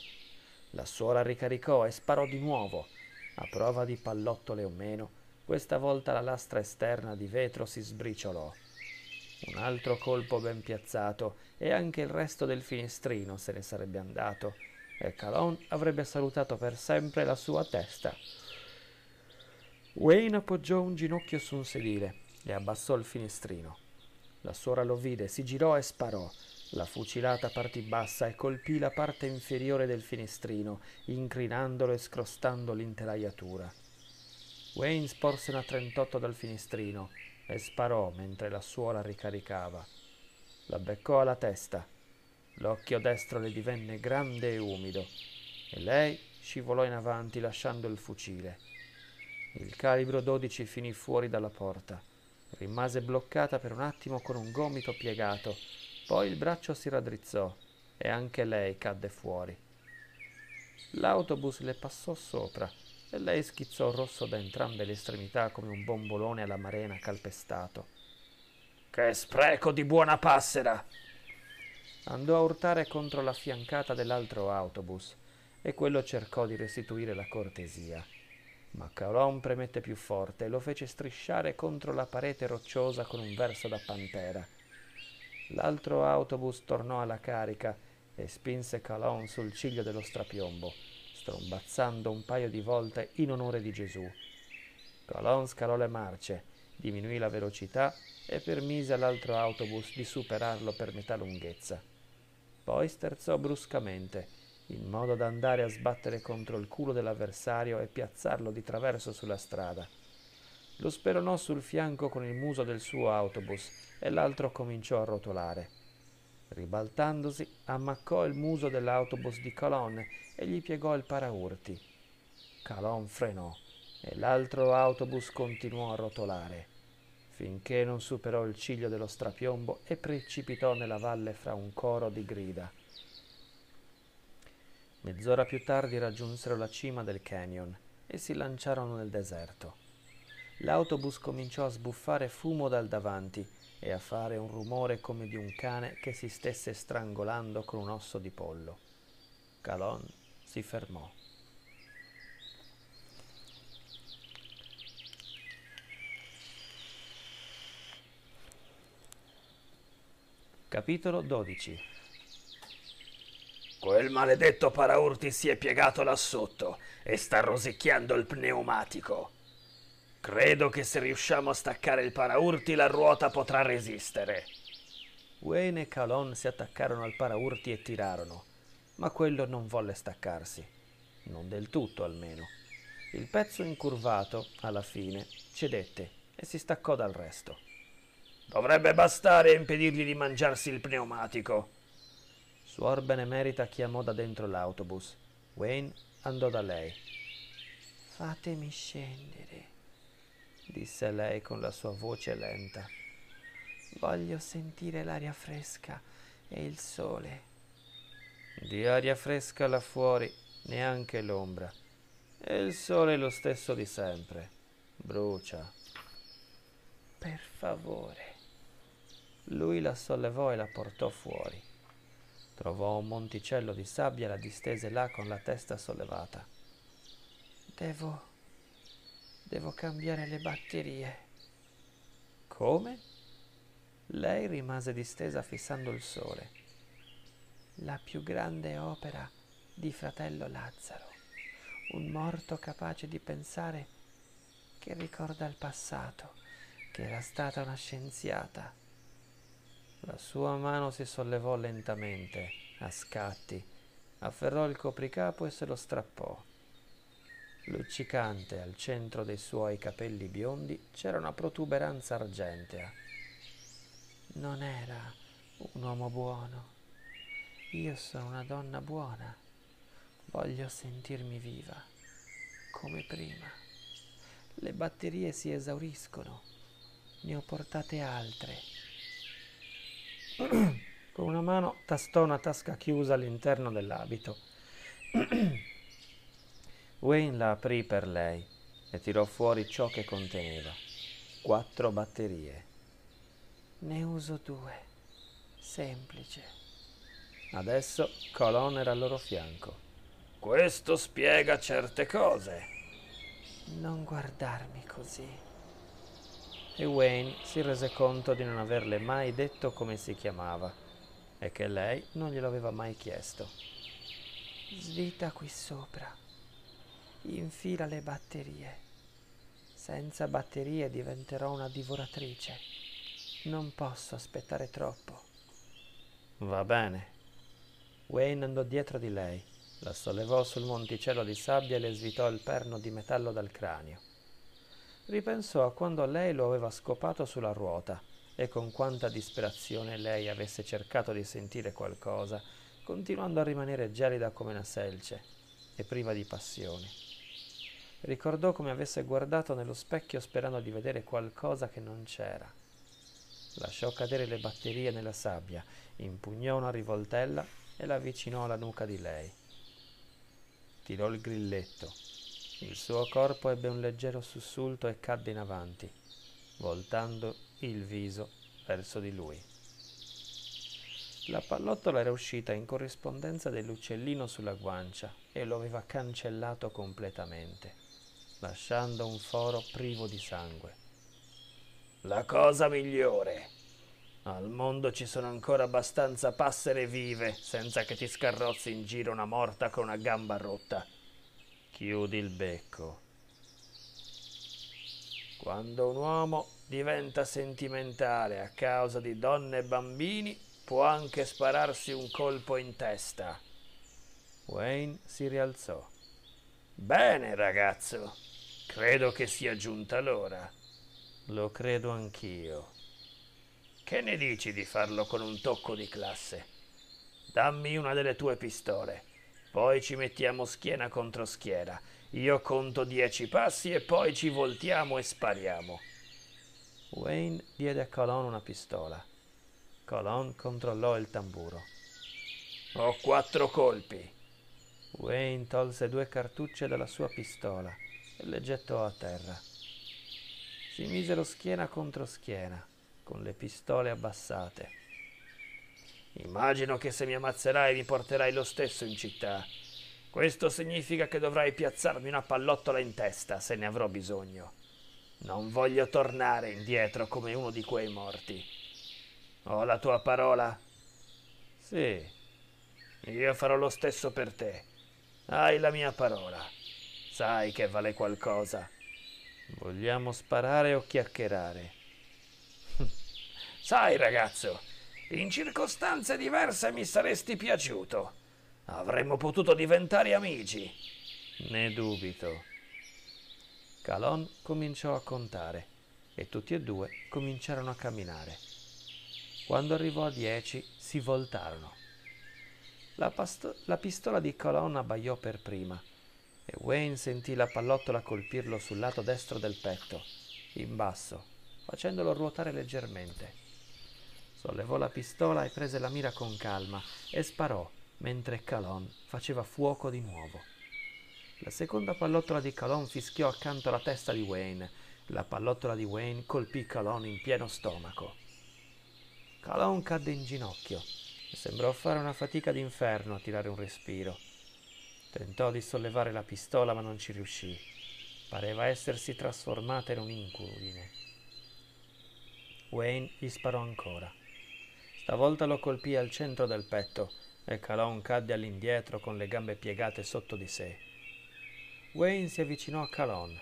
La suora ricaricò e sparò di nuovo. A prova di pallottole o meno, questa volta la lastra esterna di vetro si sbriciolò. Un altro colpo ben piazzato e anche il resto del finestrino se ne sarebbe andato e Calon avrebbe salutato per sempre la sua testa. Wayne appoggiò un ginocchio su un sedile e abbassò il finestrino. La suora lo vide, si girò e sparò. La fucilata partì bassa e colpì la parte inferiore del finestrino, incrinandolo e scrostando l'intelaiatura. Wayne sporse una 38 dal finestrino e sparò mentre la suora ricaricava. La beccò alla testa L'occhio destro le divenne grande e umido e lei scivolò in avanti lasciando il fucile. Il calibro 12 finì fuori dalla porta. Rimase bloccata per un attimo con un gomito piegato, poi il braccio si raddrizzò e anche lei cadde fuori. L'autobus le passò sopra e lei schizzò rosso da entrambe le estremità come un bombolone alla marena calpestato. Che spreco di buona passera! Andò a urtare contro la fiancata dell'altro autobus e quello cercò di restituire la cortesia. Ma Calon premette più forte e lo fece strisciare contro la parete rocciosa con un verso da pantera. L'altro autobus tornò alla carica e spinse Calon sul ciglio dello strapiombo, strombazzando un paio di volte in onore di Gesù. Calon scalò le marce, diminuì la velocità e permise all'altro autobus di superarlo per metà lunghezza poi sterzò bruscamente, in modo da andare a sbattere contro il culo dell'avversario e piazzarlo di traverso sulla strada. Lo speronò sul fianco con il muso del suo autobus e l'altro cominciò a rotolare. Ribaltandosi, ammaccò il muso dell'autobus di Colon e gli piegò il paraurti. Calon frenò e l'altro autobus continuò a rotolare finché non superò il ciglio dello strapiombo e precipitò nella valle fra un coro di grida. Mezz'ora più tardi raggiunsero la cima del canyon e si lanciarono nel deserto. L'autobus cominciò a sbuffare fumo dal davanti e a fare un rumore come di un cane che si stesse strangolando con un osso di pollo. Calon si fermò. Capitolo 12 Quel maledetto paraurti si è piegato là sotto e sta rosicchiando il pneumatico. Credo che se riusciamo a staccare il paraurti la ruota potrà resistere. Wayne e Calon si attaccarono al paraurti e tirarono, ma quello non volle staccarsi. Non del tutto almeno. Il pezzo incurvato, alla fine, cedette e si staccò dal resto. Dovrebbe bastare a impedirgli di mangiarsi il pneumatico. Suor Benemerita chiamò da dentro l'autobus. Wayne andò da lei. Fatemi scendere, disse lei con la sua voce lenta. Voglio sentire l'aria fresca e il sole. Di aria fresca là fuori neanche l'ombra. E il sole è lo stesso di sempre. Brucia. Per favore. Lui la sollevò e la portò fuori. Trovò un monticello di sabbia e la distese là con la testa sollevata. Devo... devo cambiare le batterie. Come? Lei rimase distesa fissando il sole. La più grande opera di fratello Lazzaro, un morto capace di pensare che ricorda il passato, che era stata una scienziata. La sua mano si sollevò lentamente, a scatti, afferrò il copricapo e se lo strappò. Luccicante al centro dei suoi capelli biondi c'era una protuberanza argentea. Non era un uomo buono. Io sono una donna buona. Voglio sentirmi viva, come prima. Le batterie si esauriscono. Ne ho portate altre. Con una mano tastò una tasca chiusa all'interno dell'abito. Wayne la aprì per lei e tirò fuori ciò che conteneva. Quattro batterie. Ne uso due. Semplice. Adesso Colon era al loro fianco. Questo spiega certe cose. Non guardarmi così e Wayne si rese conto di non averle mai detto come si chiamava e che lei non glielo aveva mai chiesto. Svita qui sopra, infila le batterie. Senza batterie diventerò una divoratrice. Non posso aspettare troppo. Va bene. Wayne andò dietro di lei, la sollevò sul monticello di sabbia e le svitò il perno di metallo dal cranio. Ripensò a quando lei lo aveva scopato sulla ruota e con quanta disperazione lei avesse cercato di sentire qualcosa, continuando a rimanere gelida come una selce e priva di passione. Ricordò come avesse guardato nello specchio sperando di vedere qualcosa che non c'era. Lasciò cadere le batterie nella sabbia, impugnò una rivoltella e l'avvicinò alla nuca di lei. Tirò il grilletto il suo corpo ebbe un leggero sussulto e cadde in avanti, voltando il viso verso di lui. La pallottola era uscita in corrispondenza dell'uccellino sulla guancia e lo aveva cancellato completamente, lasciando un foro privo di sangue. La cosa migliore. Al mondo ci sono ancora abbastanza passere vive senza che ti scarrozzi in giro una morta con una gamba rotta chiudi il becco. Quando un uomo diventa sentimentale a causa di donne e bambini, può anche spararsi un colpo in testa. Wayne si rialzò. Bene, ragazzo, credo che sia giunta l'ora. Lo credo anch'io. Che ne dici di farlo con un tocco di classe? Dammi una delle tue pistole. Poi ci mettiamo schiena contro schiena. Io conto dieci passi e poi ci voltiamo e spariamo. Wayne diede a Colon una pistola. Colon controllò il tamburo. Ho quattro colpi. Wayne tolse due cartucce dalla sua pistola e le gettò a terra. Si misero schiena contro schiena, con le pistole abbassate. Immagino che se mi ammazzerai mi porterai lo stesso in città. Questo significa che dovrai piazzarmi una pallottola in testa se ne avrò bisogno. Non voglio tornare indietro come uno di quei morti. Ho la tua parola? Sì. Io farò lo stesso per te. Hai la mia parola. Sai che vale qualcosa. Vogliamo sparare o chiacchierare? Sai, ragazzo, in circostanze diverse mi saresti piaciuto. Avremmo potuto diventare amici. Ne dubito. Calon cominciò a contare e tutti e due cominciarono a camminare. Quando arrivò a dieci si voltarono. La, pasto- la pistola di Calon abbaiò per prima e Wayne sentì la pallottola colpirlo sul lato destro del petto, in basso, facendolo ruotare leggermente. Sollevò la pistola e prese la mira con calma e sparò mentre Calon faceva fuoco di nuovo. La seconda pallottola di Calon fischiò accanto alla testa di Wayne. La pallottola di Wayne colpì Calon in pieno stomaco. Calon cadde in ginocchio. Sembrò fare una fatica d'inferno a tirare un respiro. Tentò di sollevare la pistola ma non ci riuscì. Pareva essersi trasformata in un'incudine. Wayne gli sparò ancora. Stavolta lo colpì al centro del petto e Calon cadde all'indietro con le gambe piegate sotto di sé. Wayne si avvicinò a Calon,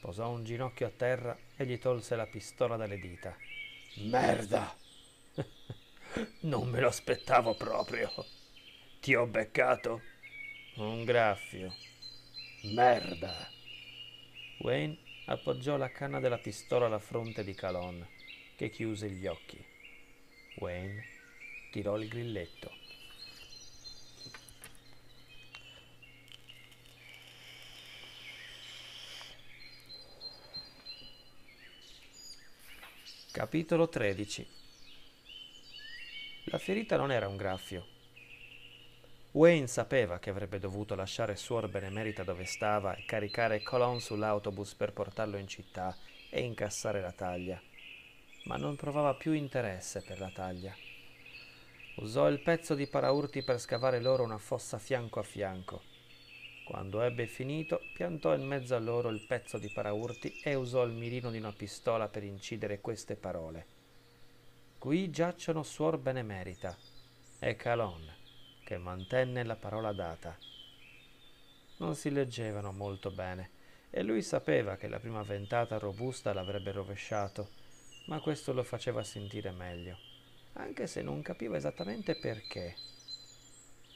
posò un ginocchio a terra e gli tolse la pistola dalle dita. Merda! non me lo aspettavo proprio. Ti ho beccato? Un graffio. Merda! Wayne appoggiò la canna della pistola alla fronte di Calon, che chiuse gli occhi. Wayne tirò il grilletto. Capitolo 13 La ferita non era un graffio. Wayne sapeva che avrebbe dovuto lasciare Suor Benemerita dove stava e caricare Colon sull'autobus per portarlo in città e incassare la taglia ma non provava più interesse per la taglia. Usò il pezzo di paraurti per scavare loro una fossa fianco a fianco. Quando ebbe finito, piantò in mezzo a loro il pezzo di paraurti e usò il mirino di una pistola per incidere queste parole. Qui giacciono Suor Benemerita e Calon, che mantenne la parola data. Non si leggevano molto bene, e lui sapeva che la prima ventata robusta l'avrebbe rovesciato ma questo lo faceva sentire meglio, anche se non capiva esattamente perché.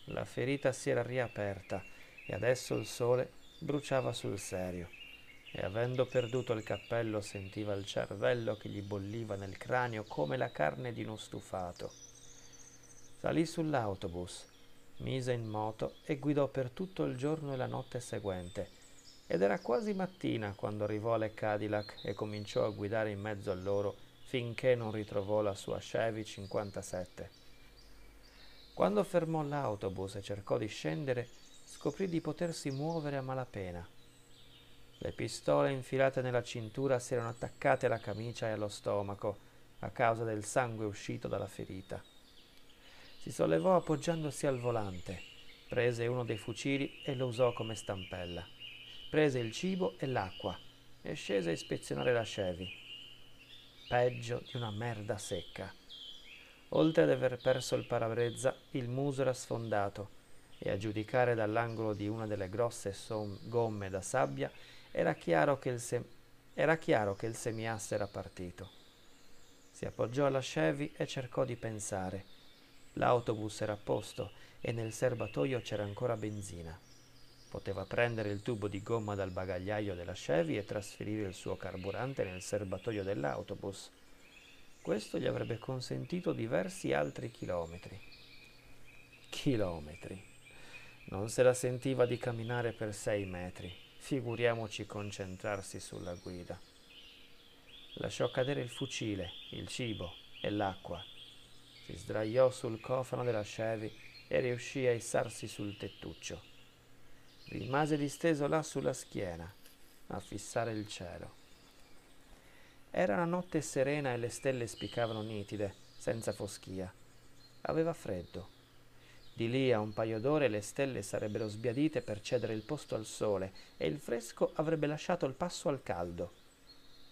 La ferita si era riaperta e adesso il sole bruciava sul serio e avendo perduto il cappello sentiva il cervello che gli bolliva nel cranio come la carne di uno stufato. Salì sull'autobus, mise in moto e guidò per tutto il giorno e la notte seguente, ed era quasi mattina quando arrivò alle Cadillac e cominciò a guidare in mezzo a loro finché non ritrovò la sua Chevy 57. Quando fermò l'autobus e cercò di scendere, scoprì di potersi muovere a malapena. Le pistole infilate nella cintura si erano attaccate alla camicia e allo stomaco a causa del sangue uscito dalla ferita. Si sollevò appoggiandosi al volante, prese uno dei fucili e lo usò come stampella prese il cibo e l'acqua e scese a ispezionare la Chevy. Peggio di una merda secca. Oltre ad aver perso il parabrezza, il muso era sfondato e a giudicare dall'angolo di una delle grosse gomme da sabbia era chiaro, sem- era chiaro che il semiasse era partito. Si appoggiò alla Chevy e cercò di pensare. L'autobus era a posto e nel serbatoio c'era ancora benzina. Poteva prendere il tubo di gomma dal bagagliaio della Chevy e trasferire il suo carburante nel serbatoio dell'autobus. Questo gli avrebbe consentito diversi altri chilometri. Chilometri. Non se la sentiva di camminare per sei metri. Figuriamoci concentrarsi sulla guida. Lasciò cadere il fucile, il cibo e l'acqua. Si sdraiò sul cofano della Chevy e riuscì a issarsi sul tettuccio. Rimase disteso là sulla schiena, a fissare il cielo. Era una notte serena e le stelle spiccavano nitide, senza foschia. Aveva freddo. Di lì a un paio d'ore le stelle sarebbero sbiadite per cedere il posto al sole e il fresco avrebbe lasciato il passo al caldo.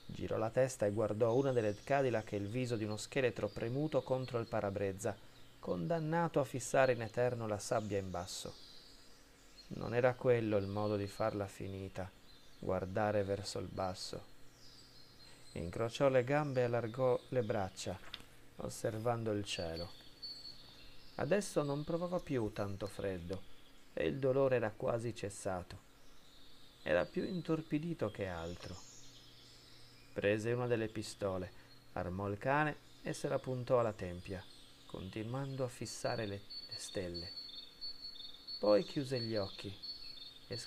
Girò la testa e guardò una delle cadila che il viso di uno scheletro premuto contro il parabrezza, condannato a fissare in eterno la sabbia in basso. Non era quello il modo di farla finita, guardare verso il basso. Incrociò le gambe e allargò le braccia, osservando il cielo. Adesso non provava più tanto freddo e il dolore era quasi cessato. Era più intorpidito che altro. Prese una delle pistole, armò il cane e se la puntò alla tempia, continuando a fissare le, le stelle. Poi chiuse gli occhi e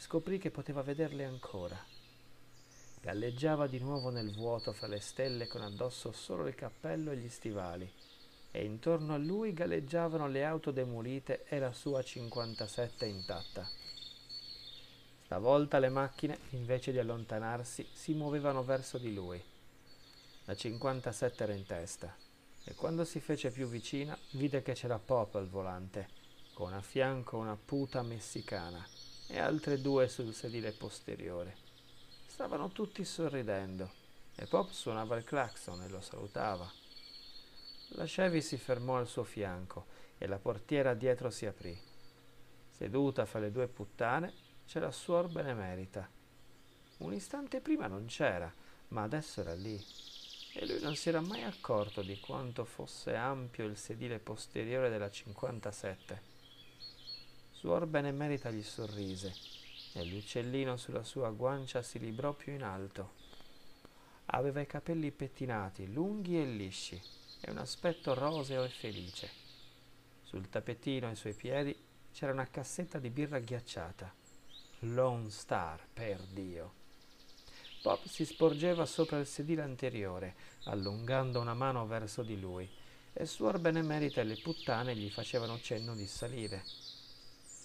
scoprì che poteva vederle ancora. Galleggiava di nuovo nel vuoto fra le stelle con addosso solo il cappello e gli stivali, e intorno a lui galleggiavano le auto demolite e la sua 57 intatta. Stavolta le macchine, invece di allontanarsi, si muovevano verso di lui. La 57 era in testa, e quando si fece più vicina vide che c'era Pop al volante con a fianco una puta messicana e altre due sul sedile posteriore. Stavano tutti sorridendo e Pop suonava il clacson e lo salutava. La Chevy si fermò al suo fianco e la portiera dietro si aprì. Seduta fra le due puttane c'era Suor Benemerita. Un istante prima non c'era, ma adesso era lì e lui non si era mai accorto di quanto fosse ampio il sedile posteriore della 57 Suor Benemerita gli sorrise e l'uccellino sulla sua guancia si librò più in alto. Aveva i capelli pettinati, lunghi e lisci, e un aspetto roseo e felice. Sul tappetino ai suoi piedi c'era una cassetta di birra ghiacciata. Lone Star, per Dio! Pop si sporgeva sopra il sedile anteriore, allungando una mano verso di lui, e Suor Benemerita e le puttane gli facevano cenno di salire.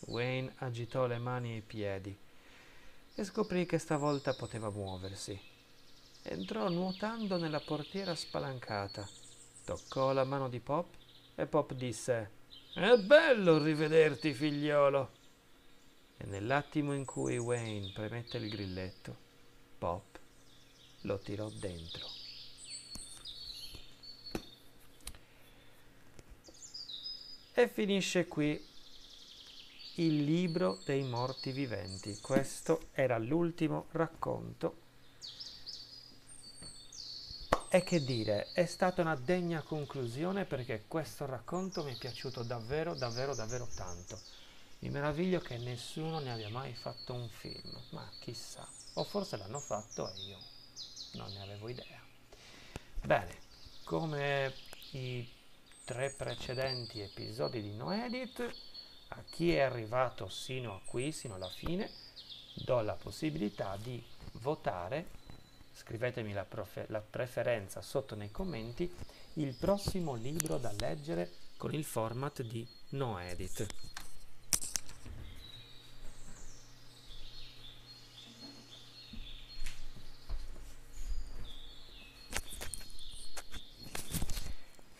Wayne agitò le mani e i piedi e scoprì che stavolta poteva muoversi. Entrò nuotando nella portiera spalancata, toccò la mano di Pop e Pop disse è bello rivederti, figliolo. E nell'attimo in cui Wayne premette il grilletto, Pop lo tirò dentro. E finisce qui il libro dei morti viventi. Questo era l'ultimo racconto. E che dire, è stata una degna conclusione perché questo racconto mi è piaciuto davvero, davvero, davvero tanto. Mi meraviglio che nessuno ne abbia mai fatto un film, ma chissà, o forse l'hanno fatto e io non ne avevo idea. Bene, come i tre precedenti episodi di No Edit, a chi è arrivato sino a qui, sino alla fine, do la possibilità di votare, scrivetemi la, la preferenza sotto nei commenti, il prossimo libro da leggere con il format di no edit.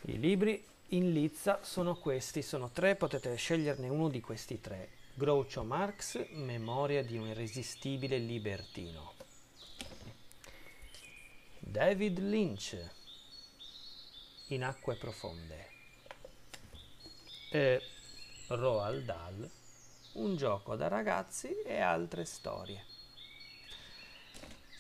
I libri in lizza sono questi, sono tre, potete sceglierne uno di questi tre. Groucho Marx, Memoria di un irresistibile libertino. David Lynch, In acque profonde. E Roald Dahl, Un gioco da ragazzi e altre storie.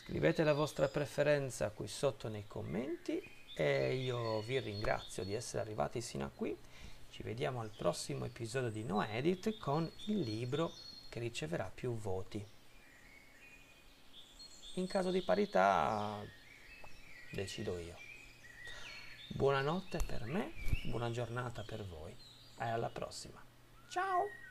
Scrivete la vostra preferenza qui sotto nei commenti e io vi ringrazio di essere arrivati fino a qui. Ci vediamo al prossimo episodio di No Edit con il libro che riceverà più voti. In caso di parità decido io. Buonanotte per me, buona giornata per voi e alla prossima. Ciao!